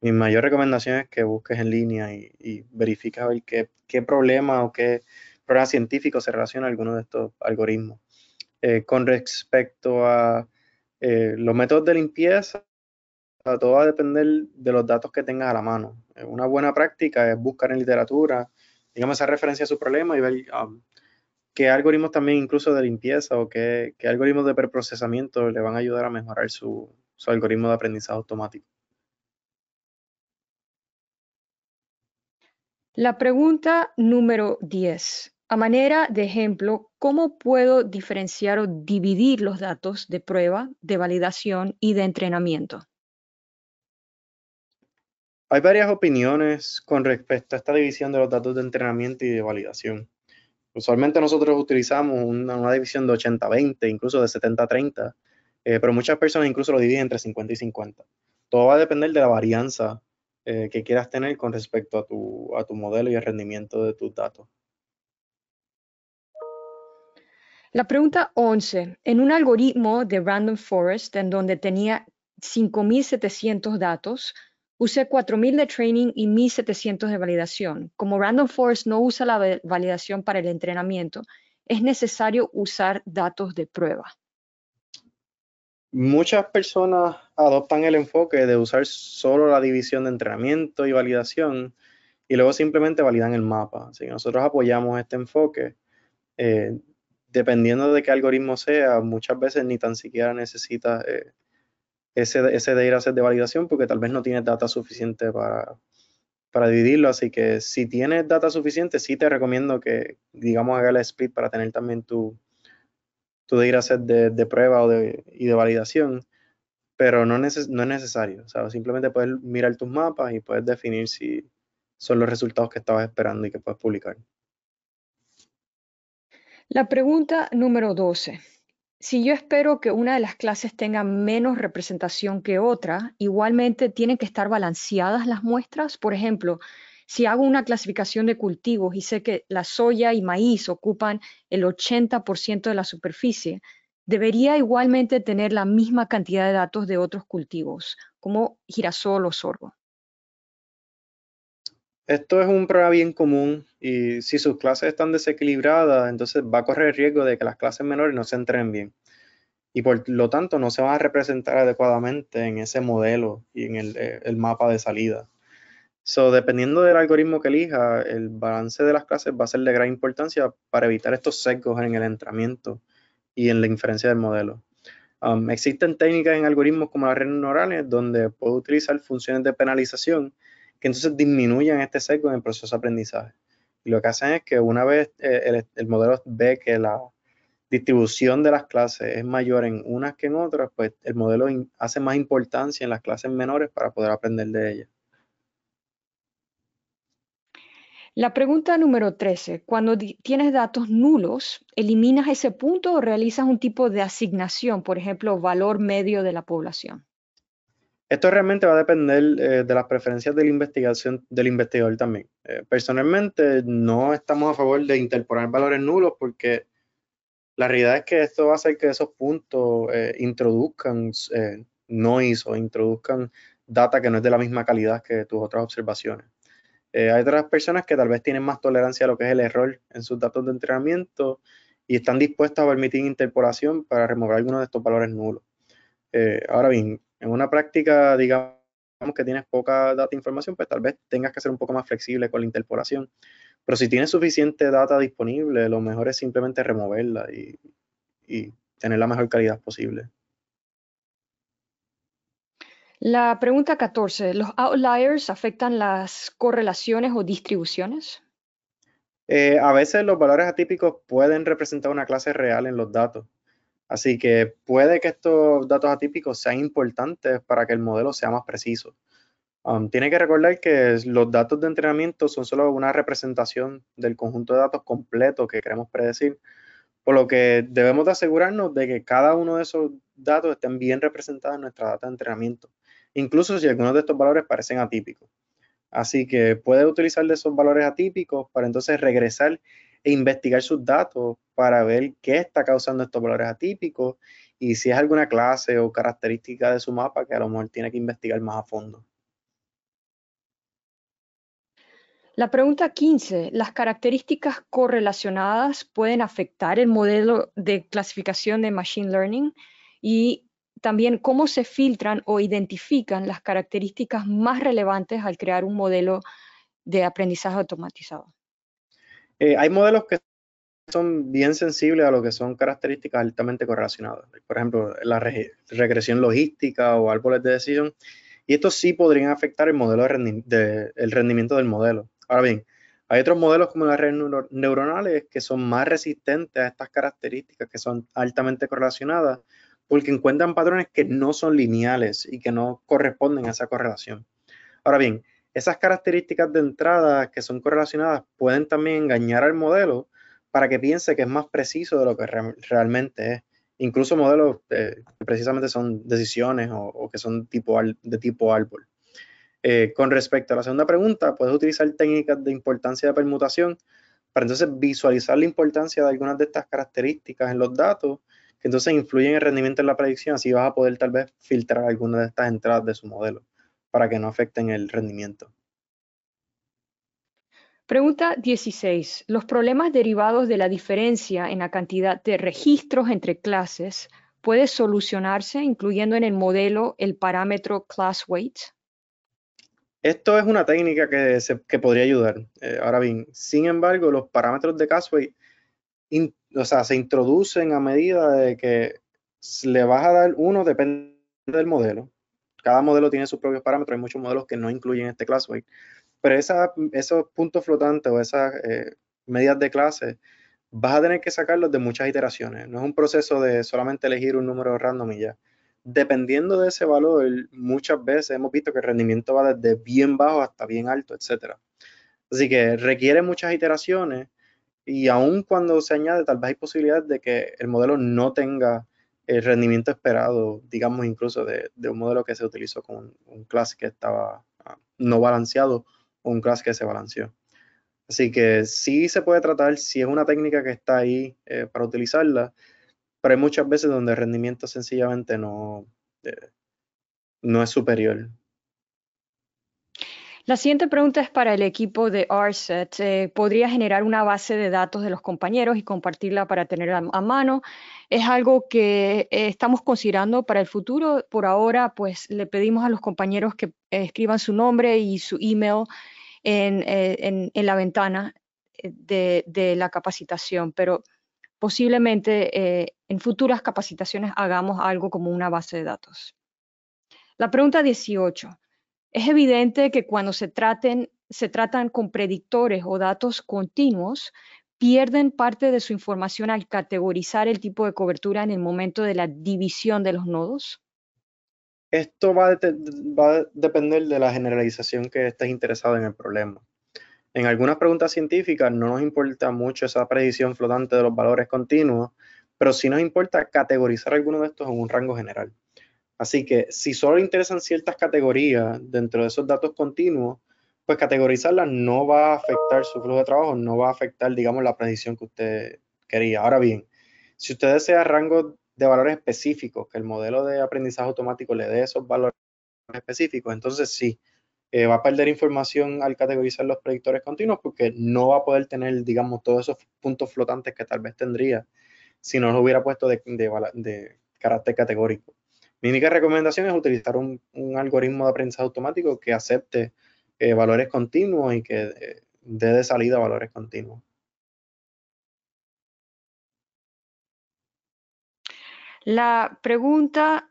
Mi mayor recomendación es que busques en línea y, y verifiques a qué, problema o qué problema científico se relaciona con alguno de estos algoritmos. Eh, con respecto a eh, los métodos de limpieza, todo va a depender de los datos que tengas a la mano. Eh, una buena práctica es buscar en literatura, digamos, esa referencia a su problema y ver um, qué algoritmos también incluso de limpieza o qué, algoritmos de preprocesamiento le van a ayudar a mejorar su, su algoritmo de aprendizaje automático. La pregunta número 10. A manera de ejemplo, ¿cómo puedo diferenciar o dividir los datos de prueba, de validación y de entrenamiento? Hay varias opiniones con respecto a esta división de los datos de entrenamiento y de validación. Usualmente nosotros utilizamos una, división de 80-20, incluso de 70-30, eh, pero muchas personas incluso lo dividen entre 50 y 50. Todo va a depender de la varianza eh, que quieras tener con respecto a tu, a tu modelo y el rendimiento de tus datos. La pregunta 11. En un algoritmo de Random Forest, en donde tenía 5.700 datos, Usé 4.000 de training y 1.700 de validación. Como Random Forest no usa la validación para el entrenamiento, es necesario usar datos de prueba. Muchas personas adoptan el enfoque de usar solo la división de entrenamiento y validación y luego simplemente validan el mapa. Así nosotros apoyamos este enfoque. Eh, dependiendo de qué algoritmo sea, muchas veces ni tan siquiera necesitas eh, ese, ese hacer de validación porque tal vez no tienes data suficiente para, dividirlo. Así que si tienes data suficiente, sí te recomiendo que, digamos, haga el split para tener también tu, tu a de, de prueba y de validación. Pero no, no es necesario. Simplemente puedes mirar tus mapas y puedes definir si son los resultados que estabas esperando y que puedes publicar. La pregunta número 12 si yo espero que una de las clases tenga menos representación que otra, igualmente tienen que estar balanceadas las muestras. Por ejemplo, si hago una clasificación de cultivos y sé que la soya y maíz ocupan el 80% de la superficie, debería igualmente tener la misma cantidad de datos de otros cultivos, como girasol o sorgo. Esto es un problema bien común y si sus clases están desequilibradas, entonces va a correr el riesgo de que las clases menores no se entren bien y por lo tanto no se van a representar adecuadamente en ese modelo y en eh, el, mapa de salida. So, dependiendo del algoritmo que elija, el balance de las clases va a ser de gran importancia para evitar estos sesgos en el entrenamiento y en la inferencia del modelo. Um, existen técnicas en algoritmos como las redes neurales donde puedo utilizar funciones de penalización que entonces disminuyen este sesgo en el proceso de aprendizaje. Y lo que hacen es que una vez eh, el modelo ve que la distribución de las clases es mayor en unas que en otras, pues el modelo hace más importancia en las clases menores para poder aprender de ellas. La pregunta número 13. Cuando tienes datos nulos, ¿eliminas ese punto o realizas un tipo de asignación, por ejemplo, valor medio de la población? Esto realmente va a depender eh, de las preferencias de la investigación del investigador también. Eh, personalmente, no estamos a favor de interpolar valores nulos porque la realidad es que esto va a hacer que esos puntos eh, introduzcan noise o introduzcan data que no es de la misma calidad que tus otras observaciones. hay otras personas que tal vez tienen más tolerancia a lo que es el error en sus datos de entrenamiento y están dispuestas a permitir interpolación para remover algunos de estos valores nulos. ahora bien, en una práctica, digamos que tienes poca data información, pues tal vez tengas que ser un poco más flexible con la interpolación. Pero si tienes suficiente data disponible, lo mejor es simplemente removerla y, tener la mejor calidad posible. La pregunta 14. ¿Los outliers afectan las correlaciones o distribuciones? Eh, a veces los valores atípicos pueden representar una clase real en los datos. Así que puede que estos datos atípicos sean importantes para que el modelo sea más preciso. Um, tiene que recordar que los datos de entrenamiento son solo una representación del conjunto de datos completo que queremos predecir, por lo que debemos de asegurarnos de que cada uno de esos datos estén bien representados en nuestra data de entrenamiento, incluso si algunos de estos valores parecen atípicos. Así que puede utilizar de esos valores atípicos para entonces regresar e investigar sus datos para ver qué está causando estos valores atípicos y si es alguna clase o característica de su mapa que a lo mejor tiene que investigar más a fondo. La pregunta 15. ¿Las características correlacionadas pueden afectar el modelo de clasificación de Machine Learning? Y también, ¿cómo se filtran o identifican las características más relevantes al crear un modelo de aprendizaje automatizado? Eh, hay modelos que son bien sensibles a lo que son características altamente correlacionadas. Por ejemplo, la regresión logística o árboles de decisión. Y estos sí podrían afectar el, modelo de rendimiento del modelo. Ahora bien, hay otros modelos como las redes neuronales que son más resistentes a estas características que son altamente correlacionadas porque encuentran patrones que no son lineales y que no corresponden a esa correlación. Ahora bien, esas características de entrada que son correlacionadas pueden también engañar al modelo para que piense que es más preciso de lo que realmente es. Incluso modelos que eh, precisamente son decisiones o, que son de tipo árbol. Eh, con respecto a la segunda pregunta, puedes utilizar técnicas de importancia de permutación para entonces visualizar la importancia de algunas de estas características en los datos que entonces influyen en el rendimiento de la predicción, así vas a poder tal vez filtrar algunas de estas entradas de su modelo para que no afecten el rendimiento. Pregunta 16. Los problemas derivados de la diferencia en la cantidad de registros entre clases puede solucionarse incluyendo en el modelo el parámetro class weight. Esto es una técnica que, se, podría ayudar. Eh, ahora bien, sin embargo, los parámetros de class weight se introducen a medida de que le vas a dar uno depende del modelo cada modelo tiene sus propios parámetros, hay muchos modelos que no incluyen este weight. pero esos puntos flotantes o esas eh, medidas de clase vas a tener que sacarlos de muchas iteraciones, no es un proceso de solamente elegir un número random y ya. Dependiendo de ese valor, muchas veces hemos visto que el rendimiento va desde bien bajo hasta bien alto, etc. Así que requiere muchas iteraciones y aun cuando se añade, tal vez hay posibilidad de que el modelo no tenga el rendimiento esperado, digamos incluso de, un modelo que se utilizó con un, clase que estaba ah, no balanceado o un class que se balanceó. Así que sí se puede tratar, si es una técnica que está ahí eh, para utilizarla, pero hay muchas veces donde el rendimiento sencillamente no, eh, no es superior la siguiente pregunta es para el equipo de RSET. Eh, ¿Podría generar una base de datos de los compañeros y compartirla para tenerla a mano? Es algo que eh, estamos considerando para el futuro. Por ahora, pues le pedimos a los compañeros que eh, escriban su nombre y su email en, la ventana de, la capacitación, pero posiblemente en futuras capacitaciones hagamos algo como una base de datos. La pregunta 18. Es evidente que cuando se, tratan con predictores o datos continuos, pierden parte de su información al categorizar el tipo de cobertura en el momento de la división de los nodos? Esto va va a, depender de la generalización que estés interesado en el problema. En algunas preguntas científicas no nos importa mucho esa predicción flotante de los valores continuos, pero sí nos importa categorizar alguno de estos en un rango general. Así que si solo interesan ciertas categorías dentro de esos datos continuos, pues categorizarlas no va a afectar su flujo de trabajo, no va a afectar, digamos, la predicción que usted quería. Ahora bien, si usted desea rangos de valores específicos, que el modelo de aprendizaje automático le dé esos valores específicos, entonces sí, eh, va a perder información al categorizar los predictores continuos porque no va a poder tener, digamos, todos esos puntos flotantes que tal vez tendría si no los hubiera puesto de carácter categórico. Mi única recomendación es utilizar un, algoritmo de aprendizaje automático que acepte eh, valores continuos y que eh, dé de salida valores continuos. La pregunta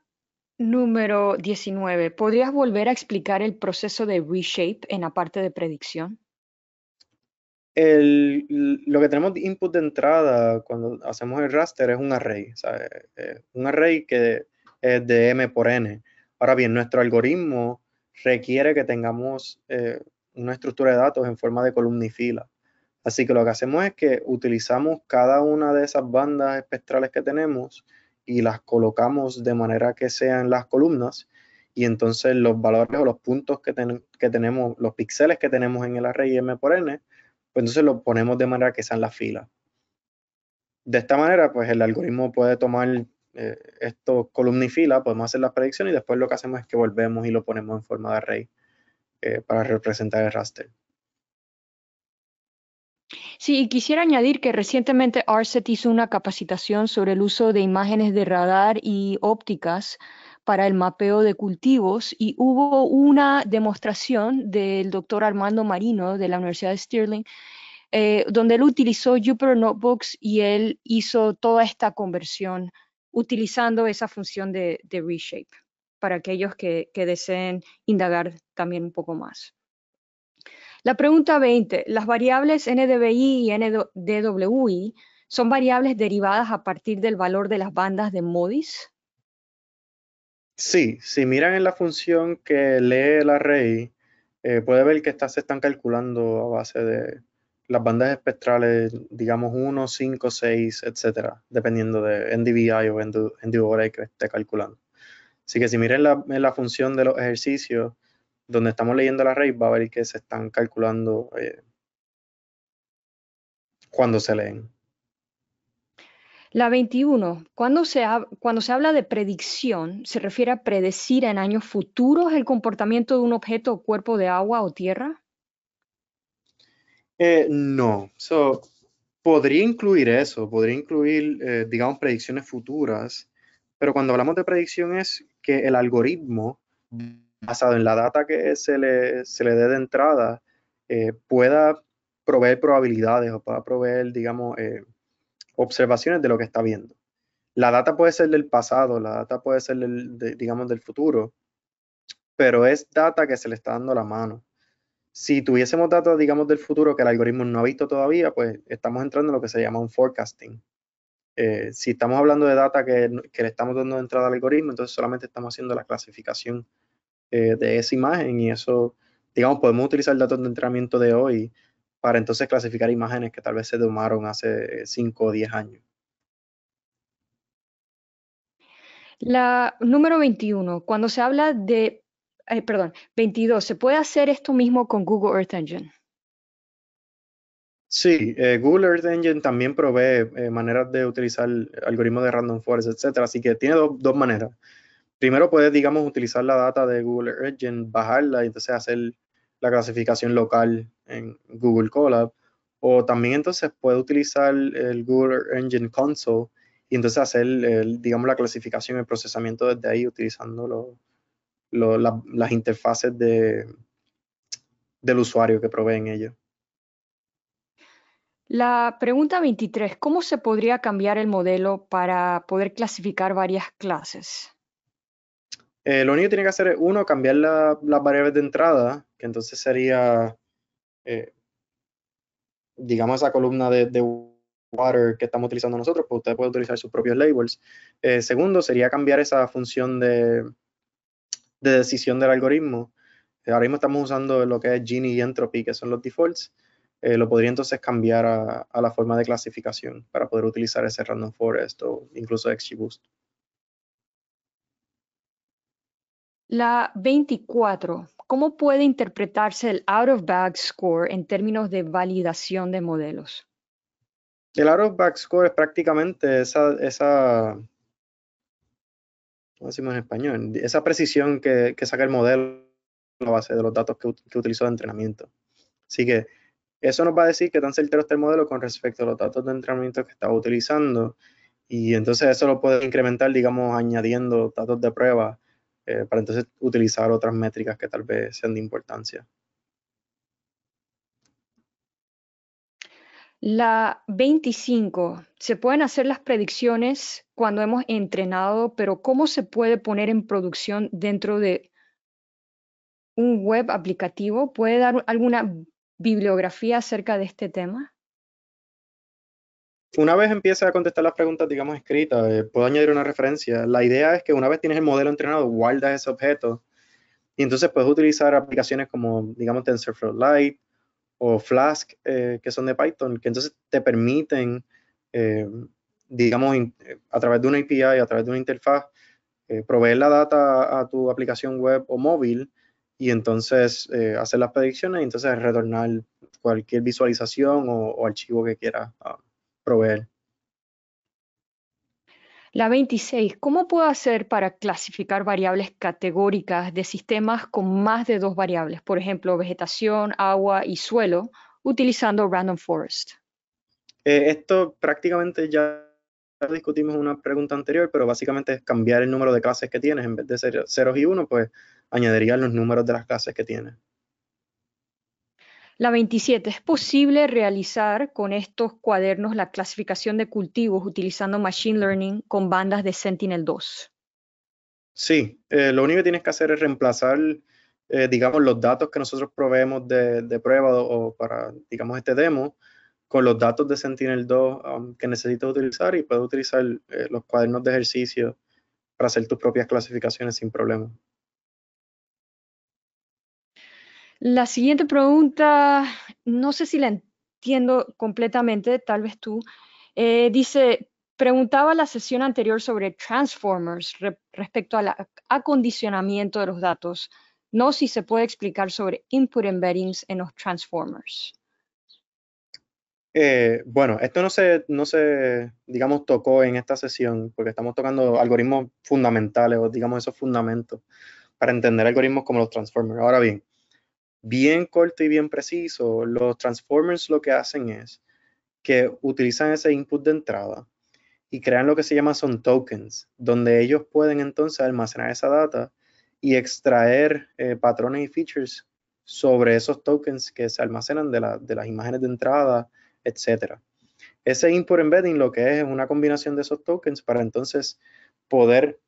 número 19. ¿Podrías volver a explicar el proceso de reshape en la parte de predicción? lo que tenemos de input de entrada cuando hacemos el raster es un array. Eh, un array que de m por n. Ahora bien, nuestro algoritmo requiere que tengamos eh, una estructura de datos en forma de columna y fila. Así que lo que hacemos es que utilizamos cada una de esas bandas espectrales que tenemos y las colocamos de manera que sean las columnas y entonces los valores o los puntos que, que tenemos, los píxeles que tenemos en el array m por n, pues entonces los ponemos de manera que sean las filas. De esta manera, pues el algoritmo puede tomar eh, esto columna podemos hacer la predicción y después lo que hacemos es que volvemos y lo ponemos en forma de array eh, para representar el raster. Sí, y quisiera añadir que recientemente ARSET hizo una capacitación sobre el uso de imágenes de radar y ópticas para el mapeo de cultivos y hubo una demostración del doctor Armando Marino de la Universidad de Stirling eh, donde él utilizó Jupyter Notebooks y él hizo toda esta conversión utilizando esa función de, reshape para aquellos que, deseen indagar también un poco más. La pregunta 20. Las variables NDVI y NDWI son variables derivadas a partir del valor de las bandas de Modis. Sí, si miran en la función que lee el array, eh, puede ver que estas se están calculando a base de, las bandas espectrales, digamos 1, 5, 6, etcétera, dependiendo de NDVI o NDVI que esté calculando. Así que si miren la, la, función de los ejercicios, donde estamos leyendo la raíz, va a ver que se están calculando eh, cuando se leen. La 21. Cuando se, cuando se habla de predicción, se refiere a predecir en años futuros el comportamiento de un objeto o cuerpo de agua o tierra. Eh, no, so, podría incluir eso, podría incluir, eh, digamos, predicciones futuras, pero cuando hablamos de predicción es que el algoritmo, basado en la data que se le, se le dé de entrada, eh, pueda proveer probabilidades o pueda proveer, digamos, observaciones de lo que está viendo. La data puede ser del pasado, la data puede ser, digamos, del futuro, pero es data que se le está dando la mano si tuviésemos datos, digamos, del futuro que el algoritmo no ha visto todavía, pues estamos entrando en lo que se llama un forecasting. Eh, si estamos hablando de data que, le estamos dando entrada al algoritmo, entonces solamente estamos haciendo la clasificación eh, de esa imagen y eso, digamos, podemos utilizar datos de entrenamiento de hoy para entonces clasificar imágenes que tal vez se tomaron hace 5 o 10 años. La número 21, cuando se habla de perdón, 22, ¿se puede hacer esto mismo con Google Earth Engine? Sí, eh, Google Earth Engine también provee eh, maneras de utilizar algoritmos de random forest, etcétera. Así que tiene dos maneras. Primero puedes, digamos, utilizar la data de Google Earth Engine, bajarla y entonces hacer la clasificación local en Google Colab. O también entonces puede utilizar el Google Earth Engine Console y entonces hacer, digamos, la clasificación y el procesamiento desde ahí utilizando los las interfaces de, del usuario que proveen ellos. La pregunta 23, ¿cómo se podría cambiar el modelo para poder clasificar varias clases? Eh, lo único que tiene que hacer es, uno, cambiar las variables de entrada, que entonces sería, eh, digamos, esa columna de, water que estamos utilizando nosotros, pues usted puede utilizar sus propios labels. Eh, segundo, sería cambiar esa función de, de decisión del algoritmo. Eh, ahora mismo estamos usando lo que es Gini y Entropy, que son los defaults. Eh, lo podría entonces cambiar a, la forma de clasificación para poder utilizar ese Random Forest o incluso XGBoost. La 24. ¿Cómo puede interpretarse el out of bag score en términos de validación de modelos? El out of bag score es prácticamente esa decimos en español? Esa precisión que, saca el modelo a base de los datos que, utilizó de entrenamiento. Así que eso nos va a decir qué tan certero está el modelo con respecto a los datos de entrenamiento que estaba utilizando. Y entonces eso lo puede incrementar, digamos, añadiendo datos de prueba eh, para entonces utilizar otras métricas que tal vez sean de importancia. La 25. Se pueden hacer las predicciones cuando hemos entrenado, pero ¿cómo se puede poner en producción dentro de un web aplicativo? ¿Puede dar alguna bibliografía acerca de este tema? Una vez empieza a contestar las preguntas, digamos, escritas, eh, puedo añadir una referencia. La idea es que una vez tienes el modelo entrenado, guardas ese objeto y entonces puedes utilizar aplicaciones como, digamos, TensorFlow Lite o Flask, eh, que son de Python, que entonces te permiten, eh, digamos, eh, a través de una API, a través de una interfaz, proveer la data a tu aplicación web o móvil y entonces hacer las predicciones y entonces retornar cualquier visualización o, o archivo que quieras ah, proveer. La 26. ¿Cómo puedo hacer para clasificar variables categóricas de sistemas con más de dos variables, por ejemplo, vegetación, agua y suelo, utilizando Random Forest? Eh, esto prácticamente ya discutimos una pregunta anterior, pero básicamente es cambiar el número de clases que tienes. En vez de ser ceros y uno, pues añadiría los números de las clases que tienes. La 27. ¿Es posible realizar con estos cuadernos la clasificación de cultivos utilizando Machine Learning con bandas de Sentinel-2? Sí, eh, lo único que tienes que hacer es reemplazar, eh, digamos, los datos que nosotros proveemos de, prueba o, para, digamos, este demo con los datos de Sentinel-2 um, que necesitas utilizar y puedes utilizar eh, los cuadernos de ejercicio para hacer tus propias clasificaciones sin problema. La siguiente pregunta, no sé si la entiendo completamente, tal vez tú. Eh, dice, preguntaba la sesión anterior sobre transformers respecto al acondicionamiento de los datos. No si se puede explicar sobre input embeddings en los transformers. Eh, bueno, esto no se, no se, digamos, tocó en esta sesión, porque estamos tocando algoritmos fundamentales, o digamos esos fundamentos, para entender algoritmos como los transformers. Ahora bien, bien corto y bien preciso, los transformers lo que hacen es que utilizan ese input de entrada y crean lo que se llama son tokens, donde ellos pueden entonces almacenar esa data y extraer eh, patrones y features sobre esos tokens que se almacenan de, de las imágenes de entrada, etc. Ese input embedding lo que es es una combinación de esos tokens para entonces poder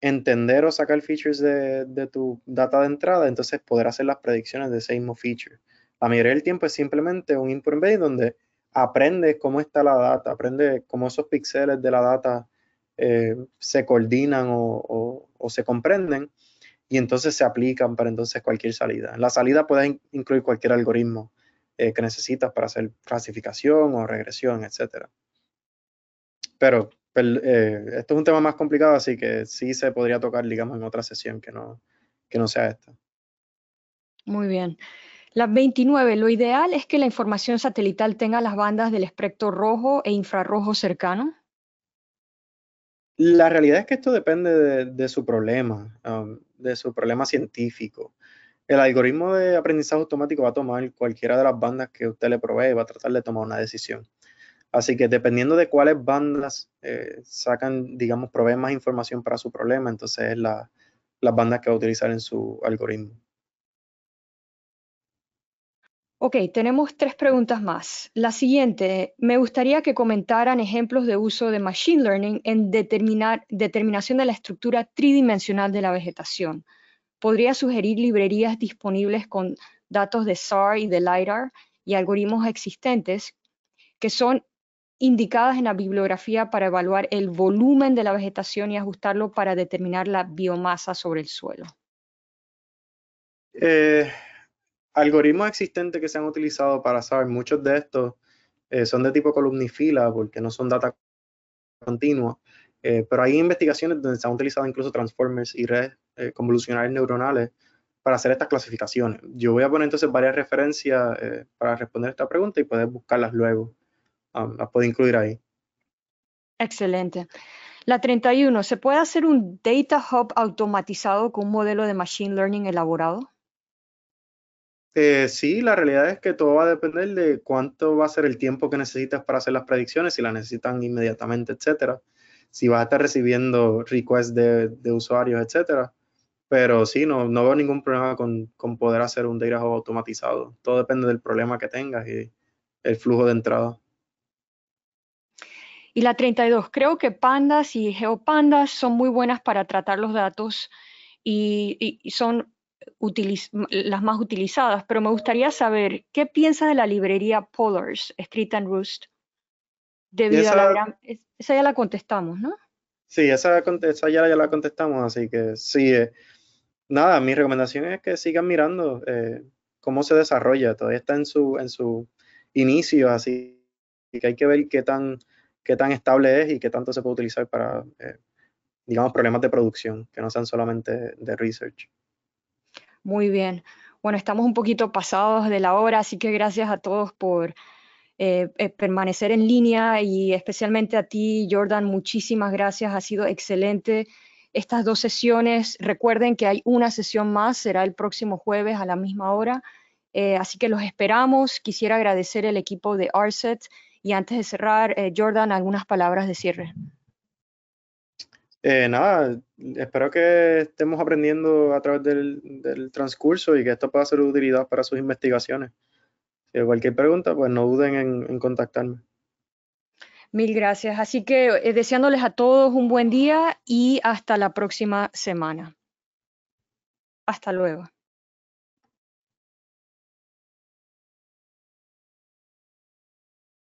entender o sacar features de, de, tu data de entrada, entonces poder hacer las predicciones de ese mismo feature. La mayoría del tiempo es simplemente un input base donde aprendes cómo está la data, aprendes cómo esos píxeles de la data eh, se coordinan o, se comprenden y entonces se aplican para entonces cualquier salida. la salida puedes incluir cualquier algoritmo eh, que necesitas para hacer clasificación o regresión, etc. Pero pero, eh, esto es un tema más complicado, así que sí se podría tocar, digamos, en otra sesión que no, que no sea esta. Muy bien. Las 29. Lo ideal es que la información satelital tenga las bandas del espectro rojo e infrarrojo cercano. La realidad es que esto depende de, su problema, um, de su problema científico. El algoritmo de aprendizaje automático va a tomar cualquiera de las bandas que usted le provee y va a tratar de tomar una decisión. Así que dependiendo de cuáles bandas eh, sacan, digamos, proveen más información para su problema, entonces es la, las bandas que va a utilizar en su algoritmo. Ok, tenemos tres preguntas más. La siguiente, me gustaría que comentaran ejemplos de uso de Machine Learning en determinar, determinación de la estructura tridimensional de la vegetación. ¿Podría sugerir librerías disponibles con datos de SAR y de LiDAR y algoritmos existentes que son indicadas en la bibliografía para evaluar el volumen de la vegetación y ajustarlo para determinar la biomasa sobre el suelo? Eh, algoritmos existentes que se han utilizado para saber muchos de estos eh, son de tipo columnifila porque no son datos continuos, eh, pero hay investigaciones donde se han utilizado incluso transformers y redes convolucionales neuronales para hacer estas clasificaciones. Yo voy a poner entonces varias referencias para responder esta pregunta y puedes buscarlas luego las puede incluir ahí. Excelente. La 31, ¿se puede hacer un Data Hub automatizado con un modelo de Machine Learning elaborado? Eh, sí, la realidad es que todo va a depender de cuánto va a ser el tiempo que necesitas para hacer las predicciones, si las necesitan inmediatamente, etcétera. Si vas a estar recibiendo requests de, usuarios, etcétera. Pero sí, no, no veo ningún problema con, con poder hacer un Data Hub automatizado. Todo depende del problema que tengas y el flujo de entrada. Y la 32, creo que pandas y geopandas son muy buenas para tratar los datos y, son las más utilizadas, pero me gustaría saber, ¿qué piensas de la librería Polars, escrita en Roost? Debido a la Esa ya la contestamos, ¿no? Sí, esa, ya, ya, la contestamos, así que sí. Eh, nada, mi recomendación es que sigan mirando eh, cómo se desarrolla, todavía está en su, en su inicio, así que hay que ver qué tan qué tan estable es y qué tanto se puede utilizar para, eh, digamos, problemas de producción, que no sean solamente de research. Muy bien. Bueno, estamos un poquito pasados de la hora, así que gracias a todos por eh, eh, permanecer en línea y especialmente a ti, Jordan, muchísimas gracias. Ha sido excelente estas dos sesiones. Recuerden que hay una sesión más, será el próximo jueves a la misma hora. así que los esperamos. Quisiera agradecer al equipo de ARSET y antes de cerrar, eh, Jordan, algunas palabras de cierre. Eh, nada, espero que estemos aprendiendo a través del, transcurso y que esto pueda ser de utilidad para sus investigaciones. Si hay cualquier pregunta, pues no duden en, contactarme. Mil gracias. Así que eh, deseándoles a todos un buen día y hasta la próxima semana. Hasta luego.